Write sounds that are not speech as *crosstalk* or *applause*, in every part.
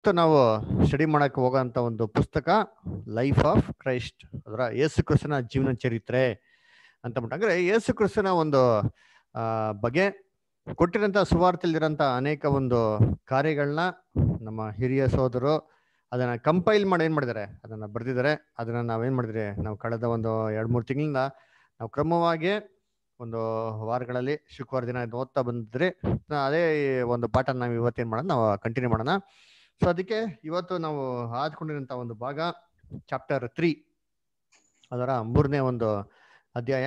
ಇವತ್ತು ನಾವು ಸ್ಟಡಿ ಮಾಡಕ್ಕೆ ಹೋಗೋಂಥ ಒಂದು ಪುಸ್ತಕ ಲೈಫ್ ಆಫ್ ಕ್ರೈಸ್ಟ್ ಅದರ ಯೇಸು ಕ್ರಿಸ್ತನ ಜೀವನ ಚರಿತ್ರೆ ಅಂತ ಅಂದ್ರೆ ಯೇಸು ಕ್ರಿಸ್ತನ ಒಂದು ಬಗೆ ಕೊಟ್ಟಿರೋಂಥ ಸುವಾರ್ತೆಯಲ್ಲಿರೋಂಥ ಅನೇಕ ಒಂದು ಕಾರ್ಯಗಳನ್ನ ನಮ್ಮ ಹಿರಿಯ ಸೋದರು ಅದನ್ನು ಕಂಪೈಲ್ ಮಾಡಿ ಏನು ಮಾಡಿದ್ದಾರೆ ಅದನ್ನು ಬರೆದಿದ್ದಾರೆ ಅದನ್ನು ನಾವೇನು ಮಾಡಿದ್ರೆ ನಾವು ಕಳೆದ ಒಂದು ಎರಡು ಮೂರು ತಿಂಗಳಿಂದ ನಾವು ಕ್ರಮವಾಗಿ ಒಂದು ವಾರಗಳಲ್ಲಿ ಶುಕ್ರವಾರ ದಿನ ಓದ್ತಾ ಬಂದಿದ್ರೆ ಅದೇ ಒಂದು ಪಾಠ ನಾವು ಇವತ್ತೇನು ಮಾಡೋಣ ನಾವು ಕಂಟಿನ್ಯೂ ಮಾಡೋಣ ಸೊ ಅದಕ್ಕೆ ಇವತ್ತು ನಾವು ಆದ್ಕೊಂಡಿರೋಂಥ ಒಂದು ಭಾಗ ಚಾಪ್ಟರ್ ತ್ರೀ ಅದರ ಮೂರನೇ ಒಂದು ಅಧ್ಯಾಯ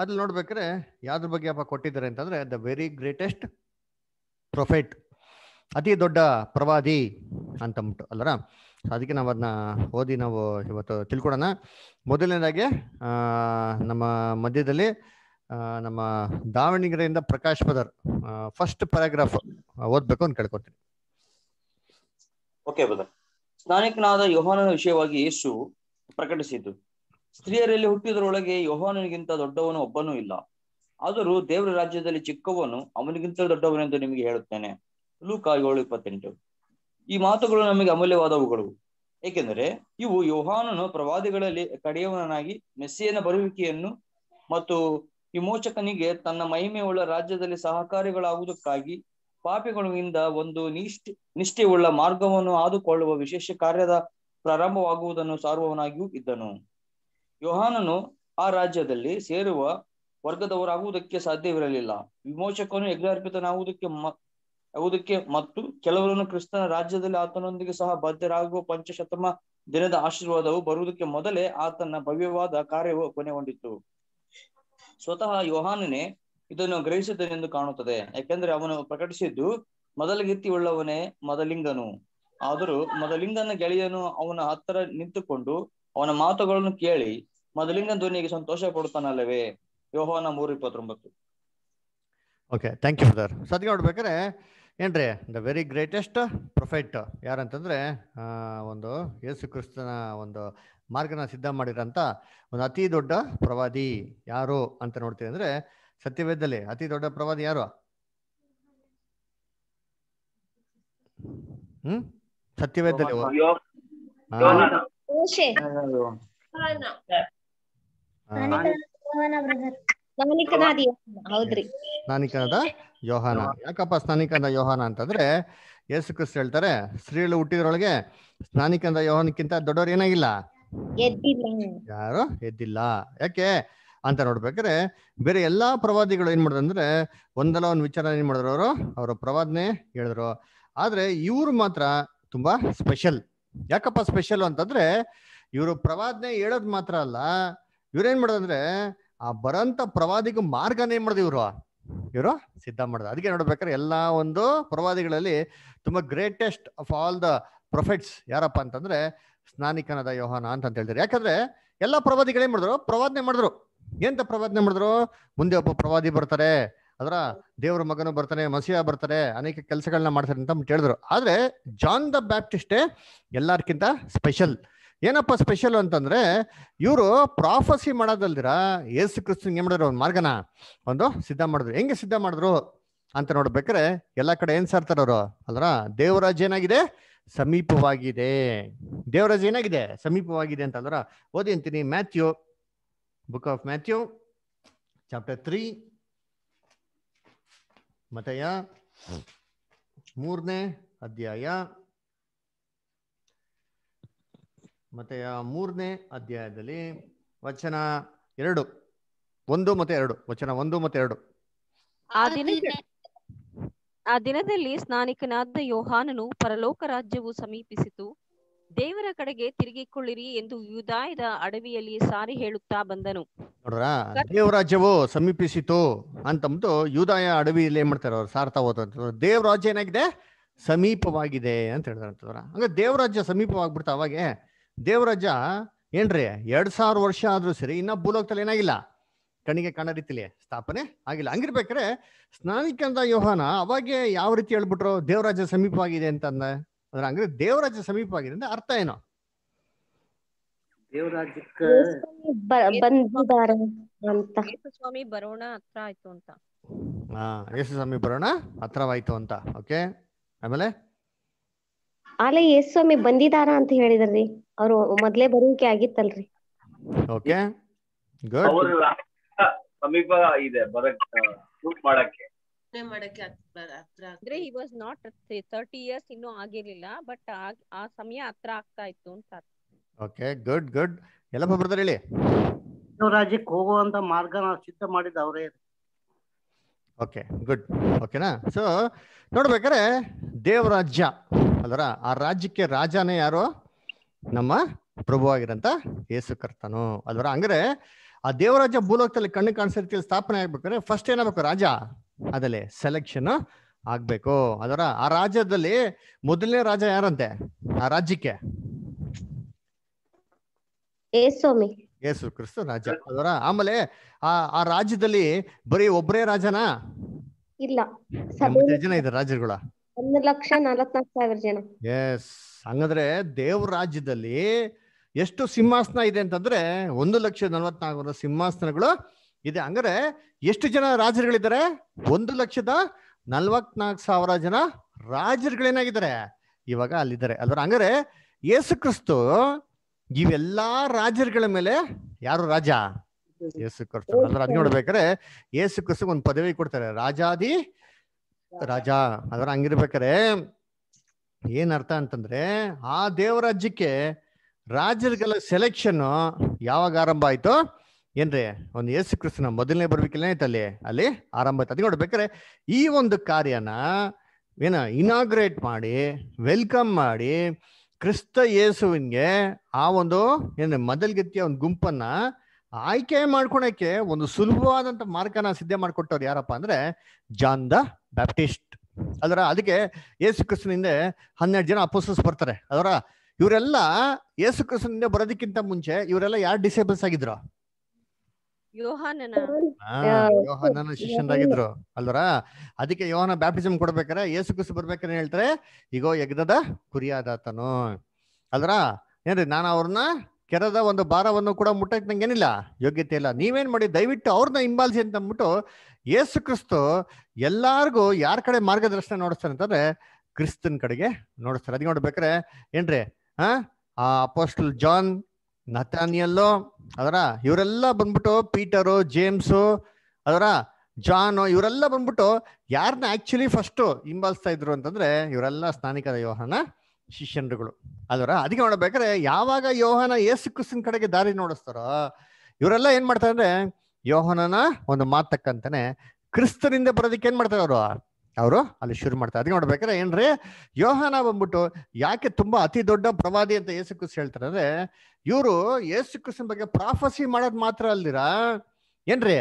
ಅದ್ರಲ್ಲಿ ನೋಡ್ಬೇಕ್ರೆ ಯಾವ್ದ್ರ ಬಗ್ಗೆ ಅಪ್ಪ ಕೊಟ್ಟಿದ್ದಾರೆ ಅಂತಂದ್ರೆ ದ ವೆರಿ ಗ್ರೇಟೆಸ್ಟ್ ಪ್ರೊಫೆಟ್ ಅತಿ ದೊಡ್ಡ ಪ್ರವಾದಿ ಅಂತಂದ್ಬಿಟ್ಟು ಅಲ್ಲರ ಅದಕ್ಕೆ ನಾವು ಅದನ್ನ ಓದಿ ನಾವು ಇವತ್ತು ತಿಳ್ಕೊಡೋಣ ಮೊದಲನೇದಾಗಿ ನಮ್ಮ ಮಧ್ಯದಲ್ಲಿ ನಮ್ಮ ದಾವಣಗೆರೆಯಿಂದ ಪ್ರಕಾಶ್ ಪದರ್ ಫಸ್ಟ್ ಪ್ಯಾರಾಗ್ರಾಫ್ ಓದ್ಬೇಕು ಅಂತ ಕೇಳ್ಕೊತೀನಿ ಓಕೆ ಬ್ರದರ್ ಸ್ನಾನಿಕನಾದ ಯೋಹಾನನ ವಿಷಯವಾಗಿ ಯೇಸು ಪ್ರಕಟಿಸಿದ್ದು ಸ್ತ್ರೀಯರಲ್ಲಿ ಹುಟ್ಟಿದ್ರೊಳಗೆ ಯೋಹಾನನಿಗಿಂತ ದೊಡ್ಡವನು ಒಬ್ಬನೂ ಇಲ್ಲ ಆದರೂ ದೇವರ ರಾಜ್ಯದಲ್ಲಿ ಚಿಕ್ಕವನು ಅವನಿಗಿಂತ ದೊಡ್ಡವನೆಂದು ನಿಮಗೆ ಹೇಳುತ್ತೇನೆ ಲೂಕ ಏಳು ಇಪ್ಪತ್ತೆಂಟು ಈ ಮಾತುಗಳು ನಮಗೆ ಅಮೂಲ್ಯವಾದವುಗಳು ಏಕೆಂದರೆ ಇವು ಯೋಹಾನನು ಪ್ರವಾದಿಗಳಲ್ಲಿ ಕಡೆಯವನಾಗಿ ಮೆಸ್ಸಿಯನ ಬರುವಿಕೆಯನ್ನು ಮತ್ತು ವಿಮೋಚಕನಿಗೆ ತನ್ನ ಮಹಿಮೆಯುಳ್ಳ ರಾಜ್ಯದಲ್ಲಿ ಸಹಕಾರಿಗಳಾಗುವುದಕ್ಕಾಗಿ ಪಾಪಿಗಳಿಂದ ಒಂದು ನಿಷ್ಠೆ ನಿಷ್ಠೆಯುಳ್ಳ ಮಾರ್ಗವನ್ನು ಆದುಕೊಳ್ಳುವ ವಿಶೇಷ ಕಾರ್ಯದ ಪ್ರಾರಂಭವಾಗುವುದನ್ನು ಸಾರುವವನಾಗಿಯೂ ಇದ್ದನು ಯೋಹಾನನು ಆ ರಾಜ್ಯದಲ್ಲಿ ಸೇರುವ ವರ್ಗದವರಾಗುವುದಕ್ಕೆ ಸಾಧ್ಯವಿರಲಿಲ್ಲ ವಿಮೋಚಕನು ಅರ್ಪಿತನಾಗುವುದಕ್ಕೆ ಆಗುವುದಕ್ಕೆ ಮತ್ತು ಕೆಲವರನ್ನು ಕ್ರಿಸ್ತನ ರಾಜ್ಯದಲ್ಲಿ ಆತನೊಂದಿಗೆ ಸಹ ಬದ್ಧರಾಗುವ ಪಂಚಶತಮ ದಿನದ ಆಶೀರ್ವಾದವು ಬರುವುದಕ್ಕೆ ಮೊದಲೇ ಆತನ ಭವ್ಯವಾದ ಕಾರ್ಯವು ಕೊನೆಗೊಂಡಿತ್ತು ಸ್ವತಃ ಯೋಹಾನನೇ ಇದನ್ನು ಎಂದು ಕಾಣುತ್ತದೆ ಯಾಕೆಂದ್ರೆ ಅವನು ಪ್ರಕಟಿಸಿದ್ದು ಉಳ್ಳವನೇ ಮೊದಲಿಂಗನು ಆದರೂ ಮೊದಲಿಂಗನ ಗೆಳೆಯನು ಅವನ ಹತ್ತಿರ ನಿಂತುಕೊಂಡು ಅವನ ಮಾತುಗಳನ್ನು ಕೇಳಿ ಮೊದಲಿಂಗನ ಧ್ವನಿಗೆ ಸಂತೋಷ ಪಡುತ್ತಾನಲ್ಲವೇ ಯೋಹೋನ ಮೂರು ಇಪ್ಪತ್ತೊಂಬತ್ತು ಓಕೆ ಥ್ಯಾಂಕ್ ಯು ಸರ್ ಸದ್ಯ ನೋಡ್ಬೇಕಾರೆ ಏನ್ರಿ ದ ವೆರಿ ಗ್ರೇಟೆಸ್ಟ್ ಪ್ರೊಫೆಟ್ ಯಾರಂತಂದ್ರೆ ಒಂದು ಯೇಸು ಕ್ರಿಸ್ತನ ಒಂದು ಮಾರ್ಗನ ಸಿದ್ಧ ಮಾಡಿರಂತ ಒಂದು ಅತಿ ದೊಡ್ಡ ಪ್ರವಾದಿ ಯಾರು ಅಂತ ನೋಡ್ತೀವಿ ಅಂದ್ರೆ ಸತ್ಯವೇದದಲ್ಲಿ ಅತಿ ದೊಡ್ಡ ಪ್ರವಾದಿ ಯಾರು ಹ್ಮ್ ಸತ್ಯವೇದದಲ್ಲಿ ಸ್ನಾನಿಕನಾದ ಯೋಹಾನ ಯಾಕಪ್ಪ ಸ್ನಾನಿಕನಾದ ಯೋಹಾನ ಅಂತಂದ್ರೆ ಯೇಸು ಕ್ರಿಸ್ತ ಹೇಳ್ತಾರೆ ಸ್ತ್ರೀಗಳು ಹುಟ್ಟಿದ್ರೊಳಗೆ ಸ್ನಾನಿಕನಾದ ಯೋಹಾನಕ್ಕಿಂತ ದೊಡ್ಡವ್ರು ಏನಾಗಿಲ್ಲ ಯಾರು ಎದ್ದಿಲ್ಲ ಯಾಕೆ ಅಂತ ನೋಡ್ಬೇಕಾದ್ರೆ ಬೇರೆ ಎಲ್ಲಾ ಪ್ರವಾದಿಗಳು ಏನ್ ಅಂದ್ರೆ ಒಂದಲ್ಲ ಒಂದು ವಿಚಾರ ಏನ್ ಮಾಡಿದ್ರು ಅವರು ಅವರ ಪ್ರವಾದನೆ ಹೇಳಿದ್ರು ಆದ್ರೆ ಇವ್ರು ಮಾತ್ರ ತುಂಬಾ ಸ್ಪೆಷಲ್ ಯಾಕಪ್ಪ ಸ್ಪೆಷಲ್ ಅಂತಂದ್ರೆ ಇವರು ಪ್ರವಾದನೆ ಹೇಳೋದು ಮಾತ್ರ ಅಲ್ಲ ಇವ್ರೇನ್ ಮಾಡೋದಂದ್ರೆ ಆ ಬರಂತ ಪ್ರವಾದಿಗೂ ಮಾರ್ಗನ ಏನ್ ಮಾಡಿದ್ವಿ ಇವರು ಇವರು ಸಿದ್ಧ ಮಾಡ್ದ ಅದಕ್ಕೆ ನೋಡ್ಬೇಕಾದ್ರೆ ಎಲ್ಲಾ ಒಂದು ಪ್ರವಾದಿಗಳಲ್ಲಿ ತುಂಬಾ greatest of all the prophets ಯಾರಪ್ಪ ಅಂತಂದ್ರೆ ಸ್ನಾನಿಕನದ ಯೋಹಾನ ಅಂತ ಹೇಳ್ತಾರೆ ಯಾಕಂದ್ರೆ ಪ್ರವಾದಿಗಳು ಪ್ರವಾದಿಗಳೇನ್ ಮಾಡಿದ್ರು ಪ್ರವಾದನೆ ಮಾಡಿದ್ರು ಎಂತ ಪ್ರವಾದನೆ ಮಾಡಿದ್ರು ಮುಂದೆ ಒಬ್ಬ ಪ್ರವಾದಿ ಬರ್ತಾರೆ ಅದರ ದೇವರ ಮಗನು ಬರ್ತಾನೆ ಮಸೀಹ ಬರ್ತಾರೆ ಅನೇಕ ಕೆಲಸಗಳನ್ನ ಮಾಡ್ತಾರೆ ಅಂತ ಹೇಳಿದ್ರು ಆದ್ರೆ ಜಾನ್ ದ ಬ್ಯಾಪ್ಟಿಸ್ಟೇ ಎಲ್ಲಾರ್ಕಿಂತ ಸ್ಪೆಷಲ್ ಏನಪ್ಪ ಸ್ಪೆಷಲ್ ಅಂತಂದ್ರೆ ಇವರು ಪ್ರಾಫಸಿ ಮಾಡೋದಲ್ದಿರ ಯೇಸು ಕ್ರಿಸ್ತನ್ ಏನ್ ಮಾಡಿದ್ರು ಒಂದು ಮಾರ್ಗನ ಒಂದು ಸಿದ್ಧ ಮಾಡಿದ್ರು ಹೆಂಗೆ ಸಿದ್ಧ ಮಾಡಿದ್ರು ಅಂತ ನೋಡ್ಬೇಕಾರೆ ಎಲ್ಲಾ ಕಡೆ ಏನ್ ಸಾರ್ತಾರ ಅವರು ಅಲ್ರ ದೇವರಾಜ್ ಏನಾಗಿದೆ ಸಮೀಪವಾಗಿದೆ ದೇವರಾಜ್ ಏನಾಗಿದೆ ಸಮೀಪವಾಗಿದೆ ಅಂತ ಓದಿ ಅಂತೀನಿ Matthew book of Matthew chapter 3, ಮತಯ ಮೂರನೇ ಅಧ್ಯಾಯ ಮತೆಯ ಮೂರನೇ ಅಧ್ಯಾಯದಲ್ಲಿ ವಚನ ಎರಡು ಒಂದು ಮತ್ತೆ ಎರಡು ವಚನ ಒಂದು ಮತ್ತೆ ಎರಡು ಆ ದಿನದಲ್ಲಿ ಸ್ನಾನಿಕನಾದ ಯೋಹಾನನು ಪರಲೋಕ ರಾಜ್ಯವು ಸಮೀಪಿಸಿತು ದೇವರ ಕಡೆಗೆ ತಿರುಗಿಕೊಳ್ಳಿರಿ ಎಂದು ಯುದಾಯದ ಅಡವಿಯಲ್ಲಿ ಸಾರಿ ಹೇಳುತ್ತಾ ಬಂದನು ನೋಡ್ರ ದೇವರಾಜ್ಯವು ಸಮೀಪಿಸಿತು ಅಂತಂದು ಯುದಾಯ ಅಡವಿಯಲ್ಲಿ ಏನ್ ಮಾಡ್ತಾರೆ ಅವ್ರು ಸಾರ್ತಾ ಹೋದಂತ ದೇವರಾಜ್ಯ ಏನಾಗಿದೆ ಸಮೀಪವಾಗಿದೆ ಅಂತ ಹೇಳಿದ್ರಂತವ್ರ ಹಂಗ ದೇವರಾಜ್ಯ ಸಮೀಪವಾಗ್ಬಿಡ್ತಾ ಅವಾಗೆ ದೇವರಾಜ್ಯ ಏನ್ರಿ ಎರಡ್ ಸಾವಿರ ವರ್ಷ ಆದ್ರೂ ಸರಿ ಇನ್ನ ಭೂಲೋಕದಲ್ಲಿ ಏನಾಗಿಲ್ಲ ಕಣ್ಣಿಗೆ ಕಾಣೋ ರೀತಿಲಿ ಸ್ಥಾಪನೆ ಆಗಿಲ್ಲ ಹಂಗಿರ್ಬೇಕ್ರೆ ಸ್ನಾನಿಕಂದ ಯೋಹಾನ ಅವಾಗೆ ಯಾವ ರೀತಿ ಹೇಳ್ಬಿಟ್ರು ದೇವರಾಜ್ಯ ಸಮೀಪವಾಗಿದೆ ಅಂತಂದ ಅದರ ಹಂಗ್ರೆ ದೇವರಾಜ್ಯ ಸಮೀಪ ಆಗಿದೆ ಅರ್ಥ ಏನೋ ದೇವರಾಜ್ಯಕ್ಕೆ ಬಂದಿದಾರ ಅಂತ ಸ್ವಾಮಿ ಬರೋಣ ಅತ್ರ ಆಯ್ತು ಅಂತ ಹಾ ಯೇಸು ಸ್ವಾಮಿ ಬರೋಣ ಹತ್ರವಾಯ್ತು ಅಂತ ಓಕೆ ಆಮೇಲೆ ಆಲೆ ಯೇಸು ಸ್ವಾಮಿ ಬಂದಿದಾರ ಅಂತ ಹೇಳಿದ್ರಿ ಅವ್ರು ಮೊದ್ಲೇ ಬರುವಿಕೆ ಆಗಿತ್ತಲ್ರಿ ಓಕೆ ಗುಡ್ ಸಮೀಪ ಇದೆ ಬರಕ್ ಮಾಡಕ್ಕೆ ಯೋಚನೆ ಮಾಡಕ್ಕೆ ಹತ್ರ ಅಂದ್ರೆ he was not thirty years ಇನ್ನೂ ಆಗಿರ್ಲಿಲ್ಲ ಬಟ್ ಆ ಸಮಯ ಹತ್ರ ಆಗ್ತಾ ಇತ್ತು ಅಂತ ಓಕೆ ಗುಡ್ ಗುಡ್ ಎಲ್ಲಪ್ಪ ಬ್ರದರ್ ಹೇಳಿ ರಾಜ್ಯಕ್ಕೆ ಹೋಗುವಂತ ಮಾರ್ಗನ ಚಿಂತೆ ಮಾಡಿದ ಅವರೇ ಓಕೆ ಗುಡ್ ಓಕೆನಾ ಸೊ ನೋಡ್ಬೇಕಾದ್ರೆ ದೇವರಾಜ್ಯ ಅದರ ಆ ರಾಜ್ಯಕ್ಕೆ ರಾಜನೇ ಯಾರು ನಮ್ಮ ಪ್ರಭುವಾಗಿರಂತ ಯೇಸು ಕರ್ತನು ಅಲ್ವರ ಹಂಗ್ರೆ ಆ ದೇವರಾಜ್ಯ ಭೂಲೋಕದಲ್ಲಿ ಕಣ್ಣು ಕಾಣಿಸಿರ್ತಿಯಲ್ಲಿ ಸ್ಥಾಪನೆ ಆಗ್ಬೇಕಾದ್ರೆ ಫಸ್ಟ್ ಏನಾಗಬೇಕು ರಾಜ ಅದಲ್ಲೇ ಸೆಲೆಕ್ಷನ್ ಆಗ್ಬೇಕು ಅದರ ಆ ರಾಜ್ಯದಲ್ಲಿ ಮೊದಲನೇ ರಾಜ ಯಾರಂತೆ ಆ ರಾಜ್ಯಕ್ಕೆ ಯೇಸು ಕ್ರಿಸ್ತ ರಾಜ ಅದರ ಆಮೇಲೆ ಆ ಆ ರಾಜ್ಯದಲ್ಲಿ ಬರೀ ಒಬ್ಬರೇ ರಾಜನಾ ಇಲ್ಲ ಜನ ಇದ್ದಾರೆ ರಾಜರುಗಳ ಒಂದು ಲಕ್ಷ ಸಾವಿರ ಜನ ಎಸ್ ಹಂಗಂದ್ರೆ ದೇವ್ರ ರಾಜ್ಯದಲ್ಲಿ ಎಷ್ಟು ಸಿಂಹಾಸನ ಇದೆ ಅಂತಂದ್ರೆ ಒಂದು ಲಕ್ಷ ನಲವತ್ನಾಲ್ಕು ಸಿಂಹಾಸನಗಳು ಇದೆ ಹಂಗಾರೆ ಎಷ್ಟು ಜನ ರಾಜರುಗಳಿದ್ದಾರೆ ಒಂದು ಲಕ್ಷದ ನಲ್ವತ್ನಾಲ್ಕು ಸಾವಿರ ಜನ ರಾಜರುಗಳೇನಾಗಿದ್ದಾರೆ ಇವಾಗ ಅಲ್ಲಿದ್ದಾರೆ ಅಲ್ವಾ ಹಂಗಾರೆ ಯೇಸು ಕ್ರಿಸ್ತು ಇವೆಲ್ಲಾ ರಾಜರುಗಳ ಮೇಲೆ ಯಾರು ರಾಜ ಯೇಸು ಕ್ರಿಸ್ತು ಅಂದ್ರೆ ಅದ್ ನೋಡ್ಬೇಕಾರೆ ಯೇಸು ಕ್ರಿಸ್ತು ಒಂದು ಪದವಿ ಕೊಡ್ತಾರೆ ರಾಜಾದಿ ರಾಜ ಅದರ ಹಂಗಿರ್ಬೇಕಾರೆ ಏನ್ ಅರ್ಥ ಅಂತಂದ್ರೆ ಆ ದೇವರಾಜ್ಯಕ್ಕೆ ರಾಜರುಗಳ ಸೆಲೆಕ್ಷನ್ ಯಾವಾಗ ಆರಂಭ ಆಯ್ತು ಏನ್ರಿ ಒಂದು ಯೇಸು ಕ್ರಿಸ್ತನ ಮೊದಲನೇ ಬರ್ಬೇಕಿಲ್ಲ ಅಲ್ಲಿ ಅಲ್ಲಿ ಆರಂಭ ಆಯ್ತು ಅದಕ್ಕೆ ನೋಡ್ಬೇಕ್ರೆ ಈ ಒಂದು ಕಾರ್ಯನ ಏನ ಇನಾಗ್ರೇಟ್ ಮಾಡಿ ವೆಲ್ಕಮ್ ಮಾಡಿ ಕ್ರಿಸ್ತ ಯೇಸುವಿನ್ಗೆ ಆ ಒಂದು ಏನು ಮೊದಲ್ಗತ್ತಿಯ ಒಂದು ಗುಂಪನ್ನ ಆಯ್ಕೆ ಮಾಡ್ಕೊಳಕ್ಕೆ ಒಂದು ಸುಲಭವಾದಂತ ಮಾರ್ಗನ ಸಿದ್ಧ ಮಾಡಿಕೊಟ್ಟವ್ರು ಯಾರಪ್ಪ ಅಂದ್ರೆ ಜಾನ್ ದ ಬ್ಯಾಪ್ಟಿಸ್ಟ್ ಅದರ ಅದಕ್ಕೆ ಯೇಸು ಕ್ರಿಸ್ತನಿಂದ ಹನ್ನೆರಡು ಜನ ಅಪೋಸಸ್ ಬರ್ತಾರೆ ಅದರ ಇವರೆಲ್ಲ ಯೇಸು ಕ್ರಿಸ್ತನಿಂದ ಬರೋದಕ್ಕಿಂತ ಮುಂಚೆ ಇವರೆಲ್ಲ ಯಾರು ಡಿಸೇಬಲ್ಸ್ ಆಗಿದ್ರು ಯೋಹಾನನ *unintelligible* ಶಿಷ್ಯನಾಗಿದ್ರು ಅಲ್ವರ ಅದಕ್ಕೆ ಯೋಹಾನ ಬ್ಯಾಪ್ಟಿಸಮ್ ಕೊಡ್ಬೇಕಾರೆ ಯೇಸು ಕುಸು ಬರ್ಬೇಕಾರೆ ಹೇಳ್ತಾರೆ ಈಗೋ ಯಜ್ಞದ ಕುರಿಯಾದಾತನು ಅಲ್ವರ ಏನ್ರಿ ನಾನು ಅವ್ರನ್ನ ಕೆರದ ಒಂದು ಭಾರವನ್ನು ಕೂಡ ಮುಟ್ಟಕ್ಕೆ ನಂಗೇನಿಲ್ಲ ಯೋಗ್ಯತೆ ಇಲ್ಲ ನೀವೇನ್ ಮಾಡಿ ದಯವಿಟ್ಟು ಅವ್ರನ್ನ ಹಿಂಬಾಲಿಸಿ ಅಂತ ಅಂದ್ಬಿಟ್ಟು ಯೇಸು ಕ್ರಿಸ್ತು ಎಲ್ಲಾರ್ಗು ಯಾರ ಕಡೆ ಮಾರ್ಗದರ್ಶನ ನೋಡಿಸ್ತಾರೆ ಅಂತಂದ್ರೆ ಕ್ರಿಸ್ತನ್ ಕಡೆಗೆ ನೋಡಿಸ್ತಾರೆ ಅದ್ ನೋಡ್ಬೇಕ್ರೆ ಏನ್ರಿ ಆ ಅಪೋಸ್ಟಲ್ ಜಾನ್ ನತಾನಿಯಲ್ಲೋ ಅದರ ಇವರೆಲ್ಲ ಬಂದ್ಬಿಟ್ಟು ಪೀಟರು ಜೇಮ್ಸು ಅದರ ಜಾನ್ ಇವರೆಲ್ಲ ಬಂದ್ಬಿಟ್ಟು ಯಾರನ್ನ ಆಕ್ಚುಲಿ ಫಸ್ಟ್ ಹಿಂಬಾಲಿಸ್ತಾ ಇದ್ರು ಅಂತಂದ್ರೆ ಇವರೆಲ್ಲ ಸ್ನಾನಿಕದ ಯೋಹನ ಶಿಷ್ಯನರುಗಳು ಅದರ ಅದಕ್ಕೆ ನೋಡ್ಬೇಕಾದ್ರೆ ಯಾವಾಗ ಯೋಹನ ಏಸು ಕ್ರಿಸ್ತನ ಕಡೆಗೆ ದಾರಿ ನೋಡಿಸ್ತಾರೋ ಇವರೆಲ್ಲ ಏನ್ ಮಾಡ್ತಾರೆ ಅಂದ್ರೆ ಯೋಹನನ ಒಂದು ಮಾತಕ್ಕಂತಾನೆ ಕ್ರಿಸ್ತನಿಂದ ಬರೋದಕ್ಕೆ ಏನ್ ಮಾಡ್ತಾರೆ ಅವರು ಅವರು ಅಲ್ಲಿ ಶುರು ಮಾಡ್ತಾರೆ ಅದಕ್ಕೆ ನೋಡ್ಬೇಕಾದ್ರೆ ಏನ್ರಿ ಯೋಹನ ಬಂದ್ಬಿಟ್ಟು ಯಾಕೆ ತುಂಬಾ ಅತಿ ದೊಡ್ಡ ಪ್ರವಾದಿ ಅಂತ ಏಸು ಕ್ರಿಸ್ತ ಹೇಳ್ತಾರೆ ಅಂದ್ರೆ ಇವರು ಯೇಸು ಕೃಷ್ಣ ಬಗ್ಗೆ ಪ್ರಾಫಸಿ ಮಾಡೋದು ಮಾತ್ರ ಅಲ್ದಿರ ಏನ್ರಿ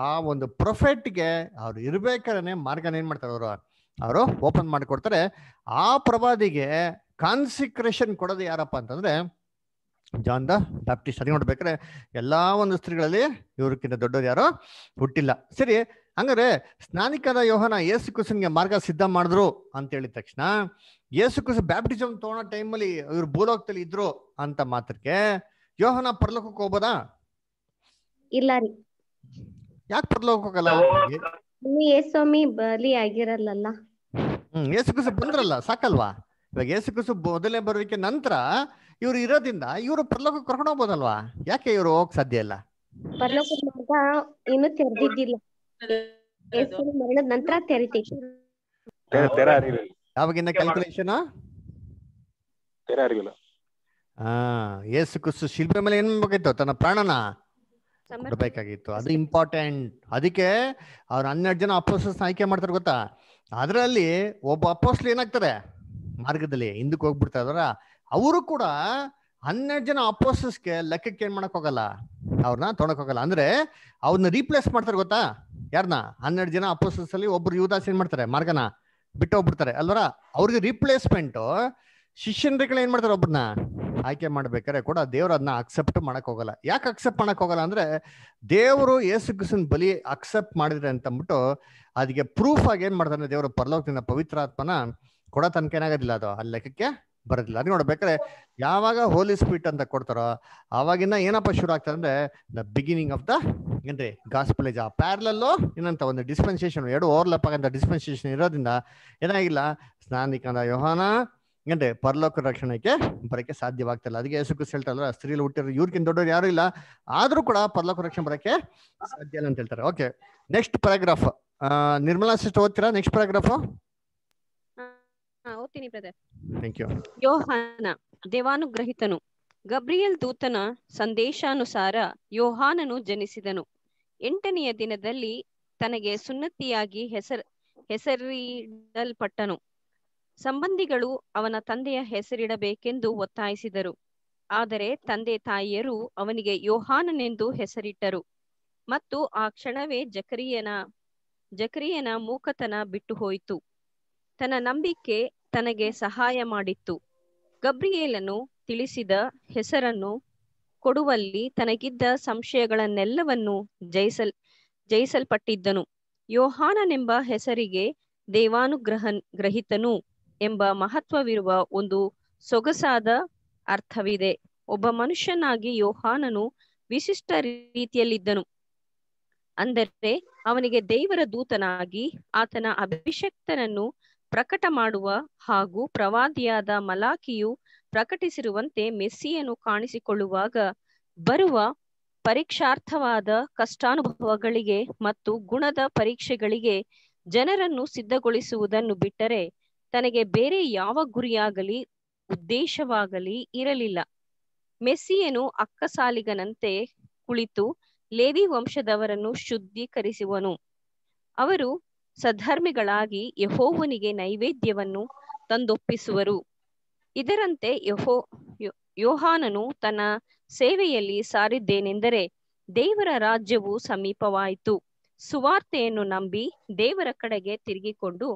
ಆ ಒಂದು ಪ್ರೊಫೆಟ್ಗೆ ಅವ್ರು ಇರ್ಬೇಕಾದ್ರೆ ಮಾರ್ಗನ ಏನ್ ಮಾಡ್ತಾರೆ ಅವರು ಅವರು ಓಪನ್ ಮಾಡಿಕೊಡ್ತಾರೆ ಆ ಪ್ರವಾದಿಗೆ ಕಾನ್ಸಿಕ್ರೇಷನ್ ಕೊಡೋದು ಯಾರಪ್ಪ ಅಂತಂದ್ರೆ ಜಾನ್ ದ ಬ್ಯಾಪ್ಟಿಸ್ಟ್ ಅದೇ ನೋಡ್ಬೇಕಾರೆ ಎಲ್ಲಾ ಒಂದು ಸ್ತ್ರೀಗಳಲ್ಲಿ ಇವ್ರಕ್ಕಿಂತ ದೊಡ್ಡದು ಯಾರು ಹುಟ್ಟಿಲ್ಲ ಸರಿ ಹಂಗಾರೆ ಸ್ನಾನಿಕದ ಯೋಹನ ಯೇಸು ಕುಸನ್ಗೆ ಮಾರ್ಗ ಸಿದ್ಧ ಮಾಡಿದ್ರು ಅಂತ ಹೇಳಿದ ತಕ್ಷಣ ಯೇಸು ಕುಸು ಬ್ಯಾಪ್ಟಿಸಮ್ ತೋಣ ಟೈಮಲ್ಲಿ ಇವ್ರು ಭೂಲೋಕದಲ್ಲಿ ಇದ್ರು ಅಂತ ಮಾತ್ರಕ್ಕೆ ಯೋಹನ ಪರಲೋಕಕ್ಕೆ ಹೋಗ್ಬೋದಾ ಇಲ್ಲ ರೀ ಯಾಕೆ ಪರಲೋಕಕ್ಕೆ ಹೋಗಲ್ಲ ಬಲಿ ಆಗಿರಲ್ಲ ಹ್ಮ್ ಯೇಸು ಕುಸು ಬಂದ್ರಲ್ಲ ಸಾಕಲ್ವಾ ಇವಾಗ ಯೇಸು ಕುಸು ಮೊದಲೇ ಬರೋಕೆ ನಂತರ ಇವ್ರು ಇರೋದ್ರಿಂದ ಇವರು ಪರಲೋಕಕ್ಕೆ ಕರ್ಕೊಂಡು ಹೋಗ್ಬೋದಲ್ವಾ ಯಾಕೆ ಇವ್ರು ಹೋಗಕ್ ಸಾಧ್ಯ ಇಲ್ಲ ಪರ್ಲೋಕ ಇನ್ನೂ ತೆರೆದಿದ್ದಿಲ್ಲ ಏಪ್ರಿಲ್ ಮರಣದ ನಂತರ ಯಾವಾಗಿಂದ ಕ್ಯಾಲ್ಕುಲೇಷನ್ ಹಾ ಆ ಯೇಸು ಕ್ರಿಸ್ತು ಮೇಲೆ ಏನ್ ಬೇಕಾಗಿತ್ತು ತನ್ನ ಪ್ರಾಣನ ಕೊಡ್ಬೇಕಾಗಿತ್ತು ಅದು ಇಂಪಾರ್ಟೆಂಟ್ ಅದಕ್ಕೆ ಅವ್ರ ಹನ್ನೆರಡು ಜನ ಅಪೋಸ್ಟಲ್ಸ್ ಆಯ್ಕೆ ಮಾಡ್ತಾರೆ ಗೊತ್ತಾ ಅದರಲ್ಲಿ ಒಬ್ಬ ಅಪೋಸ್ಟ್ಲಿ ಏನಾಗ್ತಾರೆ ಮಾರ್ಗದಲ್ಲಿ ಹಿಂದಕ್ಕೆ ಹೋಗ್ಬಿಡ್ತಾ ಇದಾರ ಅವರು ಕೂಡ ಹನ್ನೆರಡು ಜನ ಅಪೋಸ್ಟಲ್ಸ್ಗೆ ಲೆಕ್ಕಕ್ಕೆ ಏನ್ ಮಾಡಕ್ ಹೋಗಲ್ಲ ಅವ್ರನ್ನ ತೊಗೊಳಕ್ ಹೋಗಲ್ಲ ಅಂದ್ರೆ ಅವ್ರನ್ನ ರೀಪ್ಲೇಸ್ ಮಾಡ್ತಾರೆ ಗೊತ್ತಾ ಯಾರನ್ನ ಹನ್ನೆರಡು ಜನ ಅಪೋಸಸ್ ಅಲ್ಲಿ ಒಬ್ರು ಯುವದಾಸ್ ಏನ್ ಮಾಡ್ತಾರೆ ಮಾರ್ಗನ ಬಿಟ್ಟು ಹೋಗ್ಬಿಡ್ತಾರೆ ಅಲ್ವರ ಅವ್ರಿಗೆ ರಿಪ್ಲೇಸ್ಮೆಂಟ್ ಶಿಷ್ಯನ್ರಿಗಳು ಏನ್ ಮಾಡ್ತಾರೆ ಒಬ್ಬರನ್ನ ಆಯ್ಕೆ ಮಾಡ್ಬೇಕಾದ್ರೆ ಕೂಡ ದೇವ್ರ ಅದನ್ನ ಅಕ್ಸೆಪ್ಟ್ ಮಾಡಕ್ ಹೋಗಲ್ಲ ಯಾಕೆ ಅಕ್ಸೆಪ್ಟ್ ಮಾಡಕ್ ಹೋಗಲ್ಲ ಅಂದ್ರೆ ದೇವರು ಯೇಸು ಬಲಿ ಅಕ್ಸೆಪ್ಟ್ ಮಾಡಿದ್ರೆ ಅಂತ ಅಂದ್ಬಿಟ್ಟು ಅದಕ್ಕೆ ಪ್ರೂಫ್ ಆಗಿ ಏನ್ ಮಾಡ್ತಾರೆ ದೇವರು ಪರಲೋಕದಿಂದ ಪವಿತ್ರಾತ್ಮನ ಕೊಡೋ ತನಕ ಏನಾಗೋದಿಲ್ಲ ಅದು ಅಲ್ಲಿ ಲೆಕ್ಕಕ್ಕೆ ಬರೋದಿಲ್ಲ ಅದು ನೋಡ್ಬೇಕಾದ್ರೆ ಯಾವಾಗ ಹೋಲಿ ಸ್ಪೀಟ್ ಅಂತ ಕೊಡ್ತಾರೋ ಆವಾಗಿನ ಏನಪ್ಪ ಶುರು ಆಗ್ತದೆ ಅಂದ್ರೆ ದ ಬಿಗಿನಿಂಗ್ ಆಫ್ ದ ಏನ್ರಿ ಗಾಸ್ಪಲೇಜ್ ಆ ಪ್ಯಾರ್ಲಲ್ಲು ಏನಂತ ಒಂದು ಡಿಸ್ಪೆನ್ಸೇಷನ್ ಎರಡು ಲಪ್ ಆಗಂತ ಡಿಸ್ಪೆನ್ಸೇಷನ್ ಇರೋದ್ರಿಂದ ಏನಾಗಿಲ್ಲ ಸ್ನಾನಿಕನ ಯೋಹಾನ ಏನ್ರಿ ಪರಲೋಕ ರಕ್ಷಣೆಗೆ ಬರೋಕೆ ಸಾಧ್ಯವಾಗ್ತಿಲ್ಲ ಅದಕ್ಕೆ ಹೆಸರು ಹೇಳ್ತಾರಲ್ಲ ಸ್ತ್ರೀಲಿ ಹುಟ್ಟಿರೋ ಇವ್ರಿಗಿಂತ ದೊಡ್ಡವ್ರು ಯಾರು ಇಲ್ಲ ಆದ್ರೂ ಕೂಡ ಪರಲೋಕ ರಕ್ಷಣೆ ಬರೋಕ್ಕೆ ಸಾಧ್ಯ ಇಲ್ಲ ಅಂತ ಹೇಳ್ತಾರೆ okay next paragraph Nirmala sister ಓದ್ತೀರಾ ನೆಕ್ಸ್ಟ್ ಪ್ಯಾರಾಗ್ರಾಫು ಓದ್ತೀನಿ ಬ್ರದರ್ ಯೋಹಾನ ದೇವಾನುಗ್ರಹಿತನು ಗಬ್ರಿಯಲ್ ದೂತನ ಸಂದೇಶಾನುಸಾರ ಯೋಹಾನನು ಜನಿಸಿದನು ಎಂಟನೆಯ ದಿನದಲ್ಲಿ ತನಗೆ ಸುನ್ನತಿಯಾಗಿ ಹೆಸರ್ ಹೆಸರಿಡಲ್ಪಟ್ಟನು ಸಂಬಂಧಿಗಳು ಅವನ ತಂದೆಯ ಹೆಸರಿಡಬೇಕೆಂದು ಒತ್ತಾಯಿಸಿದರು ಆದರೆ ತಂದೆ ತಾಯಿಯರು ಅವನಿಗೆ ಯೋಹಾನನೆಂದು ಹೆಸರಿಟ್ಟರು ಮತ್ತು ಆ ಕ್ಷಣವೇ ಜಕರಿಯನ ಜಕರಿಯನ ಮೂಕತನ ಬಿಟ್ಟು ಹೋಯಿತು ತನ್ನ ನಂಬಿಕೆ ತನಗೆ ಸಹಾಯ ಮಾಡಿತ್ತು ಗಬ್ರಿಯೇಲನು ತಿಳಿಸಿದ ಹೆಸರನ್ನು ಕೊಡುವಲ್ಲಿ ತನಗಿದ್ದ ಸಂಶಯಗಳನ್ನೆಲ್ಲವನ್ನು ಜಯಿಸಲ್ ಜಯಿಸಲ್ಪಟ್ಟಿದ್ದನು ಯೋಹಾನನೆಂಬ ಹೆಸರಿಗೆ ದೇವಾನುಗ್ರಹ ಗ್ರಹಿತನು ಎಂಬ ಮಹತ್ವವಿರುವ ಒಂದು ಸೊಗಸಾದ ಅರ್ಥವಿದೆ ಒಬ್ಬ ಮನುಷ್ಯನಾಗಿ ಯೋಹಾನನು ವಿಶಿಷ್ಟ ರೀತಿಯಲ್ಲಿದ್ದನು ಅಂದರೆ ಅವನಿಗೆ ದೇವರ ದೂತನಾಗಿ ಆತನ ಅಭಿಷಕ್ತನನ್ನು ಪ್ರಕಟ ಮಾಡುವ ಹಾಗೂ ಪ್ರವಾದಿಯಾದ ಮಲಾಖಿಯು ಪ್ರಕಟಿಸಿರುವಂತೆ ಮೆಸ್ಸಿಯನ್ನು ಕಾಣಿಸಿಕೊಳ್ಳುವಾಗ ಬರುವ ಪರೀಕ್ಷಾರ್ಥವಾದ ಕಷ್ಟಾನುಭವಗಳಿಗೆ ಮತ್ತು ಗುಣದ ಪರೀಕ್ಷೆಗಳಿಗೆ ಜನರನ್ನು ಸಿದ್ಧಗೊಳಿಸುವುದನ್ನು ಬಿಟ್ಟರೆ ತನಗೆ ಬೇರೆ ಯಾವ ಗುರಿಯಾಗಲಿ ಉದ್ದೇಶವಾಗಲಿ ಇರಲಿಲ್ಲ ಮೆಸ್ಸಿಯನು ಅಕ್ಕಸಾಲಿಗನಂತೆ ಕುಳಿತು ಲೇವಿ ವಂಶದವರನ್ನು ಶುದ್ಧೀಕರಿಸುವನು ಅವರು ಸಧರ್ಮಿಗಳಾಗಿ ಯಹೋವನಿಗೆ ನೈವೇದ್ಯವನ್ನು ತಂದೊಪ್ಪಿಸುವರು ಇದರಂತೆ ಯಹೋ ಯೋಹಾನನು ತನ್ನ ಸೇವೆಯಲ್ಲಿ ಸಾರಿದ್ದೇನೆಂದರೆ ದೇವರ ರಾಜ್ಯವು ಸಮೀಪವಾಯಿತು ಸುವಾರ್ತೆಯನ್ನು ನಂಬಿ ದೇವರ ಕಡೆಗೆ ತಿರುಗಿಕೊಂಡು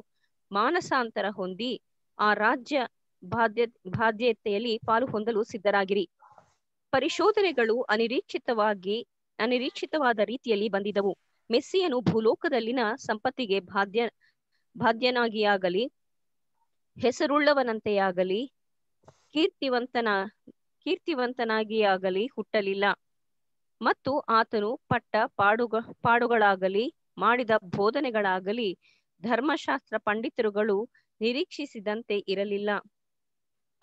ಮಾನಸಾಂತರ ಹೊಂದಿ ಆ ರಾಜ್ಯ ಬಾಧ್ಯ ಬಾಧ್ಯತೆಯಲ್ಲಿ ಪಾಲು ಹೊಂದಲು ಸಿದ್ಧರಾಗಿರಿ ಪರಿಶೋಧನೆಗಳು ಅನಿರೀಕ್ಷಿತವಾಗಿ ಅನಿರೀಕ್ಷಿತವಾದ ರೀತಿಯಲ್ಲಿ ಬಂದಿದವು ಮೆಸ್ಸಿಯನು ಭೂಲೋಕದಲ್ಲಿನ ಸಂಪತ್ತಿಗೆ ಬಾಧ್ಯ ಬಾಧ್ಯನಾಗಿಯಾಗಲಿ ಹೆಸರುಳ್ಳವನಂತೆಯಾಗಲಿ ಕೀರ್ತಿವಂತನ ಕೀರ್ತಿವಂತನಾಗಿಯಾಗಲಿ ಹುಟ್ಟಲಿಲ್ಲ ಮತ್ತು ಆತನು ಪಟ್ಟ ಪಾಡುಗ ಪಾಡುಗಳಾಗಲಿ ಮಾಡಿದ ಬೋಧನೆಗಳಾಗಲಿ ಧರ್ಮಶಾಸ್ತ್ರ ಪಂಡಿತರುಗಳು ನಿರೀಕ್ಷಿಸಿದಂತೆ ಇರಲಿಲ್ಲ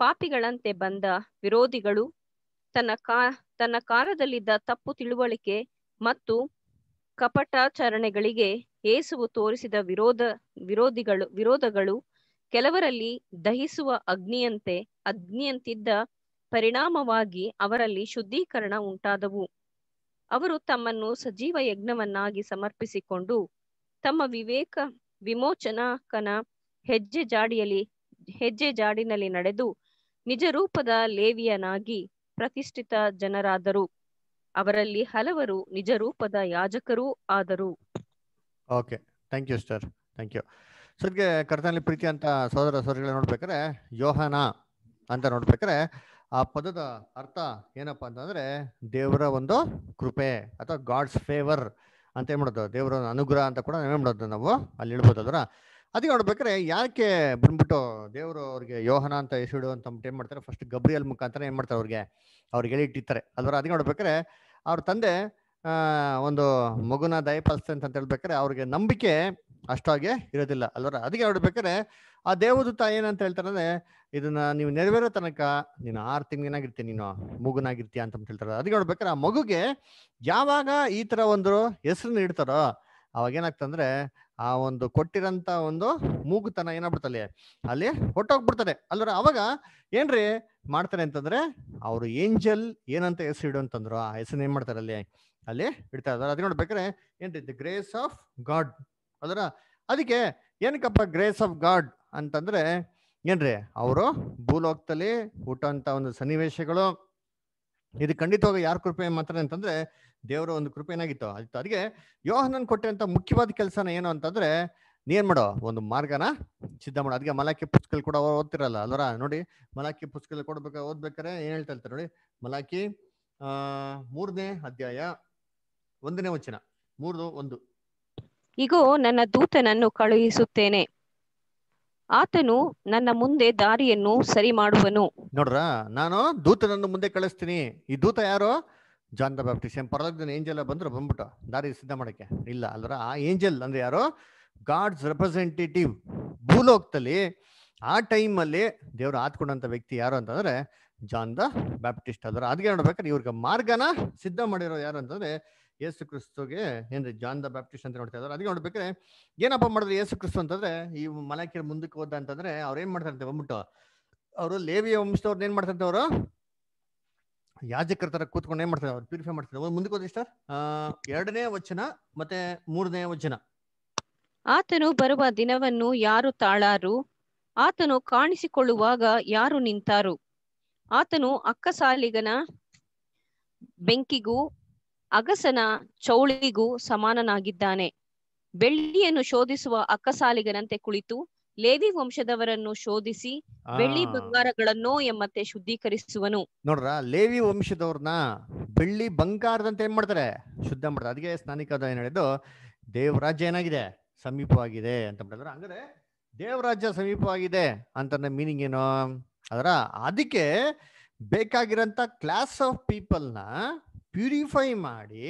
ಪಾಪಿಗಳಂತೆ ಬಂದ ವಿರೋಧಿಗಳು ತನ್ನ ಕಾ ತನ್ನ ಕಾಲದಲ್ಲಿದ್ದ ತಪ್ಪು ತಿಳುವಳಿಕೆ ಮತ್ತು ಕಪಟಾಚರಣೆಗಳಿಗೆ ಏಸುವು ತೋರಿಸಿದ ವಿರೋಧ ವಿರೋಧಿಗಳು ವಿರೋಧಗಳು ಕೆಲವರಲ್ಲಿ ದಹಿಸುವ ಅಗ್ನಿಯಂತೆ ಅಗ್ನಿಯಂತಿದ್ದ ಪರಿಣಾಮವಾಗಿ ಅವರಲ್ಲಿ ಶುದ್ಧೀಕರಣ ಉಂಟಾದವು ಅವರು ತಮ್ಮನ್ನು ಸಜೀವ ಯಜ್ಞವನ್ನಾಗಿ ಸಮರ್ಪಿಸಿಕೊಂಡು ತಮ್ಮ ವಿವೇಕ ವಿಮೋಚನಾಕನ ಹೆಜ್ಜೆ ಜಾಡಿಯಲ್ಲಿ ಹೆಜ್ಜೆ ಜಾಡಿನಲ್ಲಿ ನಡೆದು ನಿಜರೂಪದ ಲೇವಿಯನಾಗಿ ಪ್ರತಿಷ್ಠಿತ ಜನರಾದರು ಅವರಲ್ಲಿ ಹಲವರು ನಿಜ ರೂಪದ ಯಾಜಕರೂ ಆದರು okay thank you sir thank you ಸರ್ಗೆ ಕರ್ತನಲ್ಲಿ ಪ್ರೀತಿ ಅಂತ ಸೋದರ ಸೋದರಿಗಳ ನೋಡ್ಬೇಕಾರೆ ಯೋಹನ ಅಂತ ನೋಡ್ಬೇಕಾರೆ ಆ ಪದದ ಅರ್ಥ ಏನಪ್ಪ ಅಂತಂದ್ರೆ ದೇವರ ಒಂದು ಕೃಪೆ ಅಥವಾ ಗಾಡ್ಸ್ ಫೇವರ್ ಅಂತ ಏನ್ ಮಾಡೋದು ದೇವರ ಒಂದು ಅನುಗ್ರಹ ಅಂತ ಕೂಡ ಏನು ಮಾಡೋದು ನಾವು ಅಲ್ಲಿ ಹೇಳ್ಬೋದು ಅದರ ಅದಕ್ಕೆ ನೋಡ್ಬೇಕಾರೆ ಯಾಕೆ ಬಂದ್ಬಿಟ್ಟು ದೇವರು ಅವ್ರಿಗೆ ಯೋಹನ ಅಂತ ಹೆಸರು ಅಂತ ಏನ್ ಮಾಡ್ತಾರೆ ಫಸ್ಟ್ ಗಬ್ರಿಯಲ್ ಮುಖಾಂತರ ಏನು ಮಾಡ್ತಾರೆ ಅವ್ರಿಗೆ ಅವ್ರಿಗೆ ಇಟ್ಟಿರ್ತಾರೆ ಅದರ ಅದಕ್ಕೆ ನೋಡ್ಬೇಕಾರೆ ಅವ್ರ ತಂದೆ ಒಂದು ಮಗುನ ದಯಪಾಲಿಸ್ತೇನೆ ಅಂತ ಹೇಳ್ಬೇಕಾದ್ರೆ ಅವ್ರಿಗೆ ನಂಬಿಕೆ ಅಷ್ಟಾಗೆ ಇರೋದಿಲ್ಲ ಅಲ್ವರ ಅದಕ್ಕೆ ನೋಡ್ಬೇಕಾದ್ರೆ ಆ ದೇವದೂತ ಏನಂತ ಹೇಳ್ತಾರೆ ಅಂದರೆ ಇದನ್ನ ನೀವು ನೆರವೇರೋ ತನಕ ನೀನು ಆರು ತಿಂಗಳಿನಾಗಿರ್ತೀಯ ನೀನು ಮಗುನಾಗಿರ್ತೀಯ ಅಂತ ಹೇಳ್ತಾರೆ ಅದಕ್ಕೆ ಹೇಳ್ಬೇಕಾರೆ ಆ ಮಗುಗೆ ಯಾವಾಗ ಈ ತರ ಒಂದು ಹೆಸರು ನೀಡ್ತಾರೋ ಅವಾಗ ಏನಾಗ್ತಂದ್ರೆ ಆ ಒಂದು ಕೊಟ್ಟಿರಂತ ಒಂದು ಮೂಗುತನ ಏನಾಗ್ಬಿಡ್ತಲ್ಲಿ ಅಲ್ಲಿ ಹೊಟ್ಟೋಗ್ಬಿಡ್ತಾರೆ ಅಲ್ಲರ ಅವಾಗ ಏನ್ರಿ ಮಾಡ್ತಾರೆ ಅಂತಂದ್ರೆ ಅವರು ಏಂಜಲ್ ಏನಂತ ಹೆಸರು ಇಡು ಅಂತಂದ್ರು ಆ ಹೆಸರು ಏನ್ ಮಾಡ್ತಾರೆ ಅಲ್ಲಿ ಅಲ್ಲಿ ಇಡ್ತಾ ಇದಾರೆ ಅದ್ ನೋಡ್ಬೇಕ್ರೆ ಏನ್ರಿ ದ ಗ್ರೇಸ್ ಆಫ್ ಗಾಡ್ ಅದರ ಅದಕ್ಕೆ ಏನಕ್ಕಪ್ಪ ಗ್ರೇಸ್ ಆಫ್ ಗಾಡ್ ಅಂತಂದ್ರೆ ಏನ್ರಿ ಅವರು ಭೂಲೋಕದಲ್ಲಿ ಹುಟ್ಟುವಂತ ಒಂದು ಸನ್ನಿವೇಶಗಳು ಇದು ಖಂಡಿತವಾಗ ಯಾರ ಕೃಪೆ ಮಾತ್ರ ಅಂತಂದ್ರೆ ದೇವರ ಒಂದು ಕೃಪೆ ಏನಾಗಿತ್ತು ಅದಿತ್ತು ಅದಕ್ಕೆ ಯೋಹನನ್ ಕೊಟ್ಟಂತ ಮುಖ್ಯವಾದ ಕೆಲಸನ ಏನು ಅಂತಂದ್ರೆ ನೀನ್ ಮಾಡೋ ಒಂದು ಮಾರ್ಗನ ಸಿದ್ಧ ಮಾಡೋ ಅದಕ್ಕೆ ಮಲಾಕಿ ಪುಸ್ತಕ ಕೂಡ ಓದ್ತಿರಲ್ಲ ಅಲ್ವರ ನೋಡಿ ಮಲಾಕಿ ಪುಸ್ತಕ ಕೊಡ್ಬೇಕ ಓದ್ಬೇಕಾರೆ ಏನ್ ಹೇಳ್ತಾ ಇರ್ತಾರೆ ನೋಡಿ ಮಲಾಕಿ ಆ ಮೂರನೇ ಅಧ್ಯಾಯ ಒಂದನೇ ವಚನ ಮೂರ್ದು ಒಂದು ಈಗ ನನ್ನ ದೂತನನ್ನು ಕಳುಹಿಸುತ್ತೇನೆ ಆತನು ನನ್ನ ಮುಂದೆ ದಾರಿಯನ್ನು ಸರಿ ಮಾಡುವನು ನೋಡ್ರ ನಾನು ದೂತನನ್ನು ಮುಂದೆ ಕಳಿಸ್ತೀನಿ ಈ ದೂತ ಯಾರು ಜಾನ್ ದ ಬ್ಯಾಪ್ಟಿಸ್ಟ್ ಪರಲೋಕದ ಏಂಜಲ್ ಬಂದ್ರು ಬಂದ್ಬಿಟ್ಟು ದಾರಿ ಸಿದ್ಧ ಮಾಡಕ್ಕೆ ಇಲ್ಲ ಅಲ್ರ ಆ ಏಂಜಲ್ ಅಂದ್ರೆ ಯಾರು ಗಾಡ್ಸ್ ರೆಪ್ರೆಸೆಂಟೇಟಿವ್ ಭೂಲೋಕದಲ್ಲಿ ಆ ಟೈಮಲ್ಲಿ ದೇವರು ಆತ್ಕೊಂಡಂತ ವ್ಯಕ್ತಿ ಯಾರು ಅಂತಂದ್ರೆ ಜಾನ್ ದ ಬ್ಯಾಪ್ಟಿಸ್ಟ್ ಅದರ ಅದಕ್ಕೆ ನೋಡ್ಬೇಕಾದ್ರೆ ಇವ್ರಿಗೆ ಮಾರ್ಗನ ಸಿದ್ಧ ಮಾಡಿರೋ ಯಾರು ಅಂತಂದ್ರೆ ಯೇಸು ಕ್ರಿಸ್ತುಗೆ ಏನ್ರಿ ಜಾನ್ ದ ಬ್ಯಾಪ್ಟಿಸ್ಟ್ ಅಂತ ನೋಡ್ತಾ ಇದ್ದಾರೆ ಅದಕ್ಕೆ ನೋಡ್ಬೇಕ್ರೆ ಏನಪ್ಪ ಮಾಡಿದ್ರೆ ಯೇಸು ಕ್ರಿಸ್ತು ಅಂತಂದ್ರೆ ಈ ಮಲಾಖಿಯರ್ ಮುಂದಕ್ಕೆ ಹೋದ ಅಂತಂದ್ರೆ ಅವ್ರು ಏನ್ ಮಾಡ್ತಾರೆ ಬಂದ್ಬಿಟ್ಟು ಅವರು ಲೇವಿಯ ವಂಶದವ್ರನ್ನ ಏನ್ ಮಾಡ್ತಾರೆ ಅವರು ಯಾಜಕರ ಕೂತ್ಕೊಂಡು ಏನ್ ಮಾಡ್ತಾರೆ ಅವ್ರು ಪ್ಯೂರಿಫೈ ಮಾಡ್ತಾರೆ ಅವ್ರು ಮುಂದಕ್ಕೆ ಹೋದ್ರಿ ಸರ್ ಎರಡನೇ ವಚನ ಮತ್ತೆ ಮೂರನೇ ವಚನ ಆತನು ಬರುವ ದಿನವನ್ನು ಯಾರು ತಾಳಾರು ಆತನು ಕಾಣಿಸಿಕೊಳ್ಳುವಾಗ ಯಾರು ನಿಂತಾರು ಆತನು ಅಕ್ಕಸಾಲಿಗನ ಬೆಂಕಿಗೂ ಅಗಸನ ಚೌಳಿಗೂ ಸಮಾನನಾಗಿದ್ದಾನೆ ಬೆಳ್ಳಿಯನ್ನು ಶೋಧಿಸುವ ಅಕ್ಕಸಾಲಿಗನಂತೆ ಕುಳಿತು ಲೇವಿ ವಂಶದವರನ್ನು ಶೋಧಿಸಿ ಬೆಳ್ಳಿ ಬಂಗಾರಗಳನ್ನೋ ಎಂಬಂತೆ ಶುದ್ಧೀಕರಿಸುವನು ನೋಡ್ರ ಲೇವಿ ವಂಶದವ್ರನ್ನ ಬೆಳ್ಳಿ ಬಂಗಾರದಂತೆ ಏನ್ ಮಾಡ್ತಾರೆ ಶುದ್ಧ ಮಾಡ್ತಾರೆ ಅದಕ್ಕೆ ಸ್ನಾನಿಕದ ಏನ್ ಹೇಳಿದ್ದು ದೇವರಾಜ್ಯ ಏನಾಗಿದೆ ಸಮೀಪವಾಗಿದೆ ಅಂತ ಮಾಡಿದ್ರೆ ಹಂಗಾದ್ರೆ ದೇವರಾಜ್ಯ ಸಮೀಪವಾಗಿದೆ ಅಂತ ಮೀನಿಂಗ್ ಏನು ಅದರ ಅದಕ್ಕೆ ಬೇಕಾಗಿರಂತ ಕ್ಲಾಸ್ ಆಫ್ ಪೀಪಲ್ನ ಪ್ಯೂರಿಫೈ ಮಾಡಿ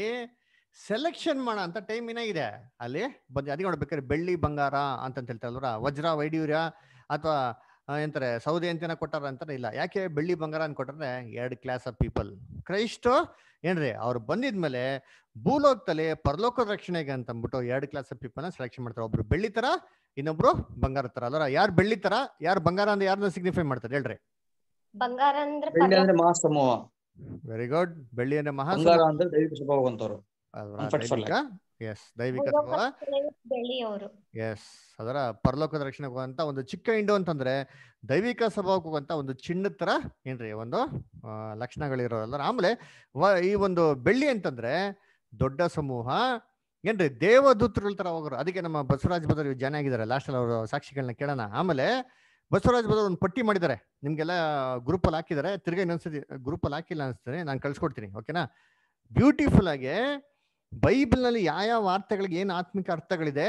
ಸೆಲೆಕ್ಷನ್ ಮಾಡ ಅಂತ ಟೈಮ್ ಏನಾಗಿದೆ ಅಲ್ಲಿ ಬಂದು ಅದಕ್ಕೆ ನೋಡ್ಬೇಕಾದ್ರೆ ಬೆಳ್ಳಿ ಬಂಗಾರ ಅಂತಂತ ಹೇಳ್ತಾರಲ್ವರ ವಜ್ರ ವೈಡ್ಯೂರ್ಯ ಅಥವಾ ಎಂತಾರೆ ಸೌದೆ ಅಂತಿನ ಕೊಟ್ಟಾರ ಅಂತ ಇಲ್ಲ ಯಾಕೆ ಬೆಳ್ಳಿ ಬಂಗಾರ ಅಂತ ಕೊಟ್ಟರೆ ಎರಡು ಕ್ಲಾಸ್ ಆಫ್ ಪೀಪಲ್ ಕ್ರೈಸ್ಟ್ ಏನ್ರಿ ಅವ್ರು ಬಂದಿದ್ಮೇಲೆ ಭೂಲೋಕದಲ್ಲಿ ಪರಲೋಕ ರಕ್ಷಣೆಗೆ ಅಂತ ಅಂದ್ಬಿಟ್ಟು ಎರಡ್ ಕ್ಲಾಸ್ ಆಫ್ ಪೀಪಲ್ನ ಸೆಲೆಕ್ಷನ್ ಮಾಡ್ತಾರೆ ಒಬ್ರು ಬೆಳ್ಳಿ ತರ ಇನ್ನೊಬ್ರು ಬಂಗಾರ ತರ ಅಲ್ಲ ಯಾರು ಬೆಳ್ಳಿ ತರ ಯಾರು ಬಂಗಾರ ಅಂದ್ರೆ ಯಾರನ್ನ ಸಿಗ್ನಿಫೈ ಮಾಡ್ತಾರೆ ಹೇಳ್ರಿ ಬಂಗಾರ ಅಂದ್ರೆ ವೆರಿ ಗುಡ್ ಬೆಳ್ಳಿ ಮಹಾ ಅಂದ್ರೆ ದೈವಿಕ ಎಸ್ ದೈವಿಕ ಸ್ವಭಾವ ಎಸ್ ಅದರ ಪರಲೋಕದ ರಕ್ಷಣೆ ಹೋಗುವಂತ ಒಂದು ಚಿಕ್ಕ ಇಂಡು ಅಂತಂದ್ರೆ ದೈವಿಕ ಸ್ವಭಾವಕ್ಕೆ ಹೋಗುವಂತ ಒಂದು ಚಿನ್ನದ ತರ ಏನ್ರಿ ಒಂದು ಲಕ್ಷಣಗಳಿರೋದಲ್ಲ ಆಮೇಲೆ ಈ ಒಂದು ಬೆಳ್ಳಿ ಅಂತಂದ್ರೆ ದೊಡ್ಡ ಸಮೂಹ ಏನ್ರಿ ದೇವದೂತರುಗಳ ತರ ಹೋಗೋರು ಅದಕ್ಕೆ ನಮ್ಮ ಬಸವರಾಜ್ ಬದರ್ ಜನ ಆಗಿದ್ದಾರೆ ಲಾಸ್ಟ್ ಅಲ್ಲಿ ಅವರು ಸಾಕ್ಷಿಗಳನ್ನ ಕೇಳೋಣ ಆಮೇಲೆ ಬಸವರಾಜ್ ಬದಲು ಒಂದು ಪಟ್ಟಿ ಮಾಡಿದ್ದಾರೆ ನಿಮ್ಗೆಲ್ಲ ಗ್ರೂಪಲ್ಲಿ ಹಾಕಿದ್ದಾರೆ ತಿರ್ಗಾ ಇನ್ನೊಂದ್ಸತಿ ಗ್ರೂಪಲ್ಲಿ ಹಾಕಿಲ್ಲ ಅನಿಸ್ತಾರೆ ನಾನು ಕಳ್ಸಿಕೊಡ್ತೀನಿ ಓಕೆನಾ ಬ್ಯೂಟಿಫುಲ್ ಆಗಿ ಬೈಬಲ್ನಲ್ಲಿ ಯಾವ ಯಾವ ವಾರ್ತೆಗಳಿಗೆ ಏನು ಆತ್ಮಿಕ ಅರ್ಥಗಳಿದೆ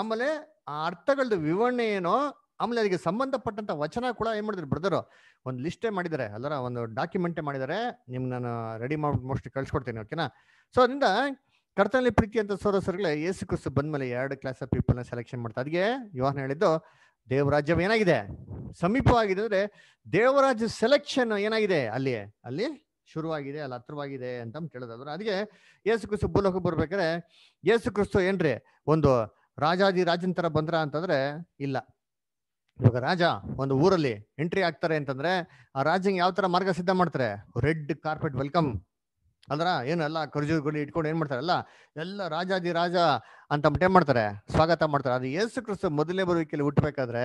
ಆಮೇಲೆ ಆ ಅರ್ಥಗಳದ್ದು ವಿವರಣೆ ಏನೋ ಆಮೇಲೆ ಅದಕ್ಕೆ ಸಂಬಂಧಪಟ್ಟಂತ ವಚನ ಕೂಡ ಏನ್ ಮಾಡಿದ್ರು ಬ್ರದರು ಒಂದು ಲಿಸ್ಟೇ ಮಾಡಿದ್ದಾರೆ ಅಲ್ಲರ ಒಂದು ಡಾಕ್ಯುಮೆಂಟೇ ಮಾಡಿದ್ದಾರೆ ನಿಮ್ಗೆ ನಾನು ರೆಡಿ ಮಾಡಿ ಮೋಸ್ಟ್ ಕಳ್ಸ್ಕೊಡ್ತೀನಿ ಓಕೆನಾ ಸೊ ಅದರಿಂದ ಕರ್ತನಲ್ಲಿ ಪ್ರೀತಿ ಅಂತ ಸೋರಸರ್ಗಳೇ ಯೇಸು ಬಂದ ಬಂದ್ಮೇಲೆ ಎರಡು ಕ್ಲಾಸ್ ಆಫ್ ಪೀಪಲ್ನ ಸೆಲೆಕ್ಷನ್ ಮಾಡ್ತಾರೆ ಅದಕ್ಕೆ ವಿವಾಹ ಹೇಳಿದ್ದು ದೇವರಾಜ್ಯ ಏನಾಗಿದೆ ಸಮೀಪವಾಗಿದೆ ಅಂದ್ರೆ ದೇವರಾಜ್ಯ ಸೆಲೆಕ್ಷನ್ ಏನಾಗಿದೆ ಅಲ್ಲಿ ಅಲ್ಲಿ ಶುರುವಾಗಿದೆ ಅಲ್ಲಿ ಹತ್ರವಾಗಿದೆ ಅಂತ ಕೇಳೋದಾದ್ರೆ ಅದಕ್ಕೆ ಯೇಸು ಕ್ರಿಸ್ತು ಭೂಲೋಕಕ್ಕೆ ಬರ್ಬೇಕಾದ್ರೆ ಯೇಸು ಕ್ರಿಸ್ತು ಏನ್ರಿ ಒಂದು ರಾಜಾದಿ ರಾಜನ ತರ ಬಂದ್ರ ಅಂತಂದ್ರೆ ಇಲ್ಲ ಇವಾಗ ರಾಜ ಒಂದು ಊರಲ್ಲಿ ಎಂಟ್ರಿ ಆಗ್ತಾರೆ ಅಂತಂದ್ರೆ ಆ ರಾಜಂಗೆ ಯಾವ ತರ ಮಾರ್ಗ ಸಿದ್ಧ ಮಾಡ್ತಾರೆ ರೆಡ್ ಕಾರ್ಪೆಟ್ ವೆಲ್ಕಮ್ ಅಂದ್ರ ಏನಲ್ಲ ಖರ್ಜೂರ್ ಗುಡಿ ಇಟ್ಕೊಂಡು ಏನ್ ಮಾಡ್ತಾರಲ್ಲ ಎಲ್ಲ ರಾಜಾದಿ ರಾಜ ಅಂತ ಏನ್ ಮಾಡ್ತಾರೆ ಸ್ವಾಗತ ಮಾಡ್ತಾರೆ ಅದು ಯೇಸು ಕ್ರಿಸ್ತ ಮೊದಲೇ ಬರುವಿಕೆಯಲ್ಲಿ ಹುಟ್ಟಬೇಕಾದ್ರೆ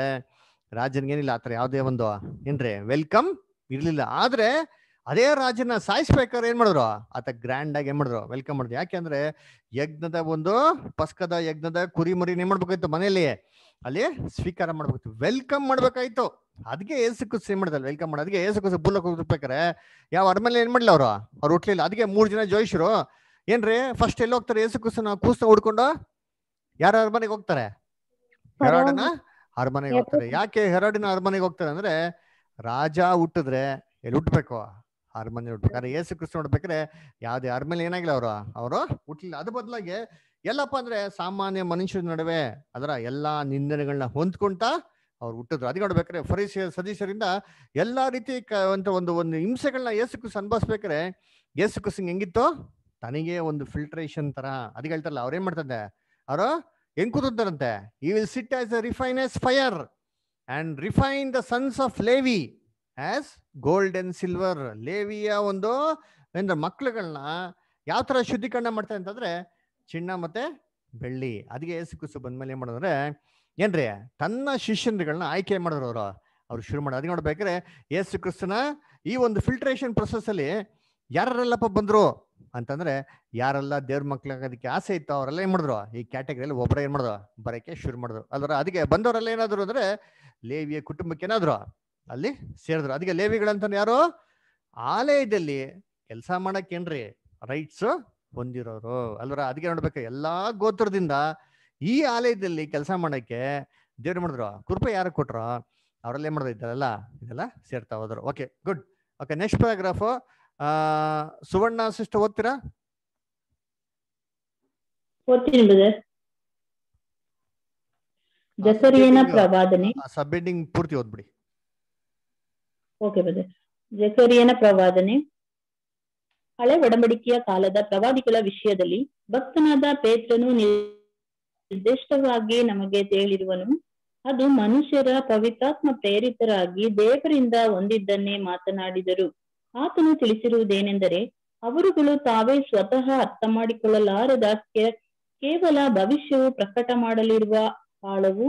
ರಾಜನಿಗೇನಿಲ್ಲ ಆತರ ಯಾವುದೇ ಒಂದು ಏನ್ರಿ ವೆಲ್ಕಮ್ ಇರ್ಲಿಲ್ಲ ಆದ್ರೆ ಅದೇ ರಾಜನ ಸಾಯಿಸ್ಬೇಕಾದ್ರೆ ಏನ್ ಮಾಡಿದ್ರು ಆತ ಗ್ರ್ಯಾಂಡ್ ಆಗಿ ಏನ್ ಮಾಡಿದ್ರು ವೆಲ್ಕಮ್ ಮಾಡಿದ್ರು ಯಾಕೆಂದ್ರೆ ಯಜ್ಞದ ಒಂದು ಪಸ್ಕದ ಯಜ್ಞದ ಕುರಿ ಮರಿನ ಏನ್ ಮಾಡ್ಬೇಕಾಯ್ತು ಮನೆಯಲ್ಲಿ ಅಲ್ಲಿ ಸ್ವೀಕಾರ ಮಾಡ್ಬೇಕು ವೆಲ್ಕಮ್ ಮಾಡ್ಬೇಕಾಯ್ತು ಅದಕ್ಕೆ ಏಸಕ್ಕೂ ಮಾಡ್ತಾರೆ ವೆಲ್ಕಮ್ ಮಾಡೋದು ಅದಕ್ಕೆ ಏಸಕ್ಕೂ ಬುಲ್ಲಕ್ಕೆ ಹೋಗ್ಬೇಕಾರೆ ಯಾವ ಅರ್ಮನೆ ಏನ್ ಮಾಡ್ಲಿ ಅವ್ರು ಅವ್ರು ಹುಟ್ಲಿಲ್ಲ ಅದಕ್ಕೆ ಮೂರು ಜನ ಜೋಯಿಸ್ರು ಏನ್ರಿ ಫಸ್ಟ್ ಎಲ್ಲಿ ಹೋಗ್ತಾರೆ ಏಸುಕುಸನ ಕೂಸ್ನ ಹುಡ್ಕೊಂಡು ಯಾರ ಅರ್ಮನೆಗೆ ಹೋಗ್ತಾರೆ ಹೆರಾಡನ ಅರಮನೆಗೆ ಹೋಗ್ತಾರೆ ಯಾಕೆ ಹೆರಾಡಿನ ಅರ್ಮನೆಗೆ ಹೋಗ್ತಾರೆ ಅಂದ್ರೆ ರಾಜ ಹುಟ್ಟಿದ್ರೆ ಎಲ್ಲಿ ಹುಟ್ಟಬೇಕು ಅರಮನೆ ಹುಟ್ಟಬೇಕಾದ್ರೆ ಏಸು ಕೃಷ್ಣ ನೋಡ್ಬೇಕಾರೆ ಯಾವ್ದೇ ಅರ್ಮೇಲೆ ಏನಾಗಿಲ್ಲ ಅವರು ಅವರು ಹುಟ್ಲಿಲ್ಲ ಅದ್ರ ಬದ್ಲಾಗಿ ಎಲ್ಲಪ್ಪ ಅಂದ್ರೆ ಸಾಮಾನ್ಯ ಮನುಷ್ಯರ ನಡುವೆ ಅದರ ಎಲ್ಲಾ ನಿಂದನೆಗಳನ್ನ ಹೊಂದ್ಕೊಂತ ಅವ್ರು ಹುಟ್ಟಿದ್ರು ಅದಕ್ಕೆ ನೋಡ್ಬೇಕಾರೆ ಫರೀಸಿಯ ಸದೀಶರಿಂದ ಎಲ್ಲಾ ರೀತಿ ಅಂತ ಒಂದು ಒಂದು ಹಿಂಸೆಗಳನ್ನ ಯೇಸುಕ್ರಿಸ್ ಯೇಸು ಯೇಸುಕ್ರಿಸ್ ಹೆಂಗಿತ್ತು ತನಗೆ ಒಂದು ಫಿಲ್ಟ್ರೇಷನ್ ತರ ಅದಕ್ಕೆ ಹೇಳ್ತಾರಲ್ಲ ಅವ್ರೇನ್ ಮಾಡ್ತಾರೆ ಅವರು ಹೆಂಗ್ ಕೂತಾರಂತೆ ಈ will sit as a refiner's fire and refine the sons of Levi as gold and silver ಲೇವಿಯ ಒಂದು ಮಕ್ಕಳುಗಳನ್ನ ಯಾವ ತರ ಶುದ್ಧೀಕರಣ ಮಾಡ್ತಾರೆ ಅಂತಂದ್ರೆ ಚಿನ್ನ ಮತ್ತೆ ಬೆಳ್ಳಿ ಅದಕ್ಕೆ ಏಸು ಕ್ರಿಸ್ತು ಬಂದ್ಮೇಲೆ ಏನ್ ಮಾಡೋದಂದ್ರೆ ಏನ್ರಿ ತನ್ನ ಶಿಷ್ಯನ್ಗಳನ್ನ ಆಯ್ಕೆ ಮಾಡಿದ್ರು ಅವರು ಅವ್ರು ಶುರು ಮಾಡೋದು ಅದಕ್ಕೆ ನೋಡ್ಬೇಕ್ರೆ ಏಸು ಕ್ರಿಸ್ತನ ಈ ಒಂದು ಫಿಲ್ಟ್ರೇಷನ್ ಪ್ರೊಸೆಸ್ ಅಲ್ಲಿ ಯಾರೆಲ್ಲಪ್ಪ ಬಂದ್ರು ಅಂತಂದ್ರೆ ಯಾರೆಲ್ಲ ದೇವ್ರ ಅದಕ್ಕೆ ಆಸೆ ಇತ್ತು ಅವರೆಲ್ಲ ಏನ್ ಮಾಡಿದ್ರು ಈ ಕ್ಯಾಟಗರಿಯಲ್ಲಿ ಒಬ್ಬರೇ ಏನ್ ಮಾಡಿದ್ರು ಬರೋಕೆ ಶುರು ಮಾಡಿದ್ರು ಅದರ ಅದಕ್ಕೆ ಬಂದವರೆಲ್ಲ ಏನಾದ್ರು ಅಂದ್ರೆ ಲೇವಿಯ ಕುಟುಂಬಕ್ಕೆ ಏನಾದ್ರು ಅಲ್ಲಿ ಸೇರಿದ್ರು ಅದಕ್ಕೆ ಲೇವಿಗಳಂತ ಯಾರು ಆಲಯದಲ್ಲಿ ಕೆಲಸ ಏನ್ರಿ ರೈಟ್ಸ್ ಬಂದಿರೋರು ಅಲ್ವರ ಅದಕ್ಕೆ ನೋಡ್ಬೇಕು ಎಲ್ಲಾ ಗೋತ್ರದಿಂದ ಈ ಆಲಯದಲ್ಲಿ ಕೆಲಸ ಮಾಡಕ್ಕೆ ದೇವ್ರು ಮಾಡಿದ್ರು ಕೃಪೆ ಯಾರು ಕೊಟ್ರು ಅವರಲ್ಲೇ ಮಾಡಿದ್ರು ಇದ್ದಾರಲ್ಲ ಇದೆಲ್ಲ ಸೇರ್ತಾ ಹೋದ್ರು ಓಕೆ ಗುಡ್ ಓಕೆ ನೆಕ್ಸ್ಟ್ ಆ ಸುವರ್ಣ ಸಿಸ್ಟರ್ ಓದ್ತೀರಾ ಜಸರಿಯನ ಪ್ರವಾದನೆ ಸಬ್ಹೆಡಿಂಗ್ ಪೂರ್ತಿ ಓದ್ಬಿಡಿ ಓಕೆ ಪ್ರವಾದನೆ ಹಳೆ ಒಡಂಬಡಿಕೆಯ ಕಾಲದ ಪ್ರವಾದಿಗಳ ವಿಷಯದಲ್ಲಿ ಭಕ್ತನಾದ ಪೇತ್ರನು ನಿರ್ದಿಷ್ಟವಾಗಿ ನಮಗೆ ತಿಳಿರುವನು ಅದು ಮನುಷ್ಯರ ಪವಿತ್ರಾತ್ಮ ಪ್ರೇರಿತರಾಗಿ ದೇವರಿಂದ ಹೊಂದಿದ್ದನ್ನೇ ಮಾತನಾಡಿದರು ಆತನು ತಿಳಿಸಿರುವುದೇನೆಂದರೆ ಅವರುಗಳು ತಾವೇ ಸ್ವತಃ ಅರ್ಥ ಮಾಡಿಕೊಳ್ಳಲಾರದ ಕೇವಲ ಭವಿಷ್ಯವು ಪ್ರಕಟ ಮಾಡಲಿರುವ ಆಳವು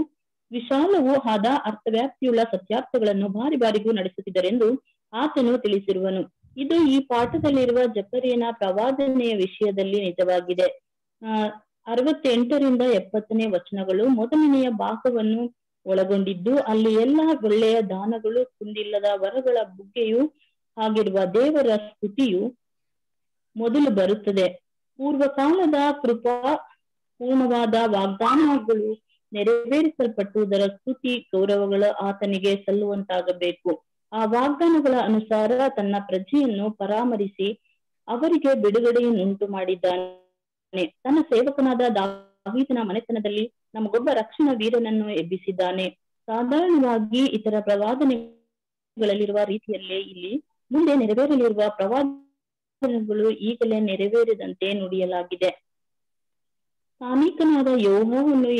ವಿಶಾಲವೂ ಆದ ಅರ್ಥವ್ಯಾಪ್ತಿಯುಳ್ಳ ಸತ್ಯಾರ್ಥಗಳನ್ನು ಬಾರಿ ಬಾರಿಗೂ ನಡೆಸುತ್ತಿದ್ದರೆಂದು ಆತನು ತಿಳಿಸಿರುವನು ಇದು ಈ ಪಾಠದಲ್ಲಿರುವ ಜಪರಿಯನ ಪ್ರವಾದನೆಯ ವಿಷಯದಲ್ಲಿ ನಿಜವಾಗಿದೆ ಅಹ್ ಅರವತ್ತೆಂಟರಿಂದ ಎಪ್ಪತ್ತನೇ ವಚನಗಳು ಮೊದಲನೆಯ ಭಾಗವನ್ನು ಒಳಗೊಂಡಿದ್ದು ಅಲ್ಲಿ ಎಲ್ಲಾ ಒಳ್ಳೆಯ ದಾನಗಳು ಕುಂದಿಲ್ಲದ ವರಗಳ ಬುಗ್ಗೆಯು ಆಗಿರುವ ದೇವರ ಸ್ತುತಿಯು ಮೊದಲು ಬರುತ್ತದೆ ಪೂರ್ವಕಾಲದ ಕೃಪಾ ಪೂರ್ಣವಾದ ವಾಗ್ದಾನಗಳು ನೆರವೇರಿಸಲ್ಪಟ್ಟುವುದರ ಸ್ತುತಿ ಗೌರವಗಳು ಆತನಿಗೆ ಸಲ್ಲುವಂತಾಗಬೇಕು ಆ ವಾಗ್ದಾನಗಳ ಅನುಸಾರ ತನ್ನ ಪ್ರಜೆಯನ್ನು ಪರಾಮರಿಸಿ ಅವರಿಗೆ ಬಿಡುಗಡೆಯನ್ನುಂಟು ಮಾಡಿದ್ದಾನೆ ತನ್ನ ಸೇವಕನಾದ ದಾವಿದನ ಮನೆತನದಲ್ಲಿ ನಮಗೊಬ್ಬ ರಕ್ಷಣಾ ವೀರನನ್ನು ಎಬ್ಬಿಸಿದ್ದಾನೆ ಸಾಧಾರಣವಾಗಿ ಇತರ ಪ್ರವಾದನೆಗಳಲ್ಲಿರುವ ರೀತಿಯಲ್ಲೇ ಇಲ್ಲಿ ಮುಂದೆ ನೆರವೇರಲಿರುವ ಪ್ರವಾದಗಳು ಈಗಲೇ ನೆರವೇರಿದಂತೆ ನುಡಿಯಲಾಗಿದೆ ಸಾಮೀಕನಾದ ಯೋಹವನ್ನು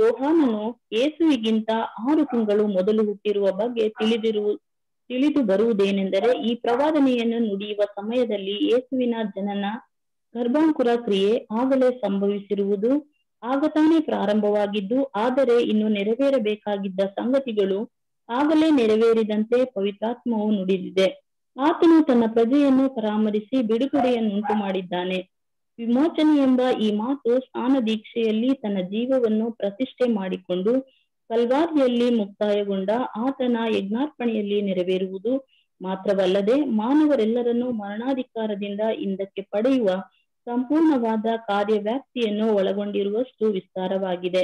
ಯೋಹಾನನು ಏಸುವಿಗಿಂತ ಆರು ತಿಂಗಳು ಮೊದಲು ಹುಟ್ಟಿರುವ ಬಗ್ಗೆ ತಿಳಿದಿರುವ ತಿಳಿದು ಬರುವುದೇನೆಂದರೆ ಈ ಪ್ರವಾದನೆಯನ್ನು ನುಡಿಯುವ ಸಮಯದಲ್ಲಿ ಯೇಸುವಿನ ಜನನ ಗರ್ಭಾಂಕುರ ಕ್ರಿಯೆ ಆಗಲೇ ಸಂಭವಿಸಿರುವುದು ಆಗತಾನೆ ಪ್ರಾರಂಭವಾಗಿದ್ದು ಆದರೆ ಇನ್ನು ನೆರವೇರಬೇಕಾಗಿದ್ದ ಸಂಗತಿಗಳು ಆಗಲೇ ನೆರವೇರಿದಂತೆ ಪವಿತ್ರಾತ್ಮವು ನುಡಿದಿದೆ ಆತನು ತನ್ನ ಪ್ರಜೆಯನ್ನು ಪರಾಮರಿಸಿ ಬಿಡುಗಡೆಯನ್ನುಂಟು ಮಾಡಿದ್ದಾನೆ ವಿಮೋಚನೆ ಎಂಬ ಈ ಮಾತು ಸ್ನಾನ ದೀಕ್ಷೆಯಲ್ಲಿ ತನ್ನ ಜೀವವನ್ನು ಪ್ರತಿಷ್ಠೆ ಮಾಡಿಕೊಂಡು ಕಲ್ವಾರಿಯಲ್ಲಿ ಮುಕ್ತಾಯಗೊಂಡ ಆತನ ಯಜ್ಞಾರ್ಪಣೆಯಲ್ಲಿ ನೆರವೇರುವುದು ಮಾತ್ರವಲ್ಲದೆ ಮಾನವರೆಲ್ಲರನ್ನೂ ಮರಣಾಧಿಕಾರದಿಂದ ಹಿಂದಕ್ಕೆ ಪಡೆಯುವ ಸಂಪೂರ್ಣವಾದ ಕಾರ್ಯವ್ಯಾಪ್ತಿಯನ್ನು ಒಳಗೊಂಡಿರುವಷ್ಟು ವಿಸ್ತಾರವಾಗಿದೆ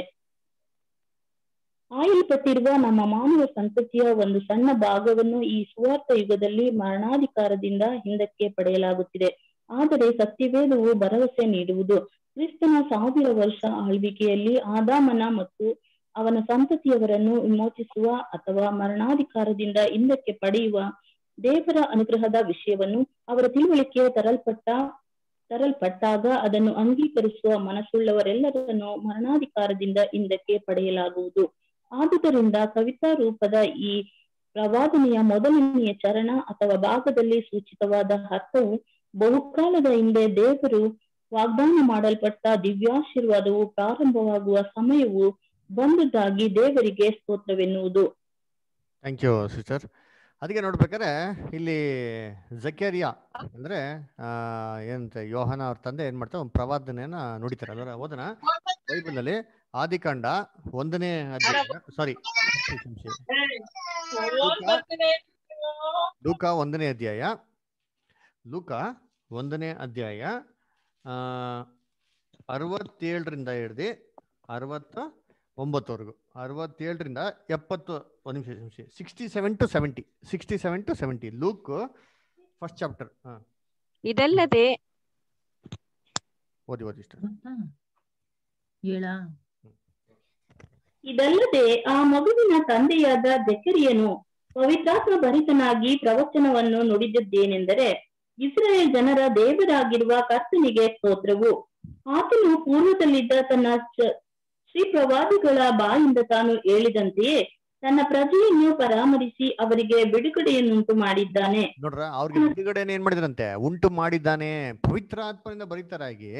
ಪಟ್ಟಿರುವ ನಮ್ಮ ಮಾನವ ಸಂತತಿಯ ಒಂದು ಸಣ್ಣ ಭಾಗವನ್ನು ಈ ಸುವಾರ್ಥ ಯುಗದಲ್ಲಿ ಮರಣಾಧಿಕಾರದಿಂದ ಹಿಂದಕ್ಕೆ ಪಡೆಯಲಾಗುತ್ತಿದೆ ಆದರೆ ಸತ್ಯವೇದವು ಭರವಸೆ ನೀಡುವುದು ಕ್ರಿಸ್ತನ ಸಾವಿರ ವರ್ಷ ಆಳ್ವಿಕೆಯಲ್ಲಿ ಆದಾಮನ ಮತ್ತು ಅವನ ಸಂತತಿಯವರನ್ನು ವಿಮೋಚಿಸುವ ಅಥವಾ ಮರಣಾಧಿಕಾರದಿಂದ ಹಿಂದಕ್ಕೆ ಪಡೆಯುವ ದೇವರ ಅನುಗ್ರಹದ ವಿಷಯವನ್ನು ಅವರ ತಿಳುವಳಿಕೆ ತರಲ್ಪಟ್ಟ ತರಲ್ಪಟ್ಟಾಗ ಅದನ್ನು ಅಂಗೀಕರಿಸುವ ಮನಸ್ಸುಳ್ಳವರೆಲ್ಲರನ್ನು ಮರಣಾಧಿಕಾರದಿಂದ ಹಿಂದಕ್ಕೆ ಪಡೆಯಲಾಗುವುದು ಆದುದರಿಂದ ಕವಿತಾ ರೂಪದ ಈ ಪ್ರವಾದನೆಯ ಮೊದಲನೆಯ ಚರಣ ಅಥವಾ ಭಾಗದಲ್ಲಿ ಸೂಚಿತವಾದ ಅರ್ಥವು ಬಹುಕಾಲದ ಹಿಂದೆ ದೇವರು ವಾಗ್ದಾನ ಮಾಡಲ್ಪಟ್ಟ ದಿವ್ಯಾಶೀರ್ವಾದವು ಪ್ರಾರಂಭವಾಗುವ ಸಮಯವು ಬಂದುದಾಗಿ ದೇವರಿಗೆ ಸ್ತೋತ್ರವೆನ್ನುವುದು ಥ್ಯಾಂಕ್ ಯು ಸಿಸ್ಟರ್ ಅದಕ್ಕೆ ನೋಡ್ಬೇಕಾದ್ರೆ ಇಲ್ಲಿ ಜಕೇರಿಯಾ ಅಂದ್ರೆ ಏನಂತ ಯೋಹನ ಅವ್ರ ತಂದೆ ಏನ್ ಮಾಡ್ತಾರೆ ಒಂದು ಪ್ರವಾದನೆಯನ್ನ ನುಡಿತಾರೆ ಅದರ ಓದನ ಬೈಬಲ್ ಅಲ್ಲಿ ಆದಿಕಾಂಡ ಒಂದನೇ ಅಧ್ಯಾಯ ಸಾರಿ ಲೂಕ ಒಂದನೇ ಅಧ್ಯಾಯ ಲೂಕ ಒಂದನೇ ಅಧ್ಯಾಯ ಅರವತ್ತೇಳರಿಂದ ಹಿಡ್ದು ಅರವತ್ತು ಒಂಬತ್ತುವರೆಗೂ ಅರವತ್ತೇಳರಿಂದ ಎಪ್ಪತ್ತು ಒಂದು ನಿಮಿಷ sixty seven to seventy sixty seven to seventy Luke first chapter ಇದಲ್ಲದೆ ಓದಿ ಓದಿ ಇಷ್ಟ ಇದಲ್ಲದೆ ಆ ಮಗುವಿನ ತಂದೆಯಾದ ಬೆಕರಿಯನು ಪವಿತ್ರಾತ್ಮ ಭರಿತನಾಗಿ ಪ್ರವಚನವನ್ನು ನುಡಿದಿದ್ದೇನೆಂದರೆ ಇಸ್ರೇಲ್ ಜನರ ದೇವರಾಗಿರುವ ಕರ್ತನಿಗೆ ಸ್ತೋತ್ರವು ಆತನು ಪೂರ್ವದಲ್ಲಿದ್ದ ತನ್ನ ಶ್ರೀ ಪ್ರವಾದಿಗಳ ಬಾಯಿಂದ ತಾನು ಹೇಳಿದಂತೆಯೇ ತನ್ನ ಪ್ರಜೆಯನ್ನು ಪರಾಮರಿಸಿ ಅವರಿಗೆ ಬಿಡುಗಡೆಯನ್ನುಂಟು ಮಾಡಿದ್ದಾನೆ ನೋಡ್ರ ಅವ್ರಿಗೆ ಬಿಡುಗಡೆಯನ್ನು ಏನ್ ಮಾಡಿದ್ರಂತೆ ಉಂಟು ಮಾಡಿದ್ದಾನೆ ಪವಿತ್ರ ಆತ್ಮನಿಂದ ಬರೀತಾರಾಗಿ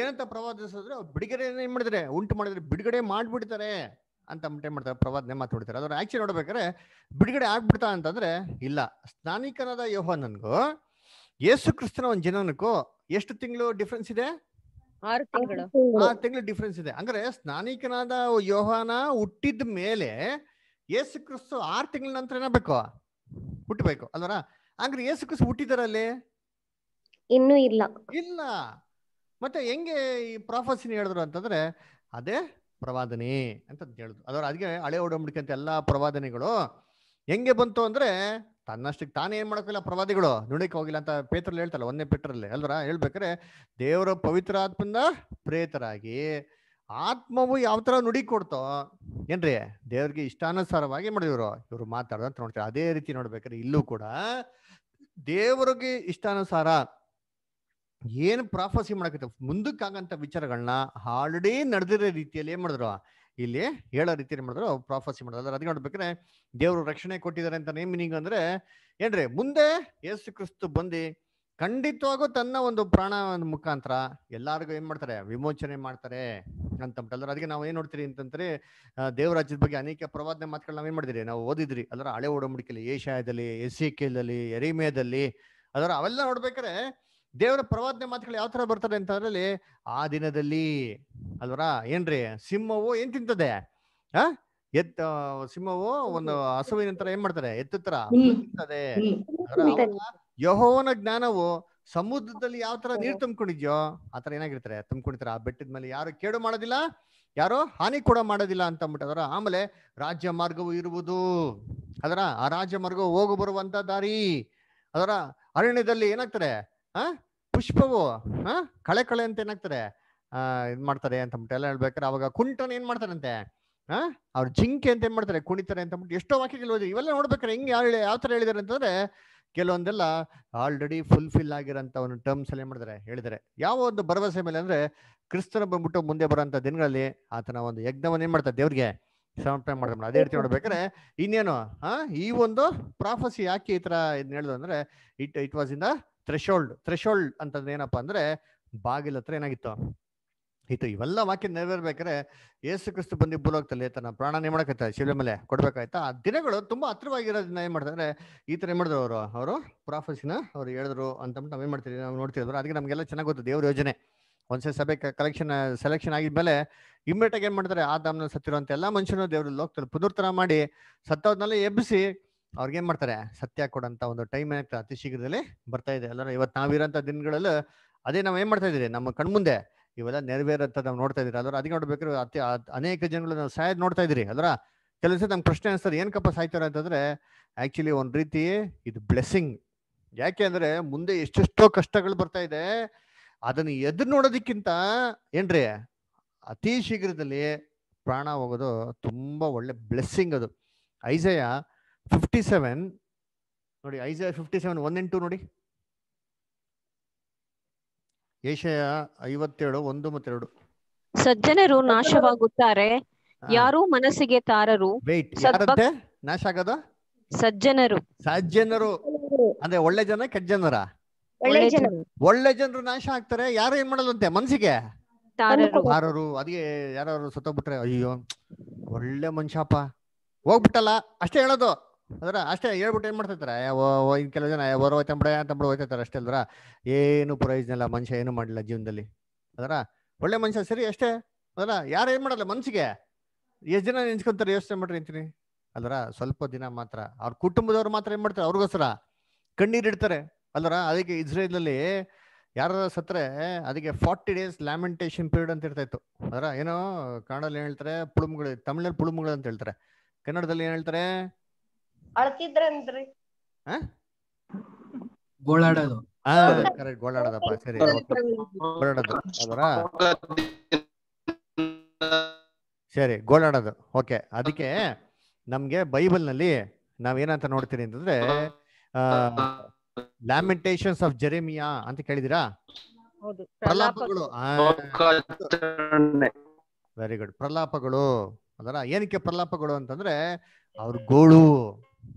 ಏನಂತ ಪ್ರವಾದಿಸಿದ್ರೆ ಅವ್ರು ಬಿಡುಗಡೆಯನ್ನು ಏನ್ ಮಾಡಿದ್ರೆ ಉಂಟು ಮಾಡಿದ್ರೆ ಬಿಡುಗಡೆ ಮಾಡ್ಬಿಡ್ತಾರೆ ಅಂತ ಏನ್ ಮಾಡ್ತಾರೆ ಪ್ರವಾದನೆ ಮಾತಾಡ್ತಾರೆ ಅದರ ಆಕ್ಚುಲಿ ನೋಡ್ಬೇಕಾದ್ರೆ ಬಿಡುಗಡೆ ಆಗ್ಬಿಡ್ತಾ ಅಂತಂದ್ರೆ ಇಲ್ಲ ಸ್ನಾನಿಕನಾದ ಯೋಹನನ್ಗೂ ಯೇಸು ಕ್ರಿಸ್ತನ ಒಂದ್ ಜನನಕ್ಕೂ ಎಷ್ಟು ತಿಂಗಳು ಡಿಫ್ರೆನ್ಸ್ ಇದೆ ಆರು ತಿಂಗಳು ಡಿಫ್ರೆನ್ಸ್ ಇದೆ ಅಂದ್ರೆ ಸ್ನಾನಿಕನಾದ ಯೋಹಾನ ಹುಟ್ಟಿದ ಮೇಲೆ ಯೇಸು ಕ್ರಿಸ್ತು ಆರು ತಿಂಗಳ ನಂತರ ಏನಬೇಕು ಹುಟ್ಟಬೇಕು ಅಲ್ವರ ಅಂದ್ರೆ ಯೇಸು ಕ್ರಿಸ್ತು ಹುಟ್ಟಿದಾರಲ್ಲಿ ಇನ್ನು ಇಲ್ಲ ಇಲ್ಲ ಮತ್ತೆ ಹೆಂಗೆ ಈ ಪ್ರಾಫಸಿನ ಹೇಳಿದ್ರು ಅಂತಂದ್ರೆ ಅದೇ ಪ್ರವಾದನೆ ಅಂತ ಹೇಳಿದ್ರು ಅದರ ಅದಕ್ಕೆ ಹಳೆ ಓಡಂಬಡಿಕೆ ಎಲ್ಲಾ ಪ್ರವಾದನೆಗಳು ಹೆಂಗೆ ಬಂತು ಅಂದ್ರೆ ತನ್ನಷ್ಟಕ್ಕೆ ತಾನೇ ಏನ್ ಮಾಡಕ್ಕಿಲ್ಲ ಪ್ರವಾದಿಗಳು ನುಡಿಕ್ ಹೋಗಿಲ್ಲ ಅಂತ ಪೇತ್ರರು ಹೇಳ್ತಲ್ಲ ಒಂದೇ ಪೇತ್ರಲ್ಲಿ ಅಲ್ವರ ಹೇಳ್ಬೇಕಾರೆ ದೇವರ ಪವಿತ್ರ ಆತ್ಮಿಂದ ಪ್ರೇತರಾಗಿ ಆತ್ಮವು ಯಾವ ತರ ನುಡಿ ಕೊಡ್ತೋ ಏನ್ರಿ ದೇವ್ರಿಗೆ ಇಷ್ಟಾನುಸಾರವಾಗಿ ಮಾಡಿದ್ರು ಇವ್ರು ಮಾತಾಡೋದಂತ ನೋಡ್ತಾರೆ ಅದೇ ರೀತಿ ನೋಡ್ಬೇಕಾರೆ ಇಲ್ಲೂ ಕೂಡ ದೇವರಿಗೆ ಇಷ್ಟಾನುಸಾರ ಏನು ಪ್ರಾಫಸಿ ಮಾಡಕತ್ತ ಮುಂದಕ್ಕಾಗಂತ ವಿಚಾರಗಳನ್ನ ಆಲ್ರೆಡಿ ನಡೆದಿರೋ ರೀತಿಯಲ್ಲಿ ಏನ್ ಮಾಡಿದ್ರು ಇಲ್ಲಿ ಹೇಳೋ ರೀತಿ ಮಾಡಿದ್ರು ಪ್ರಾಫಸಿ ಮಾಡಿದ್ರು ಅದ್ರ ಅದಕ್ಕೆ ನೋಡ್ಬೇಕ್ರೆ ದೇವರು ರಕ್ಷಣೆ ಕೊಟ್ಟಿದ್ದಾರೆ ಅಂತ ನೇಮ್ ಮೀನಿಂಗ್ ಅಂದ್ರೆ ಏನ್ರಿ ಮುಂದೆ ಯೇಸು ಕ್ರಿಸ್ತು ಬಂದು ಖಂಡಿತವಾಗೂ ತನ್ನ ಒಂದು ಪ್ರಾಣ ಮುಖಾಂತರ ಎಲ್ಲಾರಿಗೂ ಏನ್ ಮಾಡ್ತಾರೆ ವಿಮೋಚನೆ ಮಾಡ್ತಾರೆ ಅಂತ ಅಂದ್ರೆ ಅದಕ್ಕೆ ನಾವು ಏನ್ ನೋಡ್ತೀರಿ ಅಂತಂದ್ರೆ ದೇವರಾಜ್ಯದ ಬಗ್ಗೆ ಅನೇಕ ಪ್ರವಾದನೆ ಮಾತುಗಳು ನಾವೇನ್ ಮಾಡಿದ್ರಿ ನಾವು ಓದಿದ್ರಿ ಅದರ ಹಳೆ ಓಡಂಬಡಿಕೆಯಲ್ಲಿ ಏಷಾಯದಲ್ಲಿ ಎಸಿಕೆದಲ್ಲಿ ಎರಿಮೆಯದಲ್ಲಿ ಅದರ ಅವೆಲ್ಲ ನೋಡ್ಬೇಕಾರೆ ದೇವರ ಪ್ರವಾದನೆ ಮಾತುಗಳು ಯಾವ ತರ ಬರ್ತಾರೆ ಅಂತಂದ್ರಲ್ಲಿ ಆ ದಿನದಲ್ಲಿ ಅಲ್ವರ ಏನ್ರಿ ಸಿಂಹವು ಏನ್ ತಿಂತದೆ ಆ ಎತ್ತ ಸಿಂಹವು ಒಂದು ಹಸುವಿನ ತರ ಏನ್ ಮಾಡ್ತಾರೆ ಎತ್ತರ ತಿಂತದೆ ಯಹೋವನ ಜ್ಞಾನವು ಸಮುದ್ರದಲ್ಲಿ ಯಾವ ತರ ನೀರ್ ತುಂಬಿಕೊಂಡಿದ್ಯೋ ಆತರ ಏನಾಗಿರ್ತಾರೆ ತುಂಬಿಕೊಂಡಿರ್ತಾರೆ ಆ ಬೆಟ್ಟದ ಮೇಲೆ ಯಾರು ಕೇಡು ಮಾಡೋದಿಲ್ಲ ಯಾರೋ ಹಾನಿ ಕೂಡ ಮಾಡೋದಿಲ್ಲ ಅಂತ ಅದರ ಆಮೇಲೆ ರಾಜ್ಯ ಮಾರ್ಗವು ಇರುವುದು ಅದರ ಆ ರಾಜ್ಯ ಮಾರ್ಗವು ಹೋಗು ಬರುವಂತ ದಾರಿ ಅದರ ಅರಣ್ಯದಲ್ಲಿ ಏನಾಗ್ತಾರೆ ಆ ಪುಷ್ಪವು ಹಾ ಕಳೆ ಕಳೆ ಅಂತ ಏನಾಗ್ತಾರೆ ಆ ಇದ್ ಮಾಡ್ತಾರೆ ಅಂತ ಎಲ್ಲ ಹೇಳ್ಬೇಕಾರೆ ಅವಾಗ ಕುಂಟನ ಏನ್ ಮಾಡ್ತಾರಂತೆ ಹಾ ಅವ್ರು ಜಿಂಕೆ ಅಂತ ಏನ್ ಮಾಡ್ತಾರೆ ಕುಣಿತಾರೆ ಅಂತ ಬಿಟ್ಟು ಎಷ್ಟೋ ವಾಕ್ಯಗಳು ಓದಿ ಇವೆಲ್ಲ ನೋಡ್ಬೇಕಾರೆ ಹಿಂಗೆ ಯಾವ ಯಾವ ತರ ಹೇಳಿದಾರೆ ಅಂತಂದ್ರೆ ಕೆಲವೊಂದೆಲ್ಲ ಆಲ್ರೆಡಿ ಫುಲ್ಫಿಲ್ ಆಗಿರೋಂಥ ಒಂದು ಟರ್ಮ್ಸ್ ಅಲ್ಲಿ ಏನು ಮಾಡಿದ್ದಾರೆ ಹೇಳಿದ್ದಾರೆ ಯಾವ ಒಂದು ಭರವಸೆ ಮೇಲೆ ಅಂದ್ರೆ ಕ್ರಿಸ್ತನ ಬಂದ್ಬಿಟ್ಟು ಮುಂದೆ ಬರೋಂಥ ದಿನಗಳಲ್ಲಿ ಆತನ ಒಂದು ಯಜ್ಞವನ್ನ ಏನು ಮಾಡ್ತಾರೆ ದೇವ್ರಿಗೆ ಸಮರ್ಪಣೆ ಮಾಡ್ತಾರೆ ಅದೇ ರೀತಿ ನೋಡ್ಬೇಕಾದ್ರೆ ಇನ್ನೇನು ಈ ಒಂದು ಪ್ರಾಫಸಿ ಯಾಕೆ ಈ ತರ ಇದನ್ನ ಹೇಳಿದ್ರು ಅಂದರೆ it it was in the threshold threshold ಅಂತಂದ್ರೆ ಏನಪ್ಪಾ ಅಂದ್ರೆ ಬಾಗಿಲ ಹತ್ರ ಏನಾಗಿತ್ತು ಇತ್ತು ಇವೆಲ್ಲ ವಾಕ್ಯ ನೆರವೇರ್ಬೇಕಾದ್ರೆ ಯೇಸು ಕ್ರಿಸ್ತು ಬಂದು ಭೂಲೋಕದಲ್ಲಿ ತನ್ನ ಪ್ರಾಣ ಮಾಡಕತ್ತ ಶಿವಲ ಮೇಲೆ ಕೊಡ್ಬೇಕಾಯ್ತಾ ಆ ದಿನಗಳು ತುಂಬಾ ಹತ್ರವಾಗಿರೋದನ್ನ ಏನ್ ಮಾಡ್ತಾರೆ ಈ ತರ ಏನ್ ಮಾಡಿದ್ರು ಅವರು ಅವರು ಪ್ರಾಫಸಿನ ಅವ್ರು ಹೇಳಿದ್ರು ನಾವು ಏನು ಮಾಡ್ತೀವಿ ನಾವು ನೋಡ್ತಿದ್ರು ಅದಕ್ಕೆ ನಮಗೆಲ್ಲ ಚೆನ್ನಾಗಿ ಗೊತ್ತು ದೇವ್ರ ಯೋಜನೆ ಒಂದ್ಸರಿ ಸಭೆ ಕಲೆಕ್ಷನ್ ಸೆಲೆಕ್ಷನ್ ಆಗಿದ್ಮೇಲೆ ಇಮ್ಮಿಡಿಯೇಟ್ ಆಗಿ ಏನ್ ಮಾಡ್ತಾರೆ ಆ ದಾಮ್ನ ಸತ್ತಿರುವಂತ ಎಲ್ಲಾ ಮನುಷ್ಯನು ದೇವ್ರಲ್ಲಿ ಹೋಗ್ತಾರೆ ಪುನರ್ತನ ಮಾಡಿ ಸತ್ತವ್ರನ್ನೆಲ್ಲ ಎಬ್ಬಿಸಿ ಏನ್ ಮಾಡ್ತಾರೆ ಸತ್ಯ ಕೊಡಂತ ಒಂದು ಟೈಮ್ ಏನಾಗ್ತದೆ ಅತಿ ಶೀಘ್ರದಲ್ಲಿ ಬರ್ತಾ ಇದೆ ಎಲ್ಲರೂ ಇವತ್ತು ನಾವಿರೋಂಥ ದಿನಗಳಲ್ಲೂ ಅದೇ ನಾವು ಏನ್ ಮಾಡ್ತಾ ಇದ್ದೀರಿ ನಮ್ಮ ಕಣ್ಮುಂದೆ ಇವೆಲ್ಲ ನೆರವೇರಂತ ನಾವು ನೋಡ್ತಾ ಇದೀರಿ ಅಲ್ವರ ಅದಕ್ಕೆ ನೋಡ್ಬೇಕಾದ್ರೆ ಅತಿ ಅನೇಕ ಜನಗಳು ನಾವು ಸಾಯದ್ ನೋಡ್ತಾ ಇದೀರಿ ಅಲ್ವರ ಕೆಲಸ ನಮ್ಗೆ ಪ್ರಶ್ನೆ ಅನ್ಸ್ತಾರೆ ಏನ್ ಸಾಯ್ತಾರೆ ಅಂತಂದ್ರೆ ಆಕ್ಚುಲಿ ಒಂದ್ ರೀತಿ ಇದು ಬ್ಲೆಸ್ಸಿಂಗ್ ಯಾಕೆ ಅಂದ್ರೆ ಮುಂದೆ ಎಷ್ಟೆಷ್ಟೋ ಕಷ್ಟಗಳು ಬರ್ತಾ ಇದೆ ಅದನ್ನ ಎದುರು ನೋಡೋದಕ್ಕಿಂತ ಏನ್ರಿ ಅತಿ ಶೀಘ್ರದಲ್ಲಿ ಪ್ರಾಣ ಹೋಗೋದು ತುಂಬಾ ಒಳ್ಳೆ ಬ್ಲೆಸ್ಸಿಂಗ್ ಅದು ಐಸಯ್ಯ ಫಿಫ್ಟಿ ಸೆವೆನ್ ನೋಡಿ ಐಜ ಫಿಫ್ಟಿ ಸೆವೆನ್ ಒನ್ ಎಂಟು ನೋಡಿ ಏಷಯ ಐವತ್ತೇಳು ಒಂದು ಮತ್ತೆರಡು ಸಜ್ಜನರು ನಾಶವಾಗುತ್ತಾರೆ ಯಾರು ಮನಸ್ಸಿಗೆ ತಾರರು ನಾಶ ಆಗದ ಸಜ್ಜನರು ಸಜ್ಜನರು ಅಂದ್ರೆ ಒಳ್ಳೆ ಜನ ಕೆಟ್ಟ ಜನರ ಒಳ್ಳೆ ಜನರು ನಾಶ ಆಗ್ತಾರೆ ಯಾರು ಏನ್ ಮಾಡಲ್ಲಂತೆ ಮನ್ಸಿಗೆ ತಾರರು ಅದೇ ಯಾರು ಸತ್ತೋಗ್ಬಿಟ್ರೆ ಅಯ್ಯೋ ಒಳ್ಳೆ ಮನುಷ್ಯಪ್ಪ ಹೋಗ್ಬಿಟ್ಟಲ್ಲ ಅಷ್ಟೇ ಹೇಳೋದು ಅದರ ಅಷ್ಟೇ ಹೇಳ್ಬಿಟ್ಟು ಏನ್ ಮಾಡ್ತಿರ್ತಾರೆ ಕೆಲವು ಜನ ಹೊರ ತಂಬಡ ತಂಬಡ ಹೋಯ್ತಿರ್ತಾರೆ ಅಷ್ಟೇ ಅಲ್ದ್ರ ಏನು ಪ್ರಯೋಜನ ಇಲ್ಲ ಮನುಷ್ಯ ಏನು ಮಾಡಿಲ್ಲ ಜೀವನದಲ್ಲಿ ಅದರ ಒಳ್ಳೆ ಮನುಷ್ಯ ಸರಿ ಅಷ್ಟೇ ಅದರ ಯಾರು ಏನ್ ಮಾಡಲ್ಲ ಮನ್ಸಿಗೆ ಎಷ್ಟು ಜನ ನೆನ್ಸ್ಕೊಂತಾರೆ ಯೋಚನೆ ಮಾಡ್ರಿ ಅಂತೀನಿ ಅಲ್ರ ಸ್ವಲ್ಪ ದಿನ ಮಾತ್ರ ಅವ್ರ ಕುಟುಂಬದವ್ರು ಮಾತ್ರ ಏನ್ ಮಾಡ್ತಾರೆ ಅವ್ರಿಗೋಸ್ಕರ ಕಣ್ಣೀರ್ ಇಡ್ತಾರೆ ಅಲ್ದರ ಅದಕ್ಕೆ ನಲ್ಲಿ ಯಾರ ಸತ್ರೆ ಅದಕ್ಕೆ ಫಾರ್ಟಿ ಡೇಸ್ ಲ್ಯಾಮೆಂಟೇಷನ್ ಪೀರಿಯಡ್ ಅಂತ ಇರ್ತಾ ಇತ್ತು ಅದರ ಏನೋ ಕನ್ನಡದಲ್ಲಿ ಹೇಳ್ತಾರೆ ಪುಳುಮುಗಳು ತಮಿಳಲ್ಲಿ ಪುಳುಮುಗಳು ಅಂತ ಹೇಳ್ತಾರೆ ಕನ್ನಡದಲ್ಲಿ ಏನ್ ಹೇಳ್ತಾರೆ ಗೋಳಾಡೋದು ಕರೆಕ್ಟ್ ಗೋಳಾಡೋದಪ್ಪ ಸರಿ ಗೋಳಾಡೋದು ಅದರ ಸರಿ ಗೋಳಾಡೋದು ಓಕೆ ಅದಕ್ಕೆ ನಮ್ಗೆ ಬೈಬಲ್ನಲ್ಲಿ ನಾವೇನಂತ ನೋಡ್ತೀನಿ ಅಂತಂದ್ರೆ ಲ್ಯಾಮೆಂಟೇಷನ್ಸ್ ಆಫ್ ಜೆರೆಮಿಯಾ ಅಂತ ಕೇಳಿದಿರಾ ಪ್ರಲಾಪಗಳು ವೆರಿ ಗುಡ್ ಪ್ರಲಾಪಗಳು ಅದರ ಏನಕ್ಕೆ ಪ್ರಲಾಪಗಳು ಅಂತಂದ್ರೆ ಅವ್ರ ಗೋಳು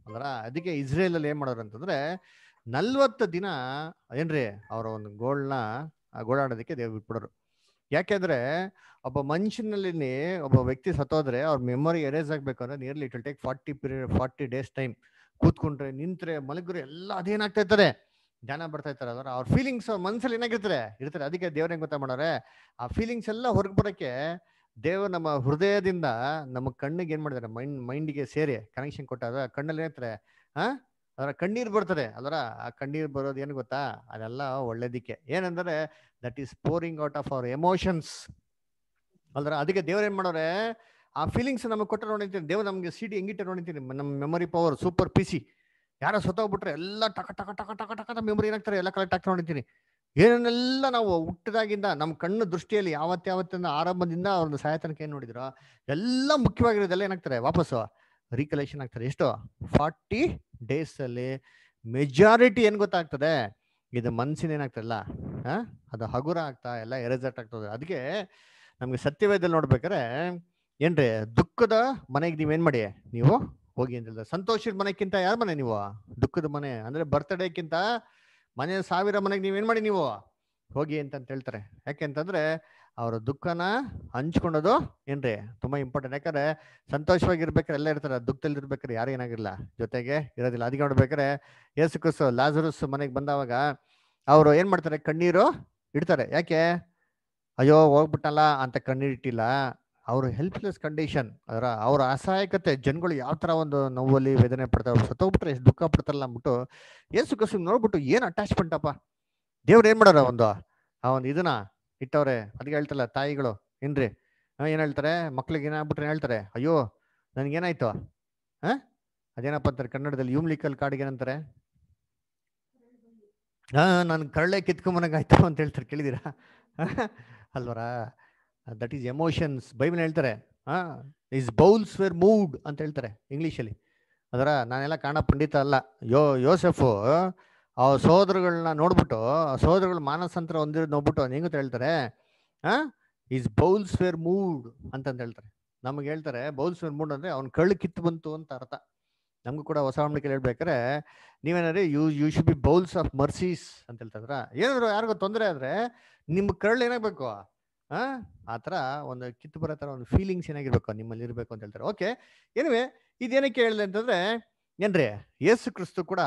ಅದರ ಅದಕ್ಕೆ ಇಸ್ರೇಲ್ ಅಲ್ಲಿ ಏನ್ ಮಾಡೋರು ಅಂತಂದ್ರೆ ನಲ್ವತ್ತು ದಿನ ಏನ್ರಿ ಅವರ ಒಂದು ಗೋಲ್ನ ಗೋಳಾಡೋದಕ್ಕೆ ದೇವ್ ಬಿಟ್ಬಿಡೋರು ಯಾಕೆಂದ್ರೆ ಒಬ್ಬ ಮನುಷ್ಯನಲ್ಲಿ ಒಬ್ಬ ವ್ಯಕ್ತಿ ಸತ್ತೋದ್ರೆ ಅವ್ರ ಮೆಮೊರಿ ಎರೇಸ್ ಅಂದ್ರೆ nearly it will take forty period forty days time ಕೂತ್ಕೊಂಡ್ರೆ ನಿಂತ್ರೆ ಮಲಗ್ರೆ ಎಲ್ಲ ಅದೇನಾಗ್ತಾ ಇರ್ತಾರೆ ಜ್ಞಾನ ಬರ್ತಾ ಇರ್ತಾರೆ ಅದರ ಅವ್ರ ಫೀಲಿಂಗ್ಸ್ ಅವ್ರ ಮನಸ್ಸಲ್ಲಿ ಏನಾಗಿರ್ತಾರೆ ಇರ್ತಾರೆ ಅದಕ್ಕೆ ದೇವ್ರ ಹೆಂಗ್ ಗೊತ್ತಾ ಮಾಡೋರೆ ಆ ಫೀಲಿಂಗ್ಸ್ ಎಲ್ಲ ಹೊರಗೆ ಬರೋಕೆ ದೇವ ನಮ್ಮ ಹೃದಯದಿಂದ ನಮ್ಮ ಕಣ್ಣಿಗೆ ಏನ್ ಮಾಡಿದಾರೆ ಮೈಂಡ್ ಮೈಂಡ್ಗೆ ಸೇರಿ ಕನೆಕ್ಷನ್ ಕೊಟ್ಟಾಗ ಕಣ್ಣಲ್ಲಿ ಏನಂತಾರೆ ಹಾ ಅದರ ಕಣ್ಣೀರು ಬರ್ತದೆ ಅದರ ಆ ಕಣ್ಣೀರು ಬರೋದು ಏನು ಗೊತ್ತಾ ಅದೆಲ್ಲ ಒಳ್ಳೇದಿಕ್ಕೆ ಏನಂದ್ರೆ that is pouring out of our emotions ಅಲ್ದ್ರ ಅದಕ್ಕೆ ದೇವ್ರ ಏನ್ ಮಾಡೋರೆ ಆ ಫೀಲಿಂಗ್ಸ್ ನಮಗೆ ಕೊಟ್ಟು ನೋಡಿರ್ತೀನಿ ದೇವ್ರು ನಮಗೆ ಸಿಡಿ ಹೆಂಗಿಟ್ಟು ನೋಡಿರ್ತೀನಿ ನಮ್ಮ memory power super P C ಯಾರೋ ಹೋಗ್ಬಿಟ್ರೆ ಎಲ್ಲ ಟಕ ಟಕ ಟಕ ಟಕ ಟಕ ಮೆಮೊರಿ ಏನಾಗ್ತಾರೆ ಎಲ್ಲ ಕಲೆಕ್ಟ್ ಆಗ್ತಾ ನೋಡಿರ್ತೀನಿ ಏನನ್ನೆಲ್ಲ ನಾವು ಹುಟ್ಟದಾಗಿಂದ ನಮ್ಮ ಕಣ್ಣು ದೃಷ್ಟಿಯಲ್ಲಿ ಯಾವತ್ತಾವತ್ತಿಂದ ಆರಂಭದಿಂದ ಅವ್ರನ್ನ ಸಹಾಯತನಕ್ಕೆ ಏನು ನೋಡಿದ್ರು ಎಲ್ಲ ಮುಖ್ಯವಾಗಿರೋದೆಲ್ಲ ಏನಾಗ್ತಾರೆ ವಾಪಸ್ಸು ರೀಕಲೆಕ್ಷನ್ ಆಗ್ತಾರೆ ಎಷ್ಟು ಫಾರ್ಟಿ ಡೇಸ್ ಅಲ್ಲಿ ಮೆಜಾರಿಟಿ ಏನು ಗೊತ್ತಾಗ್ತದೆ ಇದು ಮನಸ್ಸಿನ ಏನಾಗ್ತದಲ್ಲ ಅದು ಹಗುರ ಆಗ್ತಾ ಎಲ್ಲ ಎರೆಸರ್ಟ್ ಆಗ್ತದೆ ಅದಕ್ಕೆ ನಮಗೆ ಸತ್ಯವೇದಲ್ಲಿ ನೋಡ್ಬೇಕಾರೆ ಏನ್ರಿ ದುಃಖದ ಮನೆಗೆ ಏನು ಮಾಡಿ ನೀವು ಹೋಗಿ ಅಂತಿಲ್ಲ ಸಂತೋಷದ ಮನೆಗಿಂತ ಯಾರ ಮನೆ ನೀವು ದುಃಖದ ಮನೆ ಅಂದ್ರೆ ಬರ್ತ್ಡೇಕ್ಕಿಂತ ಮನೆ ಸಾವಿರ ಮನೆಗೆ ನೀವೇನು ಮಾಡಿ ನೀವು ಹೋಗಿ ಅಂತಂತ ಹೇಳ್ತಾರೆ ಯಾಕೆಂತಂದ್ರೆ ಅವರ ದುಃಖನ ಹಂಚ್ಕೊಳ್ಳೋದು ಏನ್ರಿ ತುಂಬಾ ಇಂಪಾರ್ಟೆಂಟ್ ಯಾಕಂದ್ರೆ ಸಂತೋಷವಾಗಿರ್ಬೇಕಾರೆ ಎಲ್ಲ ಇರ್ತಾರೆ ದುಃಖದಲ್ಲಿ ಇರ್ಬೇಕಾರೆ ಯಾರು ಏನಾಗಿರಲ್ಲ ಜೊತೆಗೆ ಇರೋದಿಲ್ಲ ಅದಕ್ಕೆ ನೋಡ್ಬೇಕಾರೆ ಏಸು ಲಾಜರಸ್ ಮನೆಗೆ ಬಂದವಾಗ ಅವರು ಏನು ಮಾಡ್ತಾರೆ ಕಣ್ಣೀರು ಇಡ್ತಾರೆ ಯಾಕೆ ಅಯ್ಯೋ ಹೋಗ್ಬಿಟ್ಟಲ್ಲ ಅಂತ ಇಟ್ಟಿಲ್ಲ ಅವ್ರ ಹೆಲ್ಪ್ಲೆಸ್ ಕಂಡೀಷನ್ ಅದರ ಅವ್ರ ಅಸಹಾಯಕತೆ ಜನಗಳು ಯಾವ ಥರ ಒಂದು ನೋವಲ್ಲಿ ವೇದನೆ ಪಡ್ತಾರೆ ಸತ್ತೋಗ್ಬಿಟ್ರೆ ಎಷ್ಟು ದುಃಖ ಪಡ್ತಾರಲ್ಲ ಅಂದ್ಬಿಟ್ಟು ಏಸು ಕಸು ನೋಡ್ಬಿಟ್ಟು ಏನು ಅಟ್ಯಾಚ್ಮೆಂಟ್ ಅಪ್ಪ ದೇವ್ರು ಏನು ಮಾಡೋರ ಒಂದು ಆ ಒಂದು ಇದನ್ನ ಇಟ್ಟವ್ರೆ ಅದಕ್ಕೆ ಹೇಳ್ತಲ್ಲ ತಾಯಿಗಳು ಏನ್ರಿ ಏನು ಹೇಳ್ತಾರೆ ಮಕ್ಳಿಗೆ ಏನಾಗ್ಬಿಟ್ರೆ ಹೇಳ್ತಾರೆ ಅಯ್ಯೋ ನನಗೇನಾಯ್ತು ಹಾಂ ಅದೇನಪ್ಪ ಅಂತಾರೆ ಕನ್ನಡದಲ್ಲಿ ಯೂಮ್ಲಿಕಲ್ ಕಾಡಿಗೆ ಏನಂತಾರೆ ಹಾಂ ನಾನು ಕರಳೆ ಕಿತ್ಕೊಂಬನಾಗಾಯ್ತು ಅಂತ ಹೇಳ್ತಾರೆ ಕೇಳಿದ್ದೀರಾ ಅಲ್ವರಾ ದಟ್ ಈಸ್ ಎಮೋಷನ್ಸ್ ಬೈಬಲ್ ಹೇಳ್ತಾರೆ ಇಸ್ ಬೌಲ್ಸ್ ವೇರ್ ಮೂಡ್ ಅಂತ ಹೇಳ್ತಾರೆ ಇಂಗ್ಲೀಷಲ್ಲಿ ಅದರ ನಾನೆಲ್ಲ ಕಾಣ ಪಂಡಿತ ಅಲ್ಲ ಯೋ ಯೋಸೆಫು ಆ ಸಹೋದರಗಳನ್ನ ನೋಡ್ಬಿಟ್ಟು ಆ ಸೋದರಗಳು ಮಾನಸಂತ್ರ ಹೊಂದಿರೋದು ನೋಡ್ಬಿಟ್ಟು ಅವ್ನು ಹೆಂಗಂತ ಹೇಳ್ತಾರೆ ಇಸ್ ಬೌಲ್ಸ್ ವೇರ್ ಮೂವ್ಡ್ ಅಂತಂದು ಹೇಳ್ತಾರೆ ನಮಗೆ ಹೇಳ್ತಾರೆ ಬೌಲ್ಸ್ ವೇರ್ ಮೂಡ್ ಅಂದರೆ ಅವ್ನು ಕಳ್ಳು ಕಿತ್ತು ಬಂತು ಅಂತ ಅರ್ಥ ನಮಗೂ ಕೂಡ ಹೊಸ ಹೊಂಬಳಿಕೆ ಹೇಳ್ಬೇಕಾದ್ರೆ ನೀವೇನಾದ್ರೆ you you should be bowels of mercies ಅಂತ ಹೇಳ್ತಾರ ಏನಾದ್ರು ಯಾರಿಗೂ ತೊಂದರೆ ಆದರೆ ನಿಮ್ಮ ಕಳ್ಳ ಏನಾಗಬೇಕು ಆ ಆ ಥರ ಒಂದು ಕಿತ್ತು ಬರೋ ಥರ ಒಂದು ಫೀಲಿಂಗ್ಸ್ ಏನಾಗಿರ್ಬೇಕು ನಿಮ್ಮಲ್ಲಿ ಇರಬೇಕು ಅಂತ ಹೇಳ್ತಾರೆ ಓಕೆ ಏನಿವೆ ಇದೇನಕ್ಕೆ ಹೇಳಿದೆ ಅಂತಂದರೆ ಏನ್ರಿ ಯೇಸು ಕ್ರಿಸ್ತು ಕೂಡ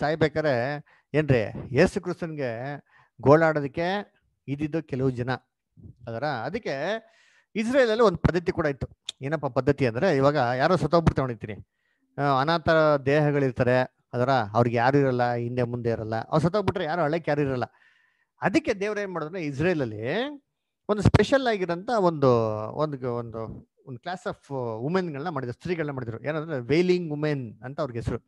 ಸಾಯ್ಬೇಕಾರೆ ಏನ್ರಿ ಯೇಸು ಕ್ರಿಸ್ತನ್ಗೆ ಗೋಳಾಡೋದಕ್ಕೆ ಇದ್ದಿದ್ದು ಕೆಲವು ಜನ ಅದರ ಅದಕ್ಕೆ ಇಸ್ರೇಲಲ್ಲಿ ಒಂದು ಪದ್ಧತಿ ಕೂಡ ಇತ್ತು ಏನಪ್ಪ ಪದ್ಧತಿ ಅಂದರೆ ಇವಾಗ ಯಾರೋ ಸತ್ತೋಗ್ಬಿಡ್ತಾ ಹೊಡಿತೀನಿ ಅನಾಥ ದೇಹಗಳಿರ್ತಾರೆ ಅದರ ಅವ್ರಿಗೆ ಯಾರು ಇರಲ್ಲ ಹಿಂದೆ ಮುಂದೆ ಇರಲ್ಲ ಅವ್ರು ಸತ್ತೋಗ್ಬಿಟ್ರೆ ಯಾರು ಹಳ್ಳಕ್ಕೆ ಯಾರು ಇರಲ್ಲ ಅದಕ್ಕೆ ದೇವ್ರು ಏನು ಮಾಡಿದ್ರೆ ಇಸ್ರೇಲಲ್ಲಿ ಒಂದು ಸ್ಪೆಷಲ್ ಆಗಿರೋಂಥ ಒಂದು ಒಂದು ಒಂದು ಒಂದು ಕ್ಲಾಸ್ ಆಫ್ ವುಮೆನ್ಗಳನ್ನ ಮಾಡಿದ್ರು ಸ್ತ್ರೀಗಳನ್ನ ಮಾಡಿದ್ರು ಏನಂದ್ರೆ ವೇಲಿಂಗ್ ವುಮೆನ್ ಅಂತ ಅವ್ರಿಗೆ ಹೆಸರು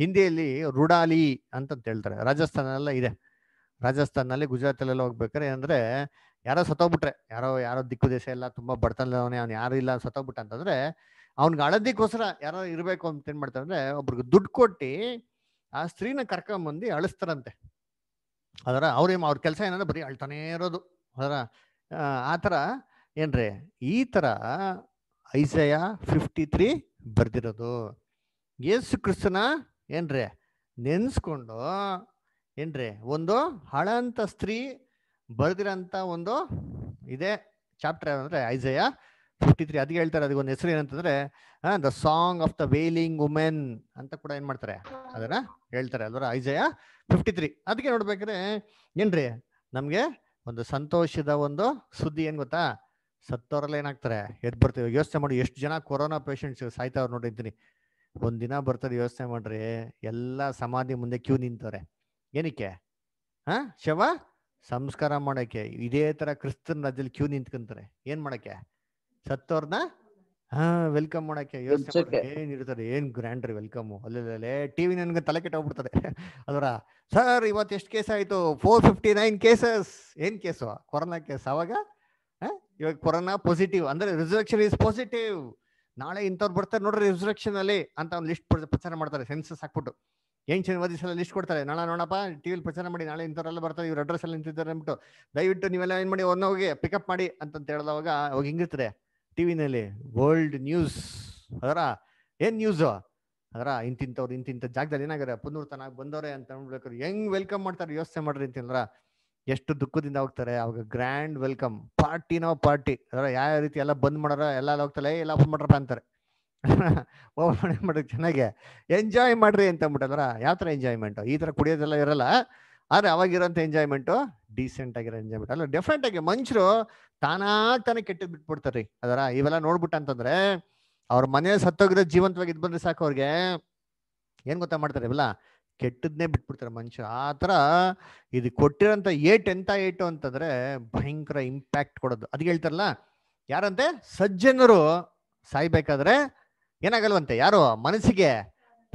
ಹಿಂದಿಯಲ್ಲಿ ರುಡಾಲಿ ಅಂತ ಹೇಳ್ತಾರೆ ರಾಜಸ್ಥಾನಲ್ಲ ಇದೆ ರಾಜಸ್ಥಾನಲ್ಲಿ ಗುಜರಾತಲ್ಲೆಲ್ಲ ಹೋಗ್ಬೇಕಾರೆ ಏನಂದ್ರೆ ಯಾರೋ ಸತ್ತೋಗ್ಬಿಟ್ರೆ ಯಾರೋ ಯಾರೋ ದಿಕ್ಕು ದೇಶ ಎಲ್ಲ ತುಂಬಾ ಬಡತನದವನೇ ಅವ್ನು ಯಾರು ಇಲ್ಲ ಸತ್ತೋಗ್ಬಿಟ್ಟ ಅಂತಂದ್ರೆ ಅವ್ನಿಗೆ ಅಳದಿಕ್ಕೋಸ್ಕರ ಯಾರೋ ಇರಬೇಕು ಅಂತ ಏನ್ ಮಾಡ್ತಾರೆ ಅಂದರೆ ಒಬ್ರಿಗೆ ದುಡ್ಡು ಕೊಟ್ಟು ಆ ಸ್ತ್ರೀನ ಕರ್ಕೊಂಬಂದು ಅಳಿಸ್ತಾರಂತೆ ಅದರ ಅವ್ರೇನು ಅವ್ರ ಕೆಲಸ ಏನಂದ್ರೆ ಬರೀ ಅಳ್ತಾನೇ ಇರೋದು ಅದರ ಆ ಥರ ಏನ್ರಿ ಈ ಥರ ಐಸಯ ಫಿಫ್ಟಿ ತ್ರೀ ಬರೆದಿರೋದು ಯೇಸು ಕ್ರಿಸ್ತನ ಏನ್ರಿ ನೆನೆಸ್ಕೊಂಡು ಏನ್ರಿ ಒಂದು ಹಳಂತ ಸ್ತ್ರೀ ಬರೆದಿರೋಂಥ ಒಂದು ಇದೆ ಚಾಪ್ಟರ್ ಅಂದರೆ ಐಸಯ ಫಿಫ್ಟಿ ತ್ರೀ ಅದಕ್ಕೆ ಹೇಳ್ತಾರೆ ಒಂದು ಹೆಸರು ಏನಂತಂದ್ರೆ the song of the wailing women ಅಂತ ಕೂಡ ಏನ್ ಮಾಡ್ತಾರೆ ಅದನ್ನ ಹೇಳ್ತಾರೆ ಅದರ ಐಜಯ ಫಿಫ್ಟಿ ತ್ರೀ ಅದಕ್ಕೆ ನೋಡ್ಬೇಕ್ರೆ ಏನ್ರಿ ನಮಗೆ ಒಂದು ಸಂತೋಷದ ಒಂದು ಸುದ್ದಿ ಏನು ಗೊತ್ತಾ ಸತ್ತವರಲ್ಲಿ ಏನಾಗ್ತಾರೆ ಎದ್ದು ಬರ್ತೀವಿ ಯೋಚನೆ ಮಾಡಿ ಎಷ್ಟು ಜನ ಕೊರೋನಾ ಪೇಷಂಟ್ಸ್ ಸಾಯ್ತಾವ್ರು ನೋಡಿದ್ದೀನಿ ದಿನ ಬರ್ತಾರೆ ವ್ಯವಸ್ಥೆ ಮಾಡ್ರಿ ಎಲ್ಲ ಸಮಾಧಿ ಮುಂದೆ ಕ್ಯೂ ನಿಂತವ್ರೆ ಏನಕ್ಕೆ ಹಾ ಶವ ಸಂಸ್ಕಾರ ಮಾಡೋಕ್ಕೆ ಇದೇ ಥರ ಕ್ರಿಸ್ತನ ರಾಜ್ಯದಲ್ಲಿ ಕ್ಯೂ ನಿಂತ್ಕೊಂತಾರೆ ಏನು ಮಾಡೋಕ್ಕೆ ಸತ್ತೋರ್ನ ಹಾ ವೆಲ್ಕಮ್ ಮಾಡಕ್ಕೆ ಯೋಚನೆ ಏನ್ ಇರ್ತಾರೆ ಏನ್ ಗ್ರ್ಯಾಂಡ್ ವೆಲ್ಕಮ್ ಅಲ್ಲೇ ಟಿವಿ ನನ್ಗೆ ತಲೆ ಕೆಟ್ಟ ಹೋಗ್ಬಿಡ್ತದೆ *laughs* ಅದರ ಸರ್ ಇವತ್ತು ಎಷ್ಟು ಕೇಸ್ ಆಯ್ತು ಫೋರ್ ಫಿಫ್ಟಿ ನೈನ್ ಕೇಸಸ್ ಏನ್ ಕೇಸು ಕೊರೋನಾ ಕೇಸ್ ಅವಾಗ ಇವಾಗ ಕೊರೋನಾ ಪಾಸಿಟಿವ್ ಅಂದ್ರೆ ರಿಸರ್ವೆಕ್ಷನ್ ಇಸ್ ಪಾಸಿಟಿವ್ ನಾಳೆ ಇಂಥವ್ರು ಬರ್ತಾರೆ ನೋಡ್ರಿ ರಿಸರ್ವೆಕ್ಷನ್ ಅಲ್ಲಿ ಅಂತ ಒಂದು ಲಿಸ್ಟ್ ಪ್ರಚಾರ ಮಾಡ್ತಾರೆ ಸೆನ್ಸಸ್ ಹಾಕ್ಬಿಟ್ಟು ಏನ್ ಶನಿವಾರ ಸಲ ಲಿಸ್ಟ್ ಕೊಡ್ತಾರೆ ನಾಳೆ ನೋಡಪ್ಪ ಟಿವಿಲಿ ಪ್ರಚಾರ ಮಾಡಿ ನಾಳೆ ಇಂಥವ್ರೆಲ್ಲ ಬರ್ತಾರೆ ಇವ್ರ ಅಡ್ರೆಸ್ ಅಲ್ಲಿ ನಿಂತಿದ್ದಾರೆ ಅಂದ್ಬಿಟ್ಟು ದಯವಿಟ್ಟು ನೀವೆಲ್ಲ ಏನ್ ಮಾಡಿ ಒನ್ ಹೋಗಿ ಪಿಕಪ್ ಮಾಡಿ ಅಂತ ಹೇಳಿದವಾಗ ಅವಾಗ ಹಿಂಗಿರ್ತದೆ ಟಿವಿನಲ್ಲಿ ವರ್ಲ್ಡ್ ನ್ಯೂಸ್ ಅದರ ಏನ್ ನ್ಯೂಸ್ ಅದರ ಇಂತಿಂಥವ್ರು ಇಂತಿಂಥ ಜಾಗದಲ್ಲಿ ಏನಾಗ್ಯಾರ ಪುನರ್ತನಾಗಿ ಬಂದವ್ರೆ ಅಂತ ಅನ್ಬೇಕಾರೆ ಹೆಂಗ್ ವೆಲ್ಕಮ್ ಮಾಡ್ತಾರೆ ವ್ಯವಸ್ಥೆ ಮಾಡ್ರಿ ಅಂತಂದ್ರ ಎಷ್ಟು ದುಃಖದಿಂದ ಹೋಗ್ತಾರೆ ಅವಾಗ ಗ್ರ್ಯಾಂಡ್ ವೆಲ್ಕಮ್ ಪಾರ್ಟಿನೋ ಪಾರ್ಟಿ ಅದರ ಯಾವ ರೀತಿ ಎಲ್ಲ ಬಂದ್ ಮಾಡೋರ ಎಲ್ಲ ಹೋಗ್ತಾರೆ ಎಲ್ಲ ಓಪನ್ ಮಾಡ್ರಪ್ಪ ಅಂತಾರೆ ಓಪನ್ *laughs* ಮಾಡಿ ಚೆನ್ನಾಗೆ ಎಂಜಾಯ್ ಮಾಡ್ರಿ ಅಂತ ಅಂದ್ಬಿಟ್ಟು ಅದರ ಯಾವ ಥರ ಎಂಜಾಯ್ಮೆಂಟ್ ಈ ಥರ ಕುಡಿಯೋದೆಲ್ಲ ಇರಲ್ಲ ಆದರೆ ಅವಾಗಿರೋಂಥ ಎಂಜಾಯ್ಮೆಂಟು ಡೀಸೆಂಟ್ ಆಗಿರೋ ಎಂಜಾಯ್ಮೆಂಟ್ ಅಲ್ಲ ಡೆಫ್ರೆಂಟ್ ಆಗಿ ಮನುಷ್ಯರು ತಾನಾಗ್ ತಾನೆ ಕೆಟ್ಟದ್ ಬಿಟ್ಬಿಡ್ತಾರೆ ಅದರ ಇವೆಲ್ಲ ನೋಡ್ಬಿಟ್ಟ ಅಂತಂದ್ರೆ ಅವ್ರ ಮನೆ ಸತ್ತೋಗಿರೋ ಜೀವಂತವಾಗಿ ಇದ್ ಬಂದ್ರೆ ಸಾಕು ಅವ್ರಿಗೆ ಏನ್ ಗೊತ್ತಾ ಮಾಡ್ತಾರೆ ಇವೆಲ್ಲ ಕೆಟ್ಟದ್ನೇ ಬಿಟ್ಬಿಡ್ತಾರೆ ಮನುಷ್ಯ ಆ ಥರ ಇದು ಕೊಟ್ಟಿರೋಂಥ ಏಟ್ ಎಂತ ಏಟು ಅಂತಂದ್ರೆ ಭಯಂಕರ ಇಂಪ್ಯಾಕ್ಟ್ ಕೊಡೋದು ಅದ್ ಹೇಳ್ತಾರಲ್ಲ ಯಾರಂತೆ ಸಜ್ಜನರು ಸಾಯ್ಬೇಕಾದ್ರೆ ಏನಾಗಲ್ವಂತೆ ಯಾರು ಮನಸ್ಸಿಗೆ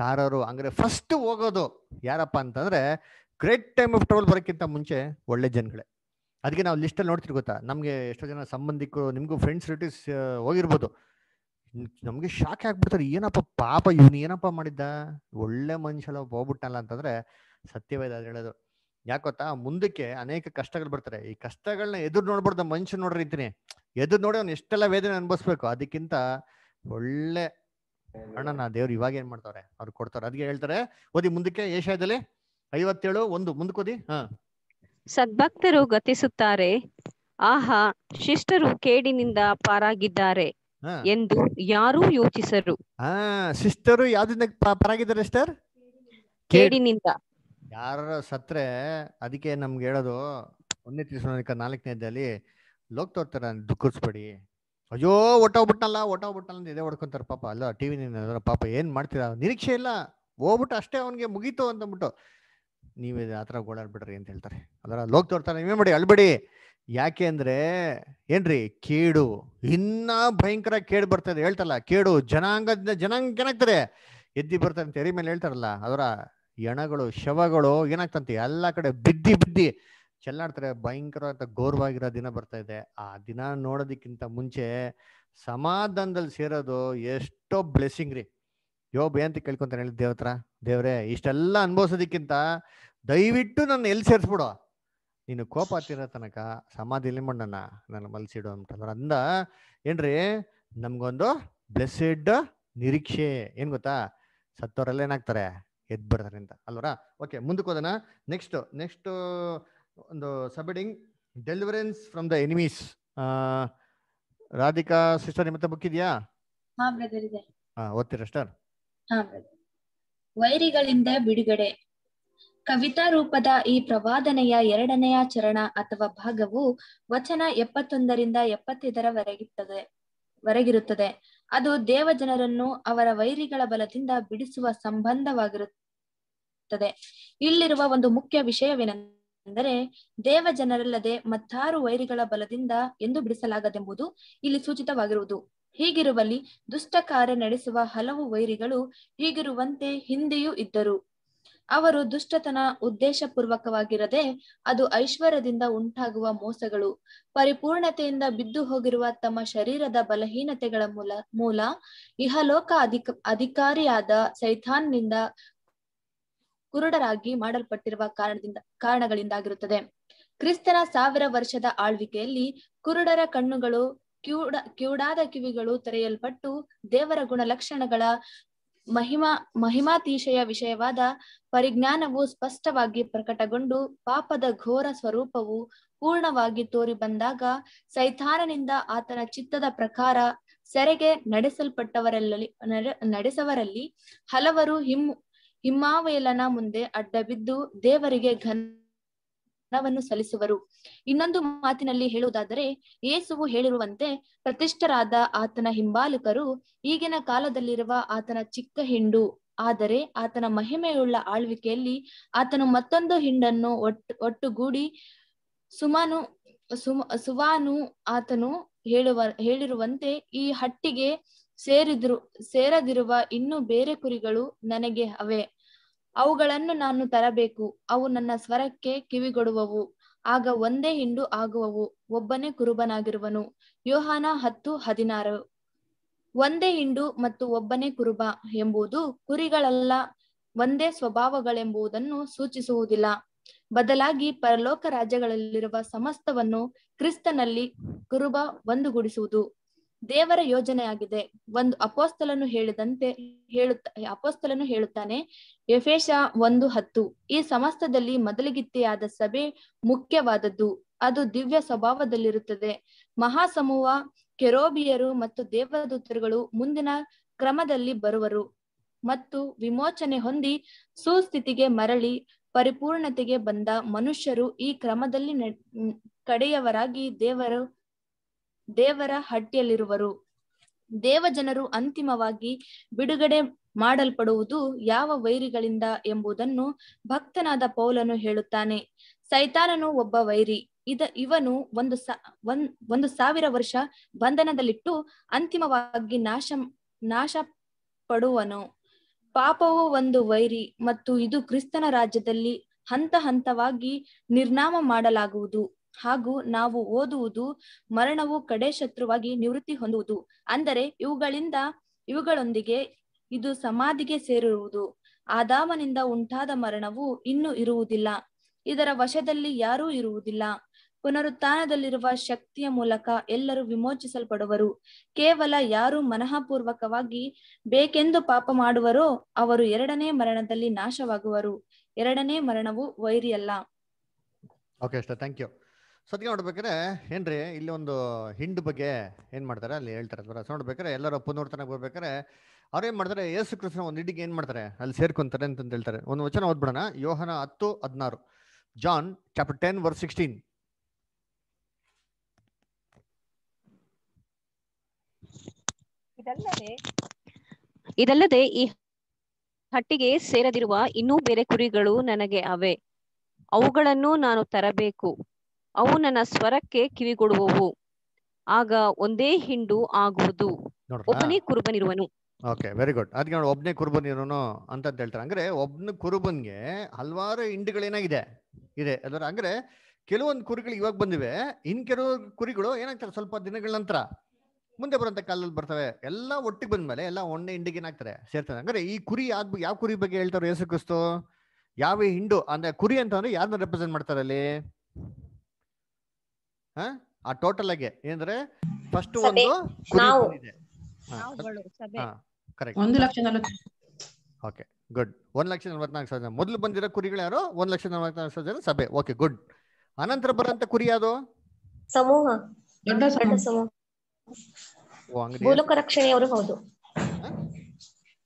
ತಾರರು ಅಂದ್ರೆ ಫಸ್ಟ್ ಹೋಗೋದು ಯಾರಪ್ಪ ಅಂತಂದ್ರೆ ಗ್ರೇಟ್ ಟೈಮ್ ಆಫ್ ಟ್ರಾವೆಲ್ ಬರೋಕ್ಕಿಂತ ಮುಂಚೆ ಒಳ್ಳೆ ಜನಗಳೇ ಅದಕ್ಕೆ ನಾವು ಲಿಸ್ಟಲ್ಲಿ ನೋಡ್ತಿರ್ ಗೊತ್ತಾ ನಮಗೆ ಎಷ್ಟೋ ಜನ ಸಂಬಂಧಿಕರು ನಿಮಗೂ ಫ್ರೆಂಡ್ಸ್ ರಿಲೇಟಿವ್ಸ್ ಹೋಗಿರ್ಬೋದು ನಮಗೆ ಶಾಕ್ ಆಗ್ಬಿಡ್ತಾರೆ ಏನಪ್ಪ ಪಾಪ ಇವನು ಏನಪ್ಪ ಮಾಡಿದ್ದ ಒಳ್ಳೆ ಮನುಷ್ಯಲ್ಲ ಹೋಗ್ಬಿಟ್ಟಲ್ಲ ಅಂತಂದ್ರೆ ಸತ್ಯವೇದ ಅದು ಹೇಳೋದು ಯಾಕೊತ್ತಾ ಮುಂದಕ್ಕೆ ಅನೇಕ ಕಷ್ಟಗಳು ಬರ್ತಾರೆ ಈ ಕಷ್ಟಗಳನ್ನ ಎದುರು ನೋಡ್ಬಾರ್ದು ಮನುಷ್ಯ ನೋಡ್ರಿ ಇದ್ದೀನಿ ಎದುರು ನೋಡಿ ಅವ್ನು ಎಷ್ಟೆಲ್ಲ ವೇದನೆ ಅನುಭವಿಸ್ಬೇಕು ಅದಕ್ಕಿಂತ ಒಳ್ಳೆ ಅಣ್ಣ ನಾ ದೇವ್ರು ಇವಾಗ ಏನ್ ಮಾಡ್ತಾರೆ ಅವ್ರು ಕೊಡ್ತಾರೆ ಅದಕ್ಕೆ ಹೇಳ್ತಾರೆ ಓದಿ ಮುಂದಕ್ಕೆ ಏಷ್ಯಾದಲ್ಲಿ ಐವತ್ತೇಳು ಒಂದು ಮುಂದ್ಕೋದಿ ಹ ಸದ್ಭಕ್ತರು ಗತಿಸುತ್ತಾರೆ ಆಹಾ ಶಿಷ್ಟರು ಕೇಡಿನಿಂದ ಪಾರಾಗಿದ್ದಾರೆ ಎಂದು ಯಾರು ಯೋಚಿಸರು ಹಾ ಶಿಷ್ಟರು ಯಾವ್ದಿಂದ ಪರಾಗಿದ್ದಾರೆ ಸಿಸ್ಟರ್ ಕೇಡಿನಿಂದ ಯಾರ ಸತ್ರೆ ಅದಕ್ಕೆ ನಮ್ಗೆ ಹೇಳೋದು ಒಂದನೇ ನಾಲ್ಕನೇ ನಾಲ್ಕನೇದಲ್ಲಿ ಲೋಕ್ ತೋರ್ತಾರ ದುಃಖಿಸ್ಬೇಡಿ ಅಯ್ಯೋ ಒಟ್ಟೋಗ್ಬಿಟ್ನಲ್ಲ ಒಟ್ಟೋಗ್ಬಿಟ್ನಲ್ಲ ಅಂತ ಇದೇ ಹೊಡ್ಕೊಂತಾರೆ ಪಾಪ ಅಲ್ಲ ಟಿವಿ ಪಾಪ ಏನ್ ಮಾಡ್ತೀರಾ ನಿರೀಕ್ಷೆ ಇಲ್ಲ ಹೋಗ್ಬಿಟ್ಟು ಅಷ್ಟೇ ಅವನಿಗೆ ಮುಗೀತು ಅಂತಂದ್ಬಿಟ್ಟು ನೀವೇ ಆ ಥರ ಓಡಾಡ್ಬಿಡ್ರಿ ಅಂತ ಹೇಳ್ತಾರೆ ಅದರ ಲೋಕ್ ತೋರ್ತಾರೆ ನೀವೇ ಮಾಡಿ ಅಳ್ಬೇಡಿ ಯಾಕೆ ಅಂದರೆ ಏನ್ರಿ ಕೇಡು ಇನ್ನೂ ಭಯಂಕರ ಕೇಡು ಬರ್ತದೆ ಹೇಳ್ತಾರಲ್ಲ ಕೇಡು ಜನಾಂಗದಿಂದ ಜನಾಂಗ ಏನಾಗ್ತಾರೆ ಎದ್ದಿ ಅಂತ ತೆರಿ ಮೇಲೆ ಹೇಳ್ತಾರಲ್ಲ ಅದರ ಎಣಗಳು ಶವಗಳು ಏನಾಗ್ತಂತೆ ಎಲ್ಲ ಕಡೆ ಬಿದ್ದಿ ಬಿದ್ದಿ ಚೆಲ್ಲಾಡ್ತಾರೆ ಭಯಂಕರವಾದ ಗೌರವಾಗಿರೋ ದಿನ ಬರ್ತಾ ಇದೆ ಆ ದಿನ ನೋಡೋದಕ್ಕಿಂತ ಮುಂಚೆ ಸಮಾಧಾನದಲ್ಲಿ ಸೇರೋದು ಎಷ್ಟೋ ಬ್ಲೆಸ್ಸಿಂಗ್ ರೀ ಬೇ ಅಂತ ಕೇಳ್ಕೊಂತಾರೆ ಹೇಳಿ ದೇವತ್ರ ದೇವ್ರೆ ಇಷ್ಟೆಲ್ಲ ಅನ್ಭವಿಸೋದಕ್ಕಿಂತ ದಯವಿಟ್ಟು ನನ್ನ ಎಲ್ಲಿ ಸೇರಿಸ್ಬಿಡು ನೀನು ಕೋಪ ಹತ್ತಿರೋ ತನಕ ಸಮಾಧಿಲಿ ಮಣ್ಣನ ನನ್ನ ಮಲ್ಸಿಡು ಅಂತಂದ್ರೆ ಅಂದ ಏನ್ರಿ ನಮ್ಗೊಂದು ಬ್ಲೆಸ್ಸೆಡ್ ನಿರೀಕ್ಷೆ ಏನು ಗೊತ್ತಾ ಸತ್ತವರೆಲ್ಲ ಏನಾಗ್ತಾರೆ ಎದ್ದು ಬರ್ತಾರೆ ಅಂತ ಅಲ್ವರಾ ಓಕೆ ಮುಂದಕ್ಕೆ ಹೋದನ ನೆಕ್ಸ್ಟ್ ನೆಕ್ಸ್ಟ್ ಒಂದು subheading deliverance from the enemies Radhika sister ನಿಮ್ಮ ಬುಕ್ ಇದೆಯಾ ಹಾ ಓದ್ತೀರಾ ಬ್ರದರ್ ವೈರಿಗಳಿಂದ ಬಿಡುಗಡೆ ಕವಿತಾ ರೂಪದ ಈ ಪ್ರವಾದನೆಯ ಎರಡನೆಯ ಚರಣ ಅಥವಾ ಭಾಗವು ವಚನ ಎಪ್ಪತ್ತೊಂದರಿಂದ ಎಪ್ಪತ್ತೈದರವರೆಗಿತ್ತದೆ ವರೆಗಿರುತ್ತದೆ ಅದು ದೇವಜನರನ್ನು ಅವರ ವೈರಿಗಳ ಬಲದಿಂದ ಬಿಡಿಸುವ ಸಂಬಂಧವಾಗಿರುತ್ತದೆ ಇಲ್ಲಿರುವ ಒಂದು ಮುಖ್ಯ ವಿಷಯವೇನೆಂದರೆ ದೇವಜನರಲ್ಲದೆ ಮತ್ತಾರು ವೈರಿಗಳ ಬಲದಿಂದ ಎಂದು ಬಿಡಿಸಲಾಗದೆಂಬುದು ಇಲ್ಲಿ ಸೂಚಿತವಾಗಿರುವುದು ಹೀಗಿರುವಲ್ಲಿ ದುಷ್ಟ ಕಾರ್ಯ ನಡೆಸುವ ಹಲವು ವೈರಿಗಳು ಹೀಗಿರುವಂತೆ ಹಿಂದೆಯೂ ಇದ್ದರು ಅವರು ದುಷ್ಟತನ ಉದ್ದೇಶಪೂರ್ವಕವಾಗಿರದೆ ಅದು ಐಶ್ವರ್ಯದಿಂದ ಉಂಟಾಗುವ ಮೋಸಗಳು ಪರಿಪೂರ್ಣತೆಯಿಂದ ಬಿದ್ದು ಹೋಗಿರುವ ತಮ್ಮ ಶರೀರದ ಬಲಹೀನತೆಗಳ ಮೂಲ ಮೂಲ ಇಹಲೋಕ ಅಧಿಕ ಅಧಿಕಾರಿಯಾದ ನಿಂದ ಕುರುಡರಾಗಿ ಮಾಡಲ್ಪಟ್ಟಿರುವ ಕಾರಣದಿಂದ ಕಾರಣಗಳಿಂದಾಗಿರುತ್ತದೆ ಕ್ರಿಸ್ತನ ಸಾವಿರ ವರ್ಷದ ಆಳ್ವಿಕೆಯಲ್ಲಿ ಕುರುಡರ ಕಣ್ಣುಗಳು ಕಿವುಡ ಕಿವುಡಾದ ಕಿವಿಗಳು ತೆರೆಯಲ್ಪಟ್ಟು ದೇವರ ಗುಣಲಕ್ಷಣಗಳ ಮಹಿಮಾ ಮಹಿಮಾತೀಶಯ ವಿಷಯವಾದ ಪರಿಜ್ಞಾನವು ಸ್ಪಷ್ಟವಾಗಿ ಪ್ರಕಟಗೊಂಡು ಪಾಪದ ಘೋರ ಸ್ವರೂಪವು ಪೂರ್ಣವಾಗಿ ತೋರಿ ಬಂದಾಗ ಸೈಥಾನನಿಂದ ಆತನ ಚಿತ್ತದ ಪ್ರಕಾರ ಸೆರೆಗೆ ನಡೆಸಲ್ಪಟ್ಟವರಲ್ಲಿ ನಡೆಸವರಲ್ಲಿ ಹಲವರು ಹಿಮ್ ಹಿಮ್ಮಾವೇಲನ ಮುಂದೆ ಅಡ್ಡಬಿದ್ದು ದೇವರಿಗೆ ಘನ ಮನವನ್ನು ಸಲ್ಲಿಸುವರು ಇನ್ನೊಂದು ಮಾತಿನಲ್ಲಿ ಹೇಳುವುದಾದರೆ ಯೇಸುವು ಹೇಳಿರುವಂತೆ ಪ್ರತಿಷ್ಠರಾದ ಆತನ ಹಿಂಬಾಲಕರು ಈಗಿನ ಕಾಲದಲ್ಲಿರುವ ಆತನ ಚಿಕ್ಕ ಹಿಂಡು ಆದರೆ ಆತನ ಮಹಿಮೆಯುಳ್ಳ ಆಳ್ವಿಕೆಯಲ್ಲಿ ಆತನು ಮತ್ತೊಂದು ಹಿಂಡನ್ನು ಒಟ್ಟು ಒಟ್ಟುಗೂಡಿ ಸುಮಾನು ಸುಮ ಸುವಾನು ಆತನು ಹೇಳುವ ಹೇಳಿರುವಂತೆ ಈ ಹಟ್ಟಿಗೆ ಸೇರಿದ್ರು ಸೇರದಿರುವ ಇನ್ನು ಬೇರೆ ಕುರಿಗಳು ನನಗೆ ಅವೆ ಅವುಗಳನ್ನು ನಾನು ತರಬೇಕು ಅವು ನನ್ನ ಸ್ವರಕ್ಕೆ ಕಿವಿಗೊಡುವವು ಆಗ ಒಂದೇ ಹಿಂಡು ಆಗುವವು ಒಬ್ಬನೇ ಕುರುಬನಾಗಿರುವನು ಯೋಹಾನ ಹತ್ತು ಹದಿನಾರು ಒಂದೇ ಹಿಂಡು ಮತ್ತು ಒಬ್ಬನೇ ಕುರುಬ ಎಂಬುದು ಕುರಿಗಳಲ್ಲ ಒಂದೇ ಸ್ವಭಾವಗಳೆಂಬುದನ್ನು ಸೂಚಿಸುವುದಿಲ್ಲ ಬದಲಾಗಿ ಪರಲೋಕ ರಾಜ್ಯಗಳಲ್ಲಿರುವ ಸಮಸ್ತವನ್ನು ಕ್ರಿಸ್ತನಲ್ಲಿ ಕುರುಬ ಒಂದುಗೂಡಿಸುವುದು ದೇವರ ಯೋಜನೆಯಾಗಿದೆ ಒಂದು ಅಪೋಸ್ತಲನ್ನು ಹೇಳಿದಂತೆ ಹೇಳುತ್ತ ಅಪೋಸ್ತಲನ್ನು ಹೇಳುತ್ತಾನೆ ಯಫೇಷ ಒಂದು ಹತ್ತು ಈ ಸಮಸ್ತದಲ್ಲಿ ಮೊದಲಿಗಿತ್ತೆಯಾದ ಸಭೆ ಮುಖ್ಯವಾದದ್ದು ಅದು ದಿವ್ಯ ಸ್ವಭಾವದಲ್ಲಿರುತ್ತದೆ ಮಹಾಸಮೂಹ ಕೆರೋಬಿಯರು ಮತ್ತು ದೇವದೂತರುಗಳು ಮುಂದಿನ ಕ್ರಮದಲ್ಲಿ ಬರುವರು ಮತ್ತು ವಿಮೋಚನೆ ಹೊಂದಿ ಸುಸ್ಥಿತಿಗೆ ಮರಳಿ ಪರಿಪೂರ್ಣತೆಗೆ ಬಂದ ಮನುಷ್ಯರು ಈ ಕ್ರಮದಲ್ಲಿ ಕಡೆಯವರಾಗಿ ದೇವರು ದೇವರ ಹಟ್ಟಿಯಲ್ಲಿರುವರು ಜನರು ಅಂತಿಮವಾಗಿ ಬಿಡುಗಡೆ ಮಾಡಲ್ಪಡುವುದು ಯಾವ ವೈರಿಗಳಿಂದ ಎಂಬುದನ್ನು ಭಕ್ತನಾದ ಪೌಲನು ಹೇಳುತ್ತಾನೆ ಸೈತಾನನು ಒಬ್ಬ ವೈರಿ ಇದ ಇವನು ಒಂದು ಒಂದು ಸಾವಿರ ವರ್ಷ ಬಂಧನದಲ್ಲಿಟ್ಟು ಅಂತಿಮವಾಗಿ ನಾಶ ನಾಶ ಪಡುವನು ಪಾಪವು ಒಂದು ವೈರಿ ಮತ್ತು ಇದು ಕ್ರಿಸ್ತನ ರಾಜ್ಯದಲ್ಲಿ ಹಂತ ಹಂತವಾಗಿ ನಿರ್ನಾಮ ಮಾಡಲಾಗುವುದು ಹಾಗೂ ನಾವು ಓದುವುದು ಮರಣವು ಕಡೆ ಶತ್ರುವಾಗಿ ನಿವೃತ್ತಿ ಹೊಂದುವುದು ಅಂದರೆ ಇವುಗಳಿಂದ ಇವುಗಳೊಂದಿಗೆ ಇದು ಸಮಾಧಿಗೆ ಸೇರಿರುವುದು ಆದಾಮನಿಂದ ಉಂಟಾದ ಮರಣವು ಇನ್ನು ಇರುವುದಿಲ್ಲ ಇದರ ವಶದಲ್ಲಿ ಯಾರೂ ಇರುವುದಿಲ್ಲ ಪುನರುತ್ಥಾನದಲ್ಲಿರುವ ಶಕ್ತಿಯ ಮೂಲಕ ಎಲ್ಲರೂ ವಿಮೋಚಿಸಲ್ಪಡುವರು ಕೇವಲ ಯಾರು ಮನಃಪೂರ್ವಕವಾಗಿ ಬೇಕೆಂದು ಪಾಪ ಮಾಡುವರೋ ಅವರು ಎರಡನೇ ಮರಣದಲ್ಲಿ ನಾಶವಾಗುವರು ಎರಡನೇ ಮರಣವು ವೈರಿಯಲ್ಲ ಓಕೆ ಥ್ಯಾಂಕ್ ಯು ಸದ್ಯ ನೋಡ್ಬೇಕಾದ್ರೆ ಏನ್ರಿ ಇಲ್ಲಿ ಒಂದು ಹಿಂಡ್ ಬಗ್ಗೆ ಏನು ಮಾಡ್ತಾರೆ ಅಲ್ಲಿ ಹೇಳ್ತಾರೆ ಸೊ ನೋಡ್ಬೇಕಾರೆ ಎಲ್ಲರೂ ಪುನರ್ತನಕ್ಕೆ ಬರ್ಬೇಕಾರೆ ಅವ್ರು ಏನು ಮಾಡ್ತಾರೆ ಯೇಸು ಕೃಷ್ಣ ಒಂದು ಹಿಡಿಗೆ ಏನು ಮಾಡ್ತಾರೆ ಅಲ್ಲಿ ಸೇರ್ಕೊಂತಾರೆ ಅಂತ ಹೇಳ್ತಾರೆ ಒಂದು ವಚನ ಓದ್ಬಿಡೋಣ ಯೋಹನ ಹತ್ತು ಹದಿನಾರು John chapter ten verse sixteen ಇದಲ್ಲದೆ ಈ ಹಟ್ಟಿಗೆ ಸೇರದಿರುವ ಇನ್ನೂ ಬೇರೆ ಕುರಿಗಳು ನನಗೆ ಅವೆ ಅವುಗಳನ್ನು ನಾನು ತರಬೇಕು ಅವು ನನ್ನ ಸ್ವರಕ್ಕೆ ಕಿವಿಗೊಡುವವು ಆಗ ಒಂದೇ ಹಿಂಡು ಆಗುವುದು ಒಬ್ಬನೇ ಕುರುಬನಿರುವನು ಓಕೆ ವೆರಿ ಗುಡ್ ಅದಕ್ಕೆ ನೋಡಿ ಒಬ್ಬನೇ ಕುರುಬನ್ ಇರೋನು ಅಂತ ಹೇಳ್ತಾರೆ ಅಂದ್ರೆ ಒಬ್ಬನ ಕುರುಬನ್ಗೆ ಹಲವಾರು ಹಿಂಡುಗಳೇನಾಗಿದೆ ಇದೆ ಅದರ ಅಂದ್ರೆ ಕೆಲವೊಂದು ಕುರಿಗಳು ಇವಾಗ ಬಂದಿವೆ ಇನ್ ಕೆಲವು ಕುರಿಗಳು ಏನಾಗ್ತಾರೆ ಸ್ವಲ್ಪ ದಿನಗಳ ನಂತರ ಮುಂದೆ ಬರುವಂತ ಕಾಲದಲ್ಲಿ ಬರ್ತವೆ ಎಲ್ಲ ಒಟ್ಟಿಗೆ ಬಂದ್ಮೇಲೆ ಎಲ್ಲ ಒಣ್ಣೆ ಹಿಂಡಿಗೆ ಏನಾಗ್ತಾರೆ ಸೇರ್ತಾರೆ ಅಂದ್ರೆ ಈ ಕುರಿ ಯಾವ ಯಾವ ಕುರಿ ಬಗ್ಗೆ ಹೇಳ್ತಾರೆ ಯೇಸು ಕ್ರಿಸ್ತು ಯಾವ ಹಿಂಡು ಅಂದ್ರೆ ಕುರಿ ಅಂತ ಅಂದ್ರೆ ಯಾರನ್ನ ರೆಪ್ರೆಸೆಂಟ್ ಮಾಡ್ತಾರೆ ಅಲ್ಲಿ ಆ ಟೋಟಲ್ ಆಗಿ ಏನಂದ್ರೆ ಫಸ್ಟ್ ಒಂದು ಒಂದು ಲಕ್ಷ ಓಕೆ ಗುಡ್ ಒಂದ್ ಲಕ್ಷ ನಲ್ವತ್ನಾಲ್ಕು ಸಾವಿರ ಮೊದಲು ಬಂದಿರೋ ಕುರಿಗಳು ಯಾರು ಒಂದ್ ಲಕ್ಷ ನಲ್ವತ್ನಾಲ್ಕು ಸಾವಿರ ಸಭೆ ಓಕೆ ಗುಡ್ ಅನಂತರ ಬರಂತ ಕುರಿ ಯಾವುದು ಸಮೂಹ ದೊಡ್ಡ ಸಮೂಹ ಭೂಲೋಕ ರಕ್ಷಣೆಯವರು ಹೌದು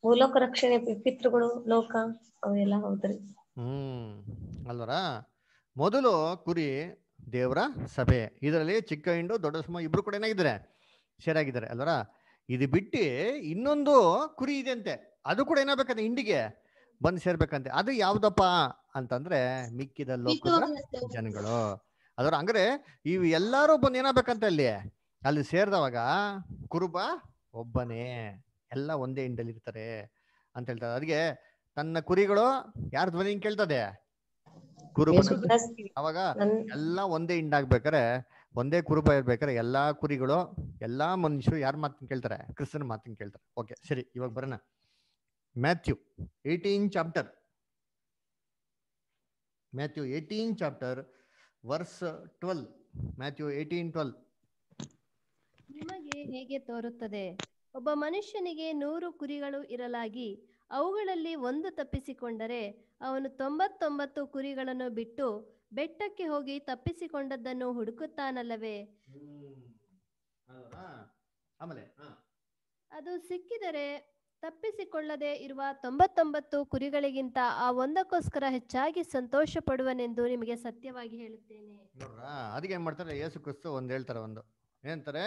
ಭೂಲೋಕ ರಕ್ಷಣೆ ಪಿತೃಗಳು ಲೋಕ ಅವೆಲ್ಲ ಹೌದ್ರಿ ಹ್ಮ್ ಅಲ್ವರ ಮೊದಲು ಕುರಿ ದೇವರ ಸಭೆ ಇದರಲ್ಲಿ ಚಿಕ್ಕ ಹಿಂಡು ದೊಡ್ಡ ಸುಮ್ಮ ಇಬ್ರು ಕೂಡ ಏನಾಗಿದ್ದಾರೆ ಸೇರಾಗಿದ್ದಾರೆ ಅಲ್ವರ ಇದು ಬಿಟ್ಟು ಇನ್ನೊಂದು ಕುರಿ ಇದೆ ಅಂತೆ ಅದು ಕೂಡ ಏನಾಗಬೇಕಂತೆ ಹಿಂಡಿಗೆ ಬಂದು ಸೇರ್ಬೇಕಂತೆ ಅದು ಯಾವ್ದಪ್ಪ ಅಂತಂದ್ರೆ ಮಿಕ್ಕಿದ ಲೋಕ ಜನಗಳು ಅದರ ಅಂದ್ರೆ ಇವು ಎಲ್ಲಾರು ಬಂದು ಏನಾಗಬೇಕಂತ ಅಲ್ಲಿ ಅಲ್ಲಿ ಸೇರಿದವಾಗ ಕುರುಬ ಒಬ್ಬನೇ ಎಲ್ಲ ಒಂದೇ ಹಿಂಡಲ್ಲಿ ಇರ್ತಾರೆ ಅಂತ ಹೇಳ್ತಾರೆ ಅದಕ್ಕೆ ತನ್ನ ಕುರಿಗಳು ಯಾರ ಧ್ವನಿ ಕೇಳ್ತದೆ ಕುರುಬ ಅವಾಗ ಎಲ್ಲ ಒಂದೇ ಆಗ್ಬೇಕಾರೆ ಒಂದೇ ಕುರುಬ ಇರ್ಬೇಕಾರೆ ಎಲ್ಲಾ ಕುರಿಗಳು ಎಲ್ಲಾ ಮನುಷ್ಯರು ಯಾರ ಮಾತನ್ನ ಕೇಳ್ತಾರೆ ಕ್ರಿಸ್ತನ ಮಾತನ್ನ ಕೇಳ್ತಾರೆ ಓಕೆ ಸರಿ ಇವಾಗ ಬರೋಣ Matthew eighteen chapter Matthew eighteen chapter verse twelve Matthew eighteen twelve ನಿಮಗೆ ಹೇಗೆ ತೋರುತ್ತದೆ ಒಬ್ಬ ಮನುಷ್ಯನಿಗೆ ನೂರು ಕುರಿಗಳು ಇರಲಾಗಿ ಅವುಗಳಲ್ಲಿ ಒಂದು ತಪ್ಪಿಸಿಕೊಂಡರೆ ಅವನು ತೊಂಬತ್ತೊಂಬತ್ತು ಕುರಿಗಳನ್ನು ಬಿಟ್ಟು ಬೆಟ್ಟಕ್ಕೆ ಹೋಗಿ ತಪ್ಪಿಸಿಕೊಂಡದ್ದನ್ನು ಹುಡುಕುತ್ತಾನಲ್ಲವೇ ಅದು ಸಿಕ್ಕಿದರೆ ತಪ್ಪಿಸಿಕೊಳ್ಳದೆ ಇರುವ ತೊಂಬತ್ತೊಂಬತ್ತು ಕುರಿಗಳಿಗಿಂತ ಆ ಒಂದಕ್ಕೋಸ್ಕರ ಹೆಚ್ಚಾಗಿ ಸಂತೋಷ ಪಡುವನೆಂದು ನಿಮಗೆ ಸತ್ಯವಾಗಿ ಹೇಳುತ್ತೇನೆ ಅದಕ್ಕೆ ಏನ್ ಮಾಡ್ತಾರೆ ಯೇಸು ಕ್ರಿಸ್ತು ಹೇಳ್ತಾರೆ ಒಂದು ಏನಂತಾರೆ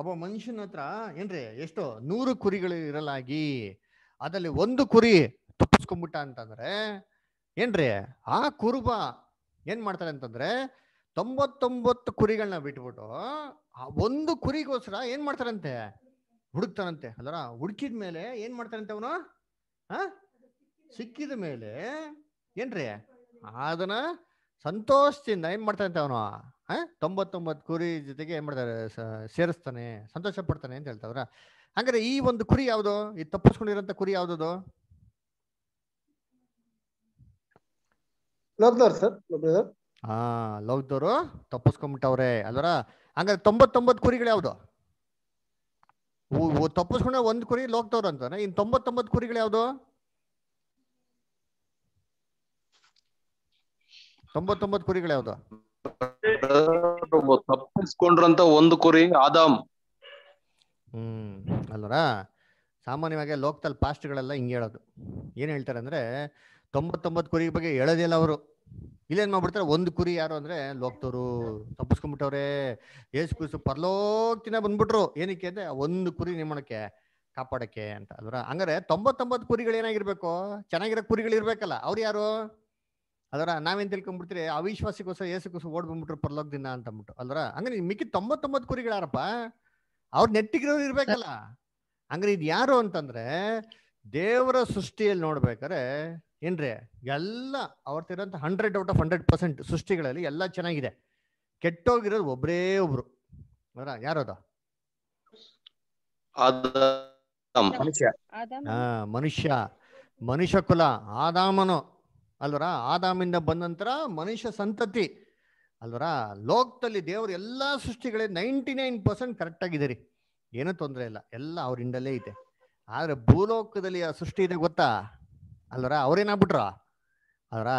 ಒಬ್ಬ ಮನುಷ್ಯನ ಹತ್ರ ಏನ್ರಿ ಎಷ್ಟು ನೂರು ಕುರಿಗಳು ಇರಲಾಗಿ ಅದರಲ್ಲಿ ಒಂದು ಕುರಿ ತಪ್ಪಿಸ್ಕೊಂಡ್ಬಿಟ್ಟ ಅಂತಂದ್ರೆ ಏನ್ರಿ ಆ ಕುರುಬ ಏನ್ ಮಾಡ್ತಾರೆ ಅಂತಂದ್ರೆ ತೊಂಬತ್ತೊಂಬತ್ತು ಕುರಿಗಳನ್ನ ಬಿಟ್ಬಿಟ್ಟು ಆ ಒಂದು ಕುರಿಗೋಸ್ಕರ ಏನ್ ಮಾಡ್ತಾರಂತೆ ಹುಡುಕ್ತಾರಂತೆ ಅಲ್ಲರ ಹುಡುಕಿದ ಮೇಲೆ ಏನ್ ಮಾಡ್ತಾರಂತೆ ಅವನು ಹ ಸಿಕ್ಕಿದ ಮೇಲೆ ಏನ್ರಿ ಅದನ್ನ ಸಂತೋಷದಿಂದ ಏನ್ ಮಾಡ್ತಾನಂತೆ ಅವನು ತೊಂಬತ್ತೊಂಬತ್ತು ಕುರಿ ಜೊತೆಗೆ ಏನ್ ಮಾಡ್ತಾರೆ ಸೇರಿಸ್ತಾನೆ ಸಂತೋಷ ಪಡ್ತಾನೆ ಅಂತ ಹೇಳ್ತಾವ್ರ ಹಂಗಾರೆ ಈ ಒಂದು ಕುರಿ ಯಾವುದು ಈ ತಪ್ಪಿಸ್ಕೊಂಡಿರಂತ ಕುರಿ ಯಾವ್ದು ಹಾ ಲೋಕದವರು ತಪ್ಪಿಸ್ಕೊಂಡ್ಬಿಟ್ಟವ್ರೆ ಅಲ್ವರ ಹಂಗಾದ್ರೆ ತೊಂಬತ್ತೊಂಬತ್ತು ಕುರಿಗಳು ಯಾವ್ದು ತಪ್ಪಿಸ್ಕೊಂಡ ಒಂದ್ ಕುರಿ ಲೋಕದವ್ರು ಅಂತ ಇನ್ ತೊಂಬತ್ತೊಂಬತ್ತು ಕುರಿಗಳು ಯಾವ್ದು ತೊಂಬತ್ತೊಂಬತ್ತು ಕುರಿಗಳು ಯಾವ್ದು ತಪ್ಪಿಸ್ಕೊಂಡ್ರಂತ ಒಂದು ಕುರಿ ಆದಾಮ್ ಹ್ಮ್ ಅಲ್ವರಾ ಸಾಮಾನ್ಯವಾಗಿ ಲೋಕದಲ್ಲಿ ಪಾಸ್ಟ್ಗಳೆಲ್ಲ ಹಿಂಗೆ ಹೇಳೋದು ಏನು ಹೇಳ್ತಾರೆ ಅಂದರೆ ತೊಂಬತ್ತೊಂಬತ್ತು ಕುರಿ ಬಗ್ಗೆ ಹೇಳೋದಿಲ್ಲ ಅವರು ಇಲ್ಲೇನು ಮಾಡ್ಬಿಡ್ತಾರೆ ಒಂದು ಕುರಿ ಯಾರು ಅಂದರೆ ಲೋಕ್ತವರು ತಪ್ಪಿಸ್ಕೊಂಡ್ಬಿಟ್ಟವ್ರೆ ಏಸು ಕುರಿಸು ಪರ್ಲೋಕ್ತಿನ ಬಂದ್ಬಿಟ್ರು ಏನಕ್ಕೆ ಅಂದರೆ ಒಂದು ಕುರಿ ನಿರ್ಮಾಣಕ್ಕೆ ಕಾಪಾಡಕ್ಕೆ ಅಂತ ಅಲ್ವರ ಹಂಗಾರೆ ತೊಂಬತ್ತೊಂಬತ್ತು ಕುರಿಗಳು ಏನಾಗಿರ್ಬೇಕು ಚೆನ್ನಾಗಿರೋ ಕುರಿಗಳು ಇರಬೇಕಲ್ಲ ಅವ್ರು ಯಾರು ಅದರ ನಾವೇನ್ ತಿಳ್ಕೊಂಡ್ಬಿಡ್ತೀರಿ ಅವಿಶ್ವಾಸಕ್ಕೋಸ್ಕರ ಏಸಕ್ಕೋಸ್ಕರ ಓಡ್ ಬಂದ್ಬಿಟ್ರು ಪರ್ಲೋಕ್ ದಿನ ಅಂತ ಅಂದ್ಬಿಟ್ಟು ಅಲ್ವರ ಹಂಗಾರೆ ಮಿಕ್ಕಿ ತೊಂಬತ್ತೊಂಬತ್ತು ಕುರಿಗಳಾರಪ್ಪ ಅವ್ರ ನೆಟ್ಟಿಗಿರೋರು ಇರ್ಬೇಕಲ್ಲ ಅಂದ್ರೆ ಇದು ಯಾರು ಅಂತಂದ್ರೆ ದೇವರ ಸೃಷ್ಟಿಯಲ್ಲಿ ನೋಡ್ಬೇಕಾರೆ ಏನ್ರಿ ಎಲ್ಲ ಅವ್ರತ್ತಿರೋಂಥ hundred out of hundred percent ಸೃಷ್ಟಿಗಳಲ್ಲಿ ಎಲ್ಲ ಚೆನ್ನಾಗಿದೆ ಕೆಟ್ಟೋಗಿರೋದು ಒಬ್ರೇ ಒಬ್ರು ಅವರ ಯಾರದ ಮನುಷ್ಯ ಮನುಷ್ಯ ಕುಲ ಆದಾಮನು ಅಲ್ವರ ಆದಾಮಿಂದ ನಂತರ ಮನುಷ್ಯ ಸಂತತಿ ಅಲ್ವರ ಲೋಕದಲ್ಲಿ ದೇವರು ಎಲ್ಲ ಸೃಷ್ಟಿಗಳೇ ನೈಂಟಿ ನೈನ್ ಪರ್ಸೆಂಟ್ ಕರೆಕ್ಟ್ ಆಗಿದೆ ರೀ ಏನೂ ತೊಂದರೆ ಇಲ್ಲ ಎಲ್ಲ ಅವರಿಂದಲೇ ಇದೆ ಆದರೆ ಭೂಲೋಕದಲ್ಲಿ ಆ ಸೃಷ್ಟಿ ಇದೆ ಗೊತ್ತಾ ಅಲ್ವರ ಅವ್ರೇನಾಗ್ಬಿಟ್ರ ಅದರ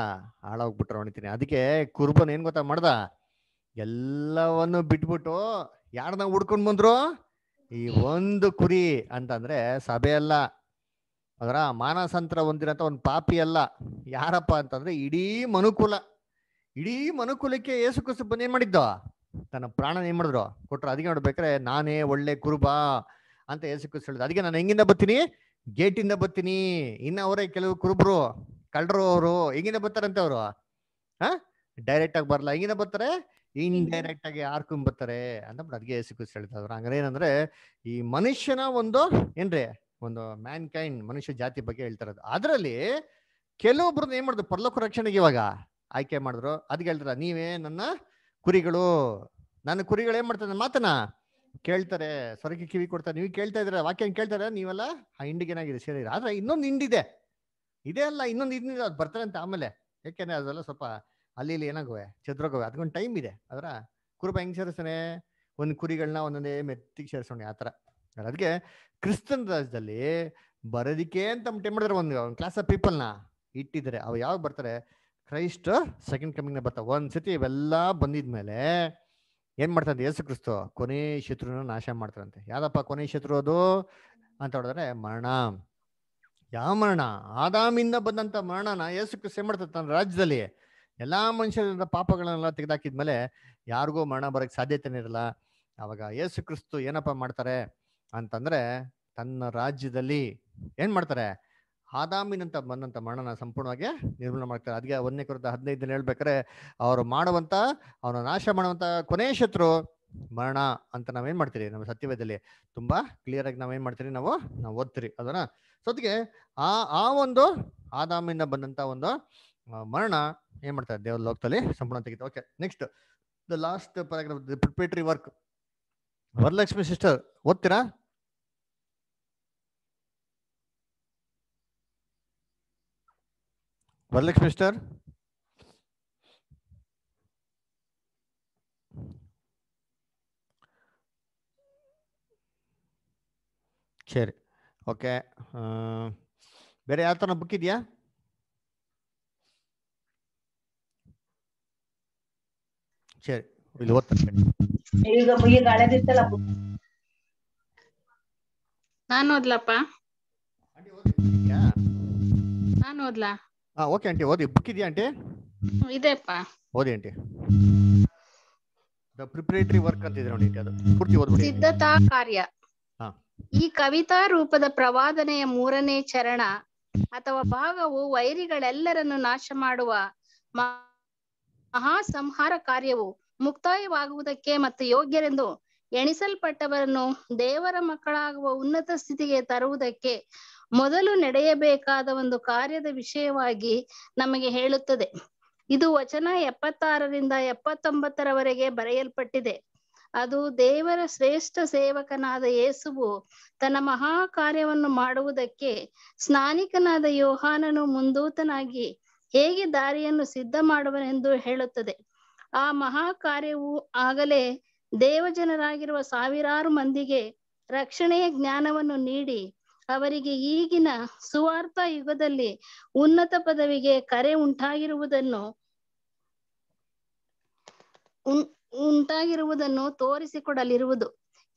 ಹಾಳಾಗ್ಬಿಟ್ರ ಹೊಣಿತೀನಿ ಅದಕ್ಕೆ ಕುರ್ಬನ್ ಏನು ಗೊತ್ತಾ ಮಾಡ್ದ ಎಲ್ಲವನ್ನು ಬಿಟ್ಬಿಟ್ಟು ಯಾರನ್ನ ಹುಡ್ಕೊಂಡು ಬಂದ್ರು ಈ ಒಂದು ಕುರಿ ಅಂತಂದ್ರೆ ಸಭೆ ಅಲ್ಲ ಅದರ ಮಾನಸಂತ್ರ ಹೊಂದಿರೋಂಥ ಒಂದು ಪಾಪಿ ಅಲ್ಲ ಯಾರಪ್ಪ ಅಂತಂದ್ರೆ ಇಡೀ ಮನುಕುಲ ಇಡೀ ಮನುಕುಲಕ್ಕೆ ಏಸು ಕಸು ಬಂದು ಏನ್ ಮಾಡಿದ್ದ ತನ್ನ ಪ್ರಾಣ ಏನ್ ಮಾಡಿದ್ರು ಕೊಟ್ರು ಅದಕ್ಕೆ ನೋಡ್ಬೇಕ್ರೆ ನಾನೇ ಒಳ್ಳೆ ಕುರುಬ ಅಂತ ಏಸು ಕಸು ಹೇಳಿದ ಅದಕ್ಕೆ ನಾನು ಹೆಂಗಿಂದ ಬರ್ತೀನಿ ಗೇಟಿಂದ ಬರ್ತೀನಿ ಇನ್ನ ಅವರೇ ಕೆಲವು ಕುರುಬ್ರು ಕಳ್ಳರು ಅವರು ಹೆಂಗಿಂದ ಬರ್ತಾರಂತೆ ಅವರು ಹಾ ಡೈರೆಕ್ಟ್ ಆಗಿ ಬರಲ್ಲ ಹೆಂಗಿಂದ ಬರ್ತಾರೆ ಇನ್ ಆಗಿ ಹಾರ್ಕೊಂಡ್ ಬರ್ತಾರೆ ಅಂತ ಅದಕ್ಕೆ ಏಸು ಕಸು ಹೇಳ್ತಾವ್ರು ಹಂಗಾರೆ ಏನಂದ್ರೆ ಈ ಮನುಷ್ಯನ ಒಂದು ಏನ್ರಿ ಒಂದು ಮ್ಯಾನ್ ಕೈಂಡ್ ಮನುಷ್ಯ ಜಾತಿ ಬಗ್ಗೆ ಹೇಳ್ತಾ ಅದರಲ್ಲಿ ಕೆಲವೊಬ್ರದ್ದು ಏನ್ ಮಾಡುದು ಪರ್ಲೋಕ ರಕ್ಷಣೆಗೆ ಇವಾಗ ಆಯ್ಕೆ ಮಾಡಿದ್ರು ಅದ್ ಹೇಳ್ತಾರ ನೀವೇ ನನ್ನ ಕುರಿಗಳು ನನ್ನ ಕುರಿಗಳು ಏನ್ ಮಾಡ್ತಾರೆ ಮಾತನ ಕೇಳ್ತಾರೆ ಸ್ವರಕ್ಕೆ ಕಿವಿ ಕೊಡ್ತಾರೆ ನೀವು ಕೇಳ್ತಾ ಇದ್ರ ವಾಕ್ಯ ಕೇಳ್ತಾರೆ ನೀವೆಲ್ಲ ಆ ಹಿಂಡಿಗೆ ಏನಾಗಿದೆ ಸೇರಿದ್ರೆ ಆದ್ರೆ ಇನ್ನೊಂದು ಹಿಂಡಿದೆ ಇದೇ ಅಲ್ಲ ಇನ್ನೊಂದು ಹಿಂಡಿದೆ ಅದು ಬರ್ತಾರೆ ಅಂತ ಆಮೇಲೆ ಯಾಕೆಂದ್ರೆ ಅದೆಲ್ಲ ಸ್ವಲ್ಪ ಅಲ್ಲಿ ಇಲ್ಲಿ ಏನಾಗುವೆ ಚದ್ರೋಗವೆ ಅದಕ್ಕೊಂದು ಟೈಮ್ ಇದೆ ಅದ್ರ ಕುರುಬ ಹೆಂಗ್ ಸೇರಿಸ್ತಾನೆ ಒಂದು ಕುರಿಗಳನ್ನ ಒಂದೊಂದೇ ಮೆತ್ತಿಗೆ ಸೇರಿಸೋಣ ಆ ಥರ ಅದಕ್ಕೆ ಕ್ರಿಸ್ತನ್ ರಾಜ್ಯದಲ್ಲಿ ಬರೋದಿಕ್ಕೆ ಅಂತ ಟೈಮ್ ಮಾಡಿದ್ರೆ ಒಂದು ಕ್ಲಾಸ್ ಆಫ್ ಪೀಪಲ್ನ ಇಟ್ಟಿದ್ದಾರೆ ಅವು ಯಾವಾಗ ಬರ್ತಾರೆ ಕ್ರೈಸ್ಟ್ ಸೆಕೆಂಡ್ ಕಮಿಂಗ್ನ ಬರ್ತಾವೆ ಒಂದು ಸತಿ ಇವೆಲ್ಲ ಬಂದಿದ್ಮೇಲೆ ಏನು ಮಾಡ್ತಾರಂತೆ ಯೇಸು ಕ್ರಿಸ್ತು ಕೊನೆ ಶತ್ರುನ ನಾಶ ಮಾಡ್ತಾರಂತೆ ಯಾವ್ದಪ್ಪ ಕೊನೆ ಶತ್ರು ಅದು ಅಂತ ಹೇಳಿದ್ರೆ ಮರಣ ಯಾವ ಮರಣ ಆದಾಮಿಂದ ಬಂದಂತ ಮರಣನ ಯೇಸು ಕ್ರಿಸ್ತು ಏನ್ ಮಾಡ್ತಾರೆ ತನ್ನ ರಾಜ್ಯದಲ್ಲಿ ಎಲ್ಲಾ ಮನುಷ್ಯರಿಂದ ಪಾಪಗಳನ್ನೆಲ್ಲ ತೆಗೆದಾಕಿದ್ಮೇಲೆ ಯಾರಿಗೂ ಮರಣ ಬರಕ್ ಸಾಧ್ಯತೆ ಇರಲ್ಲ ಅವಾಗ ಯೇಸು ಕ್ರಿಸ್ತು ಏನಪ್ಪ ಮಾಡ್ತಾರೆ ಅಂತಂದ್ರೆ ತನ್ನ ರಾಜ್ಯದಲ್ಲಿ ಏನ್ ಮಾಡ್ತಾರೆ ಆದಾಮಿನಂತ ಬಂದಂತ ಮರಣನ ಸಂಪೂರ್ಣವಾಗಿ ನಿರ್ಮೂಲ ಮಾಡ್ತಾರೆ ಅದಕ್ಕೆ ಒಂದನೇ ಕುರಿತ ದಿನ ಹೇಳ್ಬೇಕಾರೆ ಅವರು ಮಾಡುವಂತ ಅವನ ನಾಶ ಮಾಡುವಂತ ಕೊನೆಯ ಶತ್ರು ಮರಣ ಅಂತ ನಾವೇನ್ ಮಾಡ್ತೀರಿ ನಮ್ಮ ಸತ್ಯವೇದಲ್ಲಿ ಕ್ಲಿಯರ್ ಆಗಿ ನಾವೇನ್ ಮಾಡ್ತೀರಿ ನಾವು ನಾವು ಓದ್ತೀರಿ ಅದನ್ನ ಸೊತ್ತಿಗೆ ಆ ಆ ಒಂದು ಆದಾಮಿಂದ ಬಂದಂತ ಒಂದು ಮರಣ ಏನು ಮಾಡ್ತಾರೆ ದೇವ್ರ ಲೋಕದಲ್ಲಿ ಸಂಪೂರ್ಣ ತೆಗಿತು okay next the last paragraph preparatory work Varalakshmi sister ಓದ್ತೀರಾ Varlik Mister. ಸರಿ ಓಕೆ ಬೇರೆ ಯಾವ ಥರ ಬುಕ್ ಇದೆಯಾ ಸರಿ ಇಲ್ಲಿ ಓದ್ತಾನೆ ನಾನು ಓದ್ಲಪ್ಪ ನಾನು ಓದ್ಲಾ ಓಕೆ ಆಂಟಿ ಓದಿ ಬುಕ್ ಇದೆಯಾ ಆಂಟಿ ಇದೆಪ್ಪ ಓದಿ ಆಂಟಿ ದ ಪ್ರಿಪರೇಟರಿ ವರ್ಕ್ ಅಂತ ಇದೆ ನೋಡಿ ಅದು ಪೂರ್ತಿ ಓದ್ಬಿಡಿ ಸಿದ್ಧತಾ ಕಾರ್ಯ ಈ ಕವಿತಾ ರೂಪದ ಪ್ರವಾದನೆಯ ಮೂರನೇ ಚರಣ ಅಥವಾ ಭಾಗವು ವೈರಿಗಳೆಲ್ಲರನ್ನು ನಾಶ ಮಾಡುವ ಮಹಾ ಸಂಹಾರ ಕಾರ್ಯವು ಮುಕ್ತಾಯವಾಗುವುದಕ್ಕೆ ಮತ್ತು ಯೋಗ್ಯರೆಂದು ಎಣಿಸಲ್ಪಟ್ಟವರನ್ನು ದೇವರ ಮಕ್ಕಳಾಗುವ ಉನ್ನತ ಸ್ಥಿತಿಗೆ ತರುವುದಕ್ಕೆ ಮೊದಲು ನಡೆಯಬೇಕಾದ ಒಂದು ಕಾರ್ಯದ ವಿಷಯವಾಗಿ ನಮಗೆ ಹೇಳುತ್ತದೆ ಇದು ವಚನ ಎಪ್ಪತ್ತಾರರಿಂದ ಎಪ್ಪತ್ತೊಂಬತ್ತರವರೆಗೆ ಬರೆಯಲ್ಪಟ್ಟಿದೆ ಅದು ದೇವರ ಶ್ರೇಷ್ಠ ಸೇವಕನಾದ ಯೇಸುವು ತನ್ನ ಮಹಾ ಕಾರ್ಯವನ್ನು ಮಾಡುವುದಕ್ಕೆ ಸ್ನಾನಿಕನಾದ ಯೋಹಾನನು ಮುಂದೂತನಾಗಿ ಹೇಗೆ ದಾರಿಯನ್ನು ಸಿದ್ಧ ಮಾಡುವನೆಂದು ಹೇಳುತ್ತದೆ ಆ ಮಹಾ ಕಾರ್ಯವು ಆಗಲೇ ದೇವಜನರಾಗಿರುವ ಸಾವಿರಾರು ಮಂದಿಗೆ ರಕ್ಷಣೆಯ ಜ್ಞಾನವನ್ನು ನೀಡಿ ಅವರಿಗೆ ಈಗಿನ ಸುವಾರ್ಥ ಯುಗದಲ್ಲಿ ಉನ್ನತ ಪದವಿಗೆ ಕರೆ ಉಂಟಾಗಿರುವುದನ್ನು ಉಂಟಾಗಿರುವುದನ್ನು ತೋರಿಸಿಕೊಡಲಿರುವುದು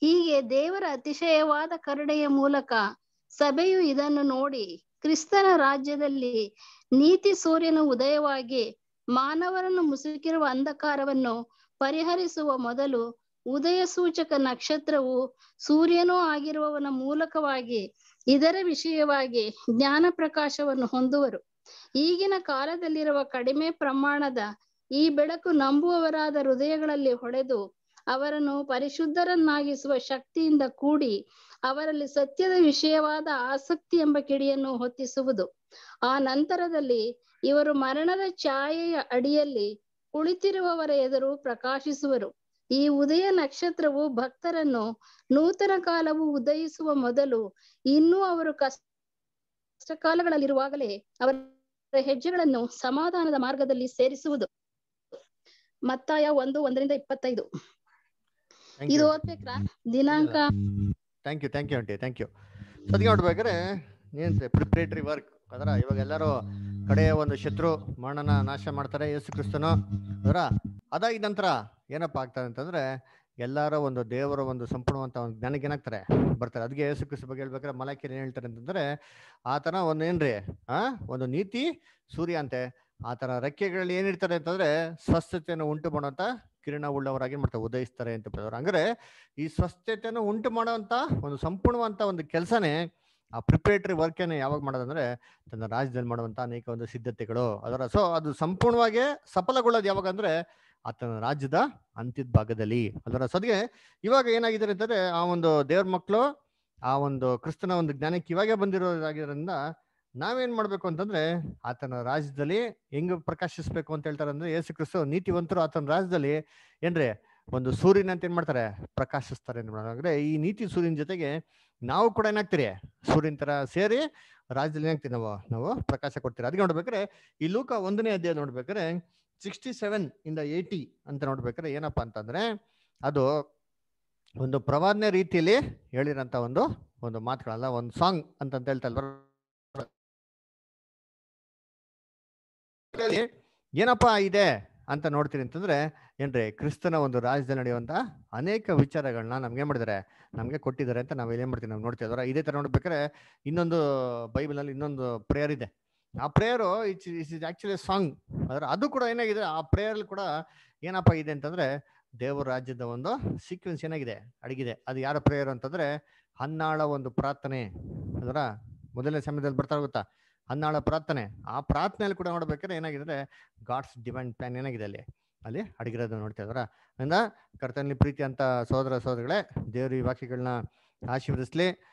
ಹೀಗೆ ದೇವರ ಅತಿಶಯವಾದ ಕರುಣೆಯ ಮೂಲಕ ಸಭೆಯು ಇದನ್ನು ನೋಡಿ ಕ್ರಿಸ್ತನ ರಾಜ್ಯದಲ್ಲಿ ನೀತಿ ಸೂರ್ಯನ ಉದಯವಾಗಿ ಮಾನವರನ್ನು ಮುಸುಕಿರುವ ಅಂಧಕಾರವನ್ನು ಪರಿಹರಿಸುವ ಮೊದಲು ಉದಯ ಸೂಚಕ ನಕ್ಷತ್ರವು ಸೂರ್ಯನೂ ಆಗಿರುವವನ ಮೂಲಕವಾಗಿ ಇದರ ವಿಷಯವಾಗಿ ಜ್ಞಾನ ಪ್ರಕಾಶವನ್ನು ಹೊಂದುವರು ಈಗಿನ ಕಾಲದಲ್ಲಿರುವ ಕಡಿಮೆ ಪ್ರಮಾಣದ ಈ ಬೆಳಕು ನಂಬುವವರಾದ ಹೃದಯಗಳಲ್ಲಿ ಹೊಡೆದು ಅವರನ್ನು ಪರಿಶುದ್ಧರನ್ನಾಗಿಸುವ ಶಕ್ತಿಯಿಂದ ಕೂಡಿ ಅವರಲ್ಲಿ ಸತ್ಯದ ವಿಷಯವಾದ ಆಸಕ್ತಿ ಎಂಬ ಕಿಡಿಯನ್ನು ಹೊತ್ತಿಸುವುದು ಆ ನಂತರದಲ್ಲಿ ಇವರು ಮರಣದ ಛಾಯೆಯ ಅಡಿಯಲ್ಲಿ ಕುಳಿತಿರುವವರ ಎದುರು ಪ್ರಕಾಶಿಸುವರು ಈ ಉದಯ ನಕ್ಷತ್ರವು ಭಕ್ತರನ್ನು ನೂತನ ಕಾಲವು ಉದಯಿಸುವ ಮೊದಲು ಇನ್ನೂ ಅವರು ಕಷ್ಟ ಕಾಲಗಳಲ್ಲಿರುವಾಗಲೇ ಅವರ ಹೆಜ್ಜೆಗಳನ್ನು ಸಮಾಧಾನದ ಮಾರ್ಗದಲ್ಲಿ ಸೇರಿಸುವುದು ಮತ್ತಾಯ ಒಂದು ಒಂದರಿಂದ ಇಪ್ಪತ್ತೈದು ಇದು ಓದ್ಬೇಕ್ರಾ ದಿನಾಂಕ thank you thank you aunty thank you ಸದ್ಯ ನೋಡ್ಬೇಕಾದ್ರೆ ಏನ್ ಪ್ರಿಪ್ರೇಟರಿ ವರ್ಕ್ ಅದರ ಇವಾಗ ಎಲ್ಲರೂ ಕಡೆಯ ಒಂದು ಶತ್ರು ಮರಣನ ನಾಶ ಮಾಡ್ತಾರೆ ಯೇಸು ಕ್ರಿಸ್ತನು ಅದರ ಅದಾಗಿದ ನಂತರ ಏನಪ್ಪ ಆಗ್ತದೆ ಅಂತಂದರೆ ಎಲ್ಲರ ಒಂದು ದೇವರ ಒಂದು ಸಂಪೂರ್ಣವಂತ ಒಂದು ಜ್ಞಾನಕ್ಕೆ ಏನಾಗ್ತಾರೆ ಬರ್ತಾರೆ ಅದಕ್ಕೆ ಯೇಸು ಕ್ರಿಸ್ತ ಬಗ್ಗೆ ಹೇಳ್ಬೇಕಾದ್ರೆ ಮಲಾಖಿಯಲ್ಲಿ ಏನು ಹೇಳ್ತಾರೆ ಅಂತಂದರೆ ಆತನ ಏನ್ರಿ ಆ ಒಂದು ನೀತಿ ಸೂರ್ಯ ಅಂತೆ ಆತನ ರೆಕ್ಕೆಗಳಲ್ಲಿ ಏನಿರ್ತಾರೆ ಅಂತಂದ್ರೆ ಸ್ವಸ್ಥತೆಯನ್ನು ಉಂಟು ಮಾಡುವಂತ ಕಿರಣ ಉಳ್ಳವರಾಗಿ ಮಾಡ್ತಾರೆ ಉದಯಿಸ್ತಾರೆ ಅಂತ ಹೇಳಿದ್ರು ಅಂದ್ರೆ ಈ ಸ್ವಸ್ಥತೆಯನ್ನು ಉಂಟು ಮಾಡುವಂತ ಒಂದು ಸಂಪೂರ್ಣವಂತ ಒಂದು ಕೆಲಸನೇ ಆ ಪ್ರಿಪರೇಟರಿ ವರ್ಕ್ ಯಾವಾಗ ಮಾಡೋದಂದ್ರೆ ತನ್ನ ರಾಜ್ಯದಲ್ಲಿ ಮಾಡುವಂತ ಅನೇಕ ಒಂದು ಸಿದ್ಧತೆಗಳು ಅದರ ಸೊ ಅದು ಸಂಪೂರ್ಣವಾಗಿ ಸಫಲಗೊಳ್ಳೋದು ಯಾವಾಗ ಆತನ ರಾಜ್ಯದ ಅಂತ್ಯದ ಭಾಗದಲ್ಲಿ ಅದರ ಸದ್ಗೆ ಇವಾಗ ಏನಾಗಿದ್ದಾರೆ ಅಂತಂದ್ರೆ ಆ ಒಂದು ದೇವ್ರ ಮಕ್ಕಳು ಆ ಒಂದು ಕ್ರಿಸ್ತನ ಒಂದು ಜ್ಞಾನಕ್ಕೆ ಇವಾಗೇ ಬಂದಿರೋದಾಗಿರೋದ್ರಿಂದ ನಾವೇನ್ ಮಾಡ್ಬೇಕು ಅಂತಂದ್ರೆ ಆತನ ರಾಜ್ಯದಲ್ಲಿ ಹೆಂಗ್ ಪ್ರಕಾಶಿಸ್ಬೇಕು ಅಂತ ಹೇಳ್ತಾರೆ ಅಂದ್ರೆ ಯೇಸು ಕ್ರಿಸ್ತ ನೀತಿವಂತರು ಆತನ ರಾಜ್ಯದಲ್ಲಿ ಏನ್ರಿ ಒಂದು ಸೂರ್ಯನಂತ ಏನ್ ಮಾಡ್ತಾರೆ ಪ್ರಕಾಶಿಸ್ತಾರೆ ಅಂದ್ರೆ ಈ ನೀತಿ ಸೂರ್ಯನ ಜೊತೆಗೆ ನಾವು ಕೂಡ ಏನಾಗ್ತೀರಿ ಸೂರ್ಯನ ತರ ಸೇರಿ ರಾಜ್ಯದಲ್ಲಿ ಏನಾಗ್ತೀವಿ ನಾವು ನಾವು ಪ್ರಕಾಶ ಕೊಡ್ತೀರಿ ಅದಕ್ಕೆ ನೋಡ್ಬೇಕಾರೆ ಈ ಲೂಕ ಒಂದನೇ ಅಧ್ಯಾಯ ನೋಡ್ಬೇಕಾರೆ ಸಿಕ್ಸ್ಟಿ ಸೆವೆನ್ ಇಂದ ಏಯ್ಟಿ ಅಂತ ನೋಡ್ಬೇಕಾದ್ರೆ ಏನಪ್ಪಾ ಅಂತಂದ್ರೆ ಅದು ಒಂದು ಪ್ರವಾದನೆ ರೀತಿಯಲ್ಲಿ ಹೇಳಿರೋಂಥ ಒಂದು ಒಂದು ಮಾತುಗಳಲ್ಲ ಒಂದು ಸಾಂಗ್ ಅಂತಂತ ಹೇಳ್ತಲ್ವ ಏನಪ್ಪಾ ಇದೆ ಅಂತ ನೋಡ್ತೀರಿ ಅಂತಂದ್ರೆ ಏನ್ರಿ ಕ್ರಿಸ್ತನ ಒಂದು ರಾಜ್ಯದಲ್ಲಿ ನಡೆಯುವಂತ ಅನೇಕ ವಿಚಾರಗಳನ್ನ ನಮ್ಗೆ ಮಾಡಿದ್ದಾರೆ ನಮ್ಗೆ ಕೊಟ್ಟಿದ್ದಾರೆ ಅಂತ ನಾವು ಏನ್ ಮಾಡ್ತೀವಿ ನಾವು ನೋಡ್ತೀವಿ ಅದರ ಇದೇ ತರ ನೋಡ್ಬೇಕಾದ್ರೆ ಇನ್ನೊಂದು ಬೈಬಲ್ ಅಲ್ಲಿ ಇನ್ನೊಂದು ಪ್ರೇಯರ್ ಇದೆ ಆ prayer it's it's is actually song ಆದರೆ ಅದು ಕೂಡ ಏನಾಗಿದೆ ಆ ಪ್ರೇಯರ್ಲಿ ಕೂಡ ಏನಪ್ಪ ಇದೆ ಅಂತಂದರೆ ದೇವರ ರಾಜ್ಯದ ಒಂದು ಸೀಕ್ವೆನ್ಸ್ ಏನಾಗಿದೆ ಅಡಗಿದೆ ಅದು ಯಾರ ಪ್ರೇಯರ್ ಅಂತಂದರೆ ಹನ್ನಾಳ ಒಂದು ಪ್ರಾರ್ಥನೆ ಅದರ ಮೊದಲನೇ ಸಮಯದಲ್ಲಿ ಬರ್ತಾ ಗೊತ್ತಾ ಹನ್ನಾಳ ಪ್ರಾರ್ಥನೆ ಆ ಪ್ರಾರ್ಥನೆಯಲ್ಲಿ ಕೂಡ ನೋಡ್ಬೇಕಾದ್ರೆ ಏನಾಗಿದೆ ಗಾಡ್ಸ್ ಡಿಮ್ಯಾಂಡ್ ಪ್ಲಾನ್ ಏನಾಗಿದೆ ಅಲ್ಲಿ ಅಲ್ಲಿ ಅಡಗಿರೋದು ನೋಡ್ತಾ ಇದ್ರ ಅಂದ ಕರ್ತನಲ್ಲಿ ಪ್ರೀತಿ ಅಂತ ಸೋದರ ಸೋದರಗಳೇ ದೇವರು ಈ ವಾಕ್ಯಗಳನ್ನ ಆಶೀರ್ವದಿಸ್ಲಿ